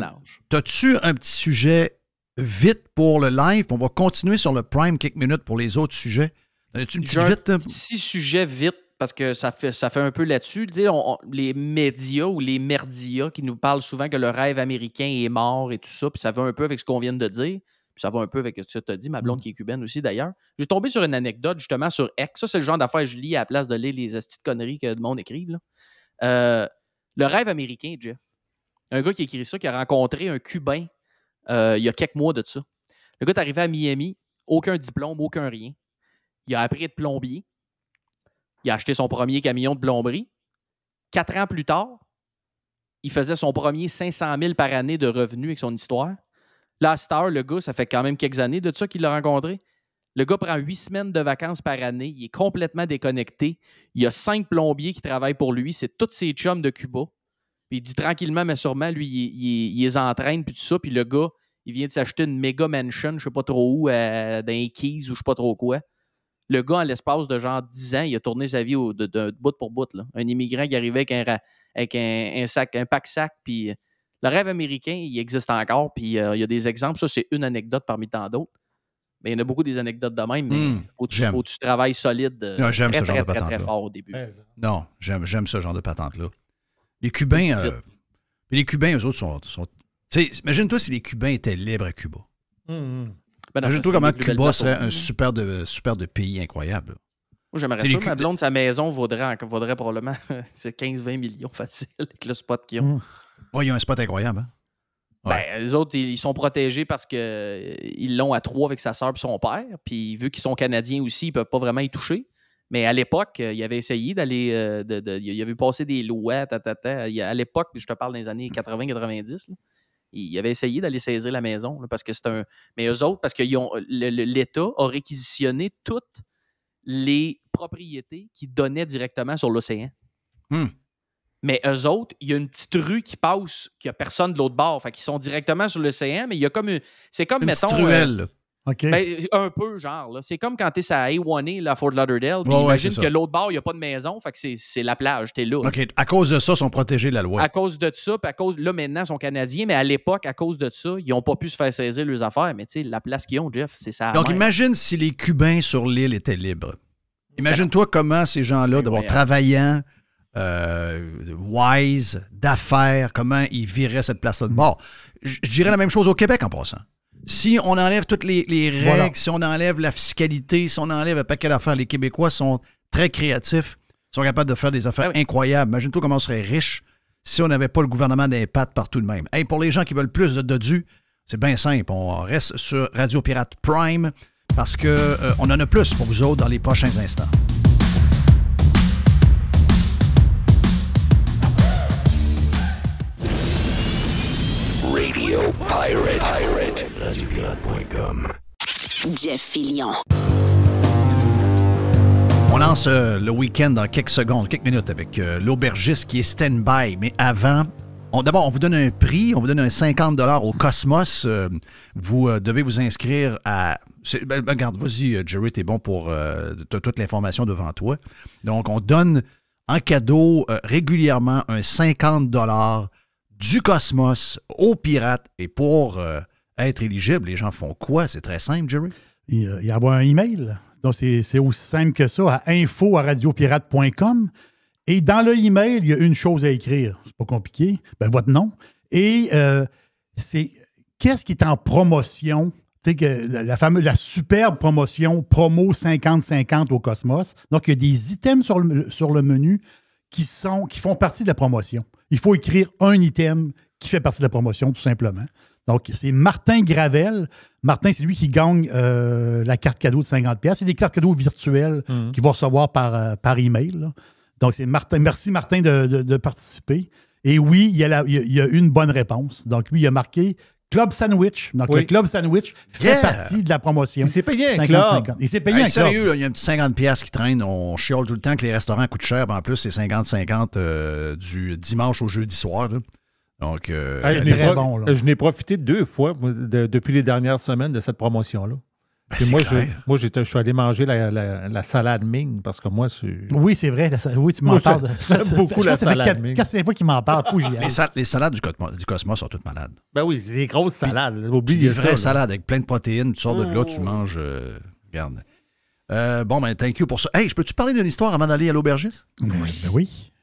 T'as-tu un petit sujet vite pour le live? On va continuer sur le Prime quelques minutes pour les autres sujets. Euh, un euh, petit sujet vite, parce que ça fait, ça fait un peu là-dessus. les médias ou les merdias qui nous parlent souvent que le rêve américain est mort et tout ça, puis ça va un peu avec ce qu'on vient de dire. Puis ça va un peu avec ce que tu as dit, ma blonde mm. qui est cubaine aussi d'ailleurs. J'ai tombé sur une anecdote justement sur X. Ça, c'est le genre d'affaires que je lis à la place de lire les petites de conneries que le monde écrive. Euh, le rêve américain, Jeff. Un gars qui écrit ça, qui a rencontré un Cubain il y a quelques mois de ça. Le gars est arrivé à Miami, aucun diplôme, aucun rien. Il a appris de plombier. Il a acheté son premier camion de plomberie. Quatre ans plus tard, il faisait son premier 500 000 par année de revenus avec son histoire. Là, Star, le gars, ça fait quand même quelques années de ça qu'il l'a rencontré. Le gars prend huit semaines de vacances par année. Il est complètement déconnecté. Il y a cinq plombiers qui travaillent pour lui. C'est tous ses chums de Cuba. Puis il dit tranquillement, mais sûrement, lui, il, les entraîne, puis tout ça. Puis le gars, il vient de s'acheter une méga mansion, je sais pas trop où, euh, dans les Keys ou je sais pas trop quoi. Le gars, en l'espace de genre 10 ans, il a tourné sa vie de, bout pour bout. Un immigrant qui arrivait avec un, avec un, sac, un pack-sac, puis euh, le rêve américain, il existe encore, puis euh, il y a des exemples. Ça, c'est une anecdote parmi tant d'autres. Mais il y en a beaucoup des anecdotes de même, mais il hmm, faut, que tu solide euh, ah, J'aime non, très, fort au début. Non, j'aime, ce genre de patente-là. Les Cubains, les Cubains, eux autres, sont... imagine-toi si les Cubains étaient libres à Cuba. Hmm, hmm. Ben comment Cuba serait un super de, super de pays incroyable. Moi, j'aimerais ça. Ma blonde, sa maison vaudrait, vaudrait probablement 15-20 millions facile avec le spot qu'ils ont. Hmm. Oui, ils ont un spot incroyable. Hein. Ben, les autres, ils sont protégés parce qu'ils euh, l'ont à trois avec sa sœur et son père. Puis vu qu'ils sont Canadiens aussi, ils ne peuvent pas vraiment y toucher. Mais à l'époque, euh, il avait essayé d'aller. Euh, de, il avait passé des lois, À l'époque, je te parle des années 80-90, ils avaient essayé d'aller saisir la maison parce que c'est un. Mais eux autres, parce que euh, l'État a réquisitionné toutes les propriétés qui donnaient directement sur l'océan. Hmm. Mais eux autres, il y a une petite rue qui passe, qu'il n'y a personne de l'autre bord. enfin qui sont directement sur l'océan, mais il y a comme une. C'est comme, une ben, un peu, genre. C'est comme quand tu es à A1A, e, à Fort Lauderdale. imagine que l'autre bord, il n'y a pas de maison. Fait que c'est la plage. Tu es là. OK. À cause de ça, ils sont protégés de la loi. À cause de ça. Puis à cause. Là, maintenant, ils sont Canadiens. Mais à l'époque, à cause de ça, ils ont pas pu se faire saisir leurs affaires. Mais tu sais, la place qu'ils ont, Jeff, c'est ça. Donc, imagine si les Cubains sur l'île étaient libres. Imagine-toi comment ces gens-là, d'abord travaillant, euh, wise, d'affaires, comment ils viraient cette place-là de mort. Je dirais la même chose au Québec en passant. Si on enlève toutes les, règles, si on enlève la fiscalité, si on enlève un paquet d'affaires, les Québécois sont très créatifs, sont capables de faire des affaires ah incroyables. Imagine-toi comment on serait riche si on n'avait pas le gouvernement des pattes partout de même. Et pour les gens qui veulent plus de Dodu, c'est bien simple. On reste sur Radio Pirate Prime parce qu'on euh, en a plus pour vous autres dans les prochains instants. Radio Pirate. On lance euh, le week-end dans quelques secondes, quelques minutes avec euh, l'aubergiste qui est stand-by. Mais avant, d'abord, on vous donne un prix. On vous donne un 50 au Cosmos. Euh, vous devez vous inscrire à. Ben, ben, regarde, vas-y, Jerry, t'es bon pour. toute l'information devant toi. Donc, on donne en cadeau régulièrement un 50 du Cosmos aux pirates et pour être éligible, les gens font quoi? C'est très simple, Jerry. Il, y euh, envoie un email. Donc, c'est aussi simple que ça à info radiopirate.com. Et dans le email, il y a une chose à écrire. C'est pas compliqué. Ben, votre nom. Et euh, c'est qu'est-ce qui est en promotion? Tu sais, la, fameuse, la superbe promotion promo 50-50 au Cosmos. Donc, il y a des items sur le, sur le menu qui, sont, qui font partie de la promotion. Il faut écrire un item qui fait partie de la promotion, tout simplement. Donc, c'est Martin Gravel. Martin, c'est lui qui gagne euh, la carte cadeau de 50 pièces. C'est des cartes cadeaux virtuelles mhm. qu'il va recevoir par, euh, par email. Donc, c'est Martin. Merci, Martin, de, participer. Et oui, il y, a il a une bonne réponse. Donc, lui, il a marqué Club Sandwich. Donc, le Club Sandwich fait partie de la promotion. Il s'est payé un 50, Il s'est payé un sérieux, il y a un petit 50$ qui traîne. On chiole tout le temps que les restaurants coûtent cher. En plus, c'est 50-50 euh, du dimanche au jeudi soir. Donc, euh, je, n'ai profité deux fois depuis les dernières semaines de cette promotion-là. Ben, moi, je, moi je suis allé manger la, la, salade Ming parce que moi, c'est. Oui, c'est vrai. oui, tu m'en parles. De, beaucoup la salade Ming. C'est fois qui m'en parle. les, les, salades du, du, cosmos sont toutes malades. Ben oui, c'est des grosses salades. Oublie des vraies salades avec plein de protéines. Tu sors oh. de là, tu manges. Euh, regarde. Euh, bon, ben, thank you pour ça. Hey, je peux-tu parler d'une histoire avant d'aller à l'aubergiste? Oui. Ben oui.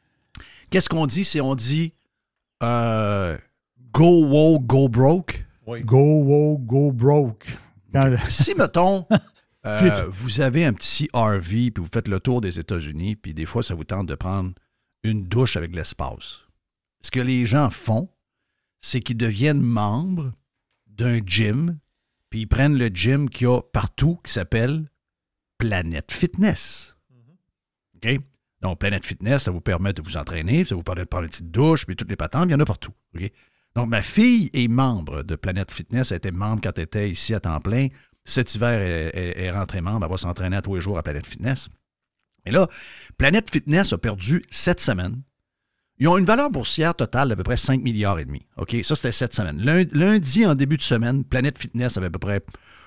Qu'est-ce qu'on dit? si on dit euh, go woke, Go Broke. Go Go Broke. Si, mettons, euh, vous avez un petit RV, puis vous faites le tour des États-Unis, puis des fois, ça vous tente de prendre une douche avec l'espace. Ce que les gens font, c'est qu'ils deviennent membres d'un gym, puis ils prennent le gym qu'il y a partout qui s'appelle Planète Fitness. Mm-hmm. OK? Donc, Planète Fitness, ça vous permet de vous entraîner, ça vous permet de prendre une petite douche, puis toutes les patentes, il y en a partout. Donc, ma fille est membre de Planète Fitness. Elle était membre quand elle était ici à temps plein. Cet hiver, elle, est rentrée membre. Elle va s'entraîner à tous les jours à Planète Fitness. Et là, Planète Fitness a perdu sept semaines. Ils ont une valeur boursière totale d'à peu près 5 milliards et demi. OK, ça c'était sept semaines. Lundi, en début de semaine, Planète Fitness avait à peu près,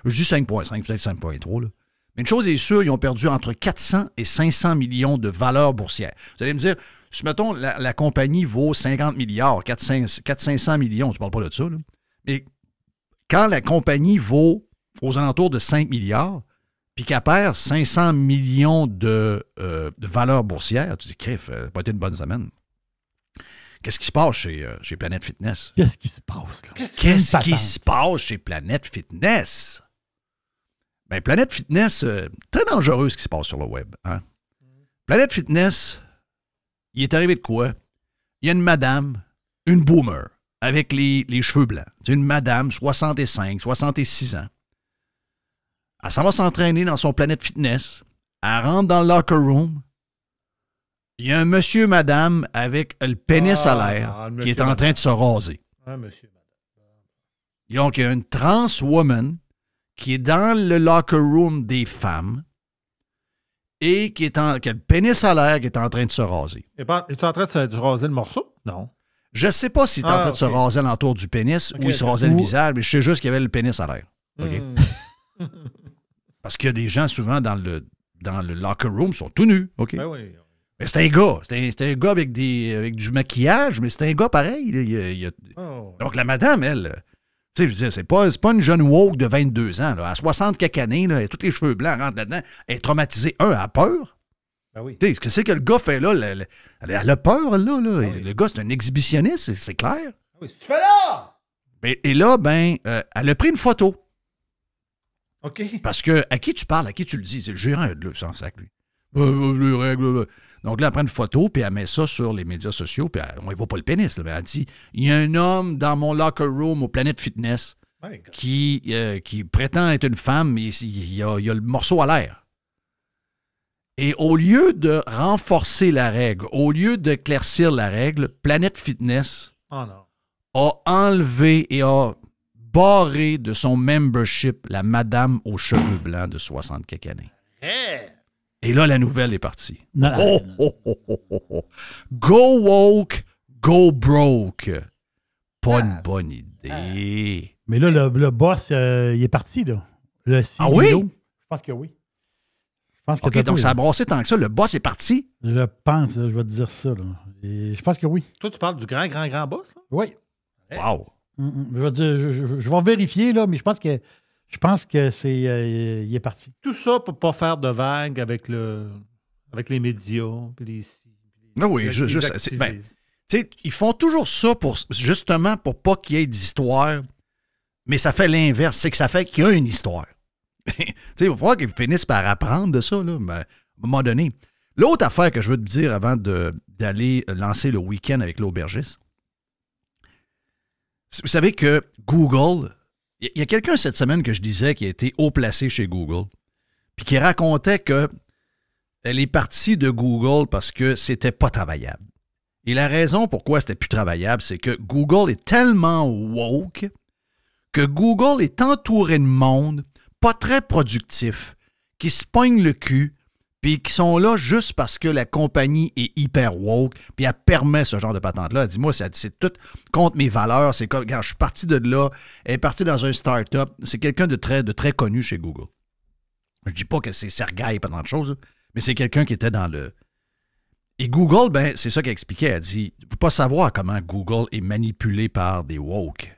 je dis 5.5, peut-être 5.3 mais une chose est sûre, ils ont perdu entre 400 et 500 millions de valeurs boursières. Vous allez me dire, si mettons, la, compagnie vaut 50 milliards, 400-500 millions, tu ne parles pas de ça, mais quand la compagnie vaut aux alentours de 5 milliards, puis qu'elle perd 500 millions euh, de, valeurs boursières, valeur boursière, tu dis, crif, ça euh, pas été une bonne semaine. Qu'est-ce qui se passe chez, euh, chez Planète Fitness? Qu'est-ce qui se passe, là? Qu'est-ce qui se passe chez Planète Fitness? Bien, Planète Fitness, euh, très dangereux ce qui se passe sur le web. Hein. Planète Fitness, il est arrivé de quoi? Il y a une madame, une boomer, avec les, cheveux blancs. C'est une madame, 65, 66 ans. Elle s'en va s'entraîner dans son Planète Fitness. Elle rentre dans le locker room. Il y a un monsieur, madame, avec le pénis à ah, l'air, qui est en train de se raser. monsieur, Donc, il y a une trans woman qui est dans le locker room des femmes et qui, est en, a le pénis à l'air qui est en train de se raser. Il est en train de se raser le morceau? Non. Je ne sais pas s'il est en ah, train de se raser l'entour du pénis ou il se rasait le visage, mais je sais juste qu'il y avait le pénis à l'air. Hmm. Parce qu'il y a des gens souvent dans le, dans le locker room sont tout nus. OK? Ben mais c'est un gars. C'est un, gars avec, du maquillage, mais c'est un gars pareil. Oh. Donc la madame, elle, tu sais, je veux c'est pas, pas une jeune woke de 22 ans. Là. À 60 quelques années, là, tous les cheveux blancs rentrent là-dedans. Elle est traumatisée. Un, elle a peur. Ben oui. Tu sais, ce que c'est que le gars fait là? Elle, a peur, là. là. Ben le gars, c'est un exhibitionniste, c'est clair. Ah oui, ce que tu fais là! Et, là, ben, euh, elle a pris une photo. OK. Parce que à qui tu parles, à qui tu le dis? C'est le gérant de le sans sac, lui. Euh, euh, donc là, elle prend une photo, puis elle met ça sur les médias sociaux, puis on ne voit pas le pénis. elle dit Il y a un homme dans mon locker room au Planet Fitness euh, qui, prétend être une femme, mais il y a, le morceau à l'air. Et au lieu de renforcer la règle, au lieu d'éclaircir la règle, Planet Fitness ah, a enlevé et a barré de son membership la madame aux cheveux blancs de 60 quelques années. Et là, la nouvelle est partie. Oh, oh, oh, go woke, go broke. Pas une ah. bonne idée. Ah. Mais là, le, boss, euh, il est parti, là. Le e Ah oui? Je pense que oui. Je pense que OK, donc ça a brassé tant que ça. Le boss est parti? Je pense, je vais te dire ça. je pense que oui. Toi, tu parles du grand, grand, grand boss? Là? Oui. Wow. Mm, mm. Je, vais je, vais vérifier, là, mais je pense que je pense que c'est euh, il est parti. Tout ça pour pas faire de vagues avec le avec les médias, non, oui, juste ben, ils font toujours ça pour justement pour pas qu'il y ait d'histoire, mais ça fait l'inverse, c'est que ça fait qu'il y a une histoire. il va falloir qu'ils finissent par apprendre de ça, là, mais à un moment donné. L'autre affaire que je veux te dire avant d'aller lancer le week-end avec l'aubergiste, vous savez que Google il y a quelqu'un cette semaine que je disais qui a été haut placé chez Google, puis qui racontait que elle est partie de Google parce que c'était pas travaillable. Et la raison pourquoi c'était plus travaillable, c'est que Google est tellement woke que Google est entouré de monde pas très productif qui se pogne le cul puis qui sont là juste parce que la compagnie est hyper woke, puis elle permet ce genre de patente-là. Elle dit, moi, c'est tout contre mes valeurs. C'est quand je suis parti de là, elle est partie dans un start-up. C'est quelqu'un de très, de très connu chez Google. Je dis pas que c'est Sergueï, pas tant de choses, mais c'est quelqu'un qui était dans le. Et Google, ben, c'est ça qu'elle expliquait. Elle dit, ne faut pas savoir comment Google est manipulé par des woke.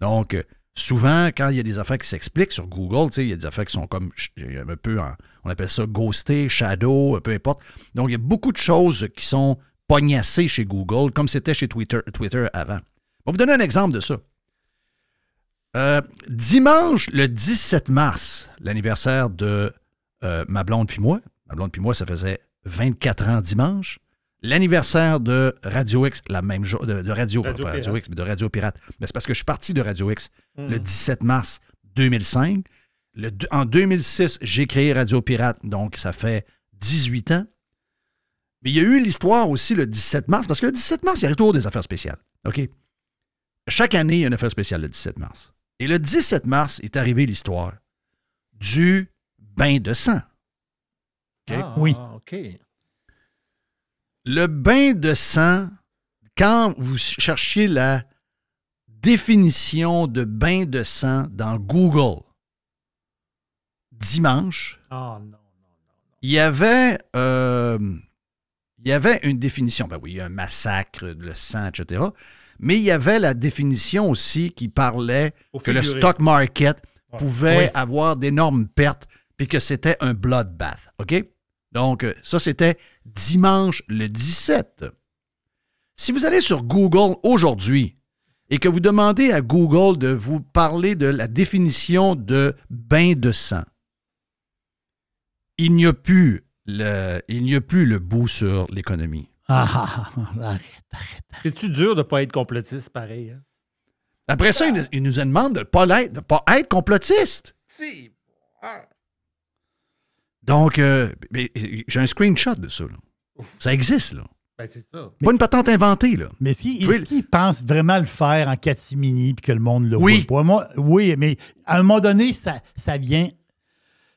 Donc, souvent, quand il y a des affaires qui s'expliquent sur Google, il y a des affaires qui sont comme un peu, en, on appelle ça ghosté, shadow, peu importe. Donc, il y a beaucoup de choses qui sont poignassées chez Google, comme c'était chez Twitter, Twitter avant. Je vais vous donner un exemple de ça. Euh, dimanche, le 17 mars, l'anniversaire de euh, ma blonde puis moi. Ma blonde puis moi, ça faisait 24 ans dimanche l'anniversaire de Radio X, la même de, Radio, X, mais de Radio Pirate. Mais c'est parce que je suis parti de Radio X hmm. le 17 mars 2005. Le, en 2006, j'ai créé Radio Pirate, donc ça fait 18 ans. Mais il y a eu l'histoire aussi le 17 mars, parce que le 17 mars, il y a toujours des affaires spéciales. OK? Chaque année, il y a une affaire spéciale le 17 mars. Et le 17 mars est arrivé l'histoire du bain de sang. Okay? Ah, oui. Ah, OK le bain de sang, quand vous cherchez la définition de bain de sang dans Google, dimanche, ah, il y avait... Euh, il y avait une définition. Ben oui, un massacre, le sang, etc. Mais il y avait la définition aussi qui parlait que le stock market pouvait avoir d'énormes pertes puis que c'était un bloodbath. OK? Donc, euh, ça, c'était dimanche le 17. Si vous allez sur Google aujourd'hui et que vous demandez à Google de vous parler de la définition de bain de sang, il n'y a plus le, il n'y a plus le bout sur l'économie. Ah, ah, ah arrête, arrête. C'est-tu dur de ne pas être complotiste pareil? Hein? Après ça, il, nous demande de ne pas, pas être complotiste. Si. Ah. Donc, euh, euh, j'ai un screenshot de ça. Ça existe, là. Ben, c'est ça. Pas une patente inventée, là. Mais est-ce qu'il pense vraiment le faire en catimini puis que le monde le oui. voit oui, mais à un moment donné, ça, vient.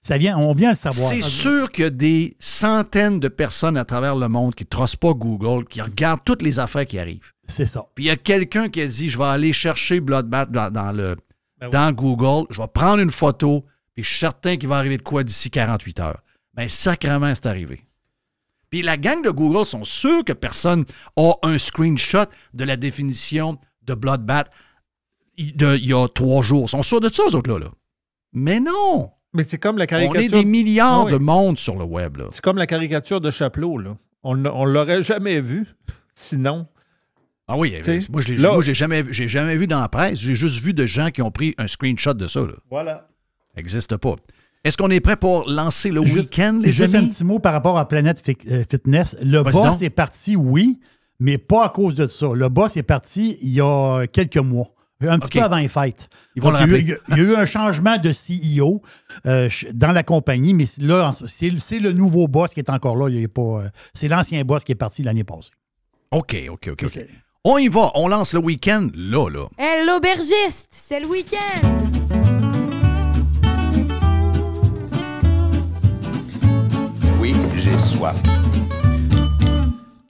Ça vient, on vient le savoir. C'est sûr qu'il y a des centaines de personnes à travers le monde qui ne trossent pas Google, qui regardent toutes les affaires qui arrivent. C'est ça. Puis il y a quelqu'un qui a dit Je vais aller chercher Bloodbath le, ben dans Google, je vais prendre une photo, et je qui certain va arriver de quoi d'ici 48 heures. Ben, sacrement, c'est arrivé. Puis la gang de Google sont sûrs que personne a un screenshot de la définition de Bloodbath il y a trois jours. Ils sont sûrs de ça, eux autres-là. Mais non! Mais c'est comme la caricature. On est des milliards de monde sur le web. C'est comme la caricature de Chapelot. Là. On ne l'aurait jamais vu, sinon. Ah oui, eh, moi je l'ai jamais, jamais vu dans la presse. J'ai juste vu de gens qui ont pris un screenshot de ça. Là. Voilà. N'existe pas. Est-ce qu'on est prêt pour lancer le week-end, les juste un petit mot par rapport à Planète euh, Fitness. Le boss est parti, oui, mais pas à cause de ça. Le boss est parti il y a quelques mois. Un petit peu avant les fêtes. il, y a eu, un changement de CEO euh, dans la compagnie, mais là, c'est, le nouveau boss qui est encore là. Euh, c'est l'ancien boss qui est parti l'année passée. OK, OK, OK. On y va. On lance le week-end là, là. Hey, l'aubergiste, c'est le week-end. soif.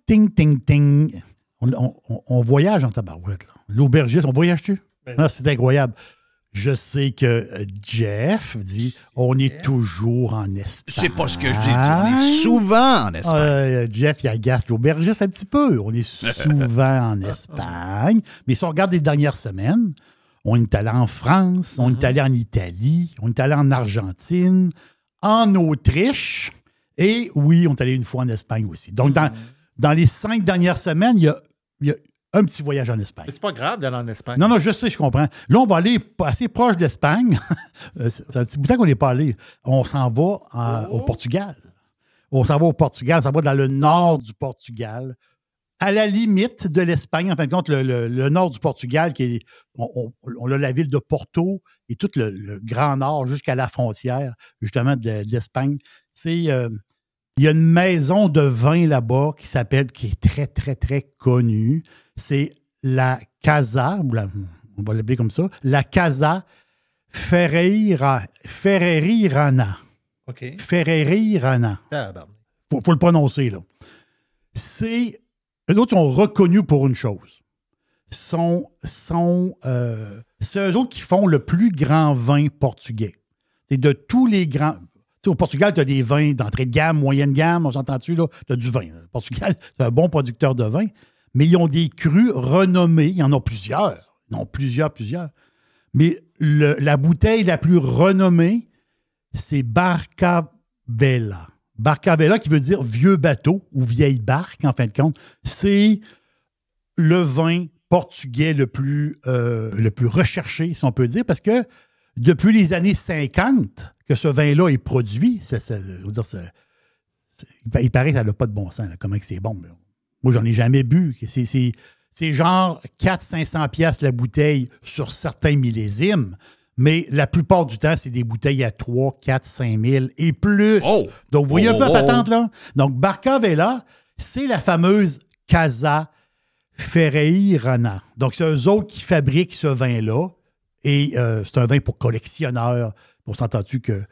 Ting, ting, ting. On, voyage en tabarouette. L'aubergiste, on voyage-tu? Ben ah, c'est incroyable. Je sais que Jeff dit on est toujours en Espagne. C'est pas ce que je dis. On est souvent en ah, Espagne. Euh, Jeff, il agace l'aubergiste un petit peu. On est souvent en Espagne. Mais si on regarde les dernières semaines, on est allé en France, on est mhm. allé en Italie, on est allé en Argentine, en Autriche. Et oui, on est allé une fois en Espagne aussi. Donc, dans, mhm. les cinq dernières semaines, il y a, un petit voyage en Espagne. C'est pas grave d'aller en Espagne. Non, non, je sais, je comprends. Là, on va aller assez proche d'Espagne. Euh, c'est un petit bout qu'on n'est pas allé. On s'en va au oh. Portugal. On s'en va au Portugal, on s'en va dans le nord du Portugal, à la limite de l'Espagne. En fin de compte, le, nord du Portugal, qui est, on, a la ville de Porto et tout le, grand nord jusqu'à la frontière, justement, de, l'Espagne. C'est euh, il y a une maison de vin là-bas qui s'appelle, qui est très, très, très connue. C'est la Casa, on va l'appeler comme ça, la Casa Ferreira, Ferreri Rana. OK. Ferreri Rana. faut, le prononcer, là. C'est. Eux autres sont reconnus pour une chose. Sont, sont, euh, c'est eux autres qui font le plus grand vin portugais. C'est de tous les grands au Portugal, tu as des vins d'entrée de gamme, moyenne gamme, on s'entend-tu, là? Tu as du vin. Le hein. Portugal, c'est un bon producteur de vin, mais ils ont des crus renommés. Il y en a plusieurs. Ils plusieurs, plusieurs. Mais la bouteille la plus renommée, c'est Barca Barcabela qui veut dire vieux bateau ou vieille barque, en fin de compte, c'est le vin portugais le plus, euh, le plus recherché, si on peut dire, parce que depuis les années 50 que ce vin-là est produit. dire, il paraît que ça n'a pas de bon sens, comment comment c'est bon. Moi, moi, j'en ai jamais bu. C'est genre 400-500 pièces la bouteille sur certains millésimes, mais la plupart du temps, c'est des bouteilles à 3, 4, 5 000 et plus. Oh! Donc, vous voyez un oh, peu la oh, patente, là? Donc, Barcavella, c'est la fameuse Casa Ferreirana. Donc, c'est eux autres qui fabriquent ce vin-là. Et euh, c'est un vin pour collectionneurs. On s'entend-tu que.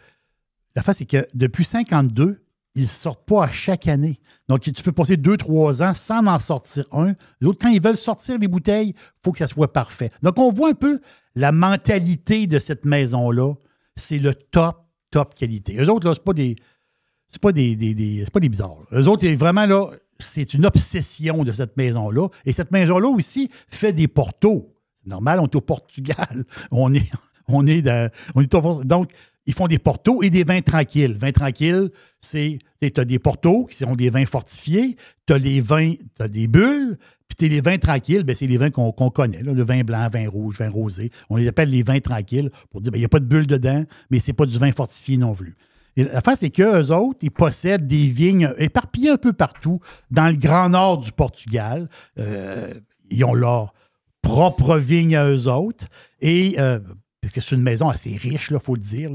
La face, c'est que depuis 52, ils ne sortent pas à chaque année. Donc, tu peux passer deux, trois ans sans en sortir un. L'autre, quand ils veulent sortir les bouteilles, il faut que ça soit parfait. Donc, on voit un peu la mentalité de cette maison-là. C'est le top, top qualité. Eux autres, là, ce pas des. C'est pas des, des, pas des bizarres. Eux autres, vraiment, là, c'est une obsession de cette maison-là. Et cette maison-là aussi fait des portos normal, on est au Portugal. On est, on est, Donc, ils font des portos et des vins tranquilles. Vins tranquilles, c'est. Tu as des portos qui sont des vins fortifiés, tu as les vins, tu des bulles, puis tu les vins tranquilles, ben, c'est les vins qu'on connaît, le vin blanc, vin rouge, vin rosé. On les appelle les vins tranquilles pour dire ben, il n'y a pas de bulles dedans, mais c'est pas du vin fortifié non plus. face c'est qu'eux autres, ils possèdent des vignes éparpillées un peu partout dans le grand nord du Portugal. Euh, ils ont leur, propre vigne à eux autres. Et, euh, parce que c'est une maison assez riche, il faut le dire.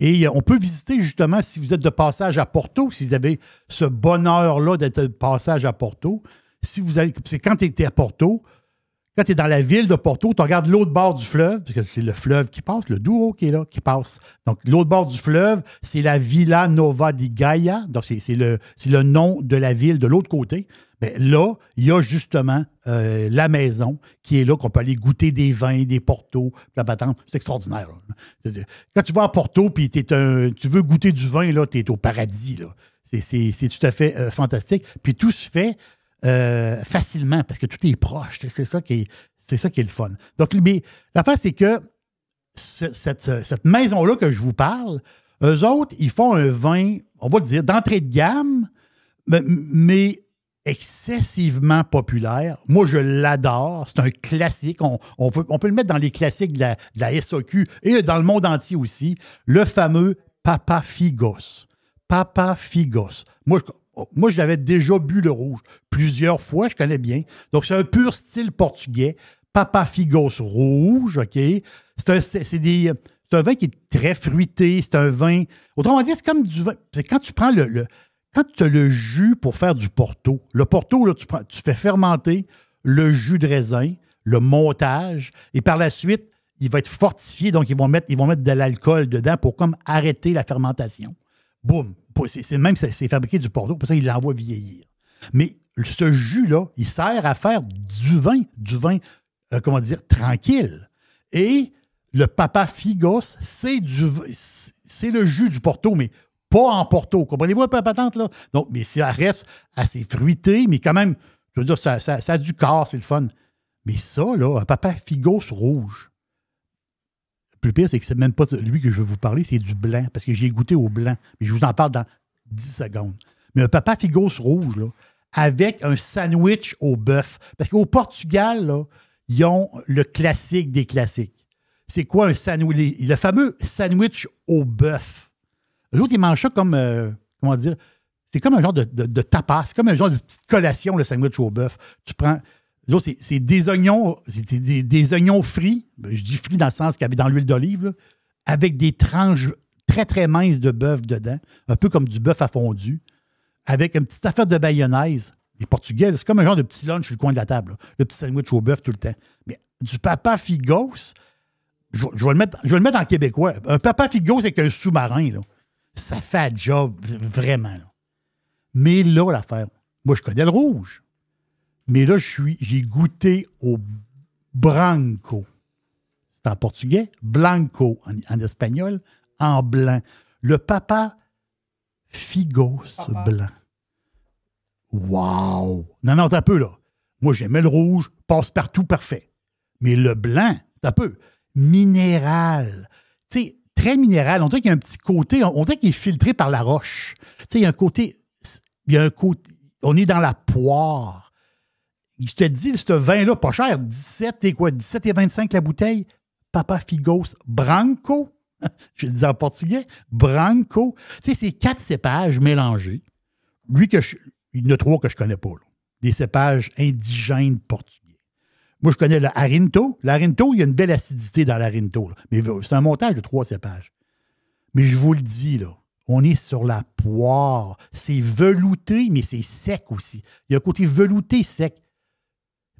Et euh, on peut visiter justement si vous êtes de passage à Porto, si vous avez ce bonheur-là d'être de passage à Porto. Si vous c'est quand tu étais à Porto, quand tu es dans la ville de Porto, tu regardes l'autre bord du fleuve, parce que c'est le fleuve qui passe, le Douro qui est là, qui passe. Donc, l'autre bord du fleuve, c'est la Villa Nova di Gaia. Donc, c'est le, le nom de la ville de l'autre côté. Mais ben, là, il y a justement euh, la maison qui est là, qu'on peut aller goûter des vins, des portos, la patente. C'est extraordinaire. Quand tu vas à Porto puis tu veux goûter du vin, tu es au paradis. Là. C'est tout à fait euh, fantastique. Puis tout se fait euh, facilement parce que tout est proche. C'est ça qui est, c'est ça qui le fun. Donc, l'affaire, c'est que cette, maison-là que je vous parle, eux autres, ils font un vin, on va le dire, d'entrée de gamme, mais, excessivement populaire. Moi, je l'adore. C'est un classique. On, peut le mettre dans les classiques de la, SOQ et dans le monde entier aussi. Le fameux Papa Figos. Papa Figos. Moi, je, Oh, moi, j'avais déjà bu le rouge plusieurs fois, je connais bien. Donc, c'est un pur style portugais. Papa Figos rouge, OK? C'est un, c'est c'est un vin qui est très fruité. C'est un vin. Autrement dit, c'est comme du vin. C'est quand tu prends le. quand tu as le jus pour faire du porto, le porto, tu, fais fermenter le jus de raisin, le montage, et par la suite, il va être fortifié, donc ils vont mettre, ils vont mettre de l'alcool dedans pour comme arrêter la fermentation boum, c'est même c'est fabriqué du porto, pour ça il l'envoie vieillir. Mais ce jus-là, il sert à faire du vin, du vin, euh, comment dire, tranquille. Et le papa figos, c'est du c'est le jus du porto, mais pas en porto. Comprenez-vous un peu la patente, là? Donc, mais ça reste assez fruité, mais quand même, je veux dire, ça, ça, ça a du corps, c'est le fun. Mais ça, là, un papa figos rouge, le plus pire, c'est que c'est même pas lui que je veux vous parler, c'est du blanc, parce que j'ai goûté au blanc. Mais je vous en parle dans 10 secondes. Mais un papa figos rouge, là, avec un sandwich au bœuf. Parce qu'au Portugal, là, ils ont le classique des classiques. C'est quoi un sandwich? Le fameux sandwich au bœuf. Eux autres, ils mangent ça comme, euh, comment dire, c'est comme un genre de, tapas, c'est comme un genre de petite collation, le sandwich au bœuf. Tu prends c'est des oignons, c'est des, oignons frits, ben, je dis frits dans le sens qu'il y avait dans l'huile d'olive, avec des tranches très, très minces de bœuf dedans, un peu comme du bœuf à fondu, avec une petite affaire de mayonnaise. Les Portugais, c'est comme un genre de petit lunch sur le coin de la table, le petit sandwich au bœuf tout le temps. Mais du papa figos, je, je, vais, le mettre, je vais le mettre en québécois. Un papa figos avec un sous-marin, ça fait job vraiment. Mais là, l'affaire, moi, je connais le rouge. Mais là, j'ai goûté au branco. C'est en portugais. Blanco en, espagnol, en blanc. Le papa figos blanc. Wow! Non, non, t'as peu, là. Moi, j'aimais le rouge, passe-partout parfait. Mais le blanc, t'as peu. Minéral. Tu sais, très minéral. On dirait qu'il y a un petit côté, on, dirait qu'il est filtré par la roche. Tu sais, il y a un côté, il y a un côté, on est dans la poire je te dis, ce vin-là, pas cher, 17 et quoi, 17 et 25 la bouteille, Papa Figos Branco, je le dis en portugais, Branco. Tu sais, c'est quatre cépages mélangés. Lui, que je, il y en a trois que je connais pas, des cépages indigènes portugais. Moi, je connais le Arinto. L'Arinto, il y a une belle acidité dans l'Arinto, mais c'est un montage de trois cépages. Mais je vous le dis, là, on est sur la poire. C'est velouté, mais c'est sec aussi. Il y a un côté velouté sec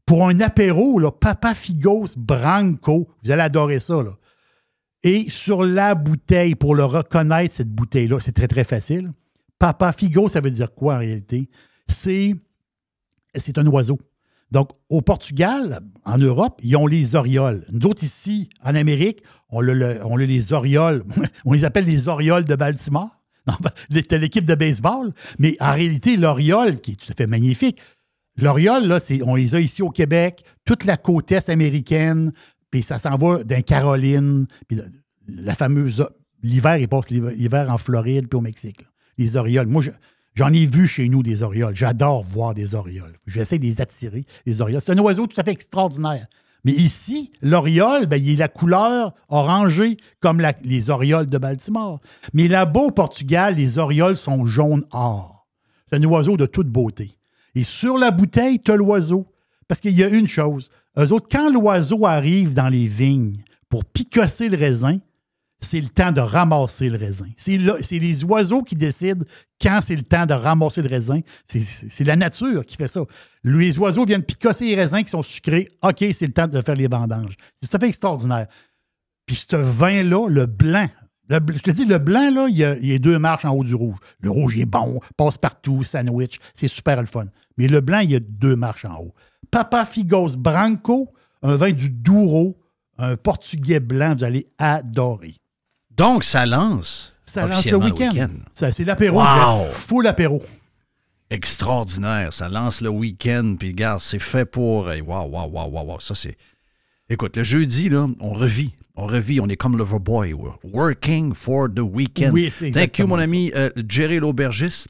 pour un apéro, là, Papa Figos Branco. Vous allez adorer ça. Là. Et sur la bouteille, pour le reconnaître, cette bouteille-là, c'est très, très facile. Papa Figo, ça veut dire quoi en réalité? C'est, c'est un oiseau. Donc, au Portugal, en Europe, ils ont les orioles. Nous autres, ici, en Amérique, on a, le, on les orioles. on les appelle les orioles de Baltimore. C'est l'équipe de baseball, mais en réalité, l'oriole, qui est tout à fait magnifique, L'Oriole, là, on les a ici au Québec, toute la côte est américaine, puis ça s'en va d'un Caroline, puis la fameuse. L'hiver, il passe l'hiver en Floride puis au Mexique. Les Orioles. Moi, j'en ai vu chez nous des Orioles. J'adore voir des Orioles. J'essaie de les attirer, les Orioles. C'est un oiseau tout à fait extraordinaire. Mais ici, l'Oriole, ben, il est la couleur orangée, comme les Orioles de Baltimore. Mais là-bas, au Portugal, les Orioles sont jaune or. C'est un oiseau de toute beauté. Et sur la bouteille, tu as l'oiseau. Parce qu'il y a une chose. Eux autres, quand l'oiseau arrive dans les vignes pour picosser le raisin, c'est le temps de ramasser le raisin. C'est les oiseaux qui décident quand c'est le temps de ramasser le raisin. C'est la nature qui fait ça. Les oiseaux viennent picosser les raisins qui sont sucrés. OK, c'est le temps de faire les vendanges. C'est tout à fait extraordinaire. Puis ce vin-là, le blanc, je te dis, le blanc, là, il y, a, deux marches en haut du rouge. Le rouge, il est bon, passe partout, sandwich, c'est super le fun. Mais le blanc, il y a deux marches en haut. Papa Figos Branco, un vin du Douro, un portugais blanc, vous allez adorer. Donc, ça lance. Ça lance le week-end. ça, c'est l'apéro. Wow. Full apéro. Extraordinaire. Ça lance le week-end. Puis, regarde, c'est fait pour. Waouh, waouh, waouh, waouh. Ça, c'est. Écoute, le jeudi, on revit. On revit. On est comme Loverboy. Working for the weekend. Oui, c'est Thank you, mon ami euh, Jerry Laubergis.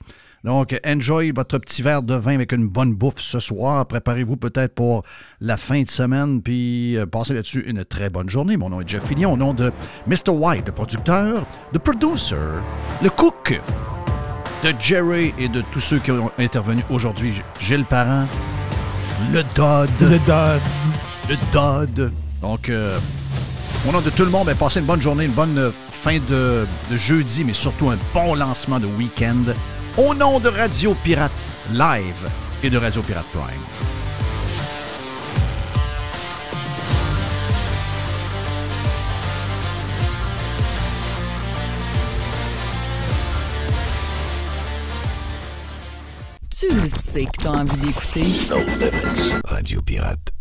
Donc, enjoy votre petit verre de vin avec une bonne bouffe ce soir. Préparez-vous peut-être pour la fin de semaine, puis euh, passez là-dessus une très bonne journée. Mon nom est Jeff Fillion, au nom de Mr. White, le producteur, le producer, le cook de Jerry et de tous ceux qui ont intervenu aujourd'hui. Gilles Parent, le Dodd. Le Dodd. Le Dodd. Donc, euh, au nom de tout le monde, ben, passez une bonne journée, une bonne euh, fin de, de jeudi, mais surtout un bon lancement de week-end au nom de Radio Pirate Live et de Radio Pirate Prime. Tu le sais que t'as envie d'écouter. No Radio Pirate.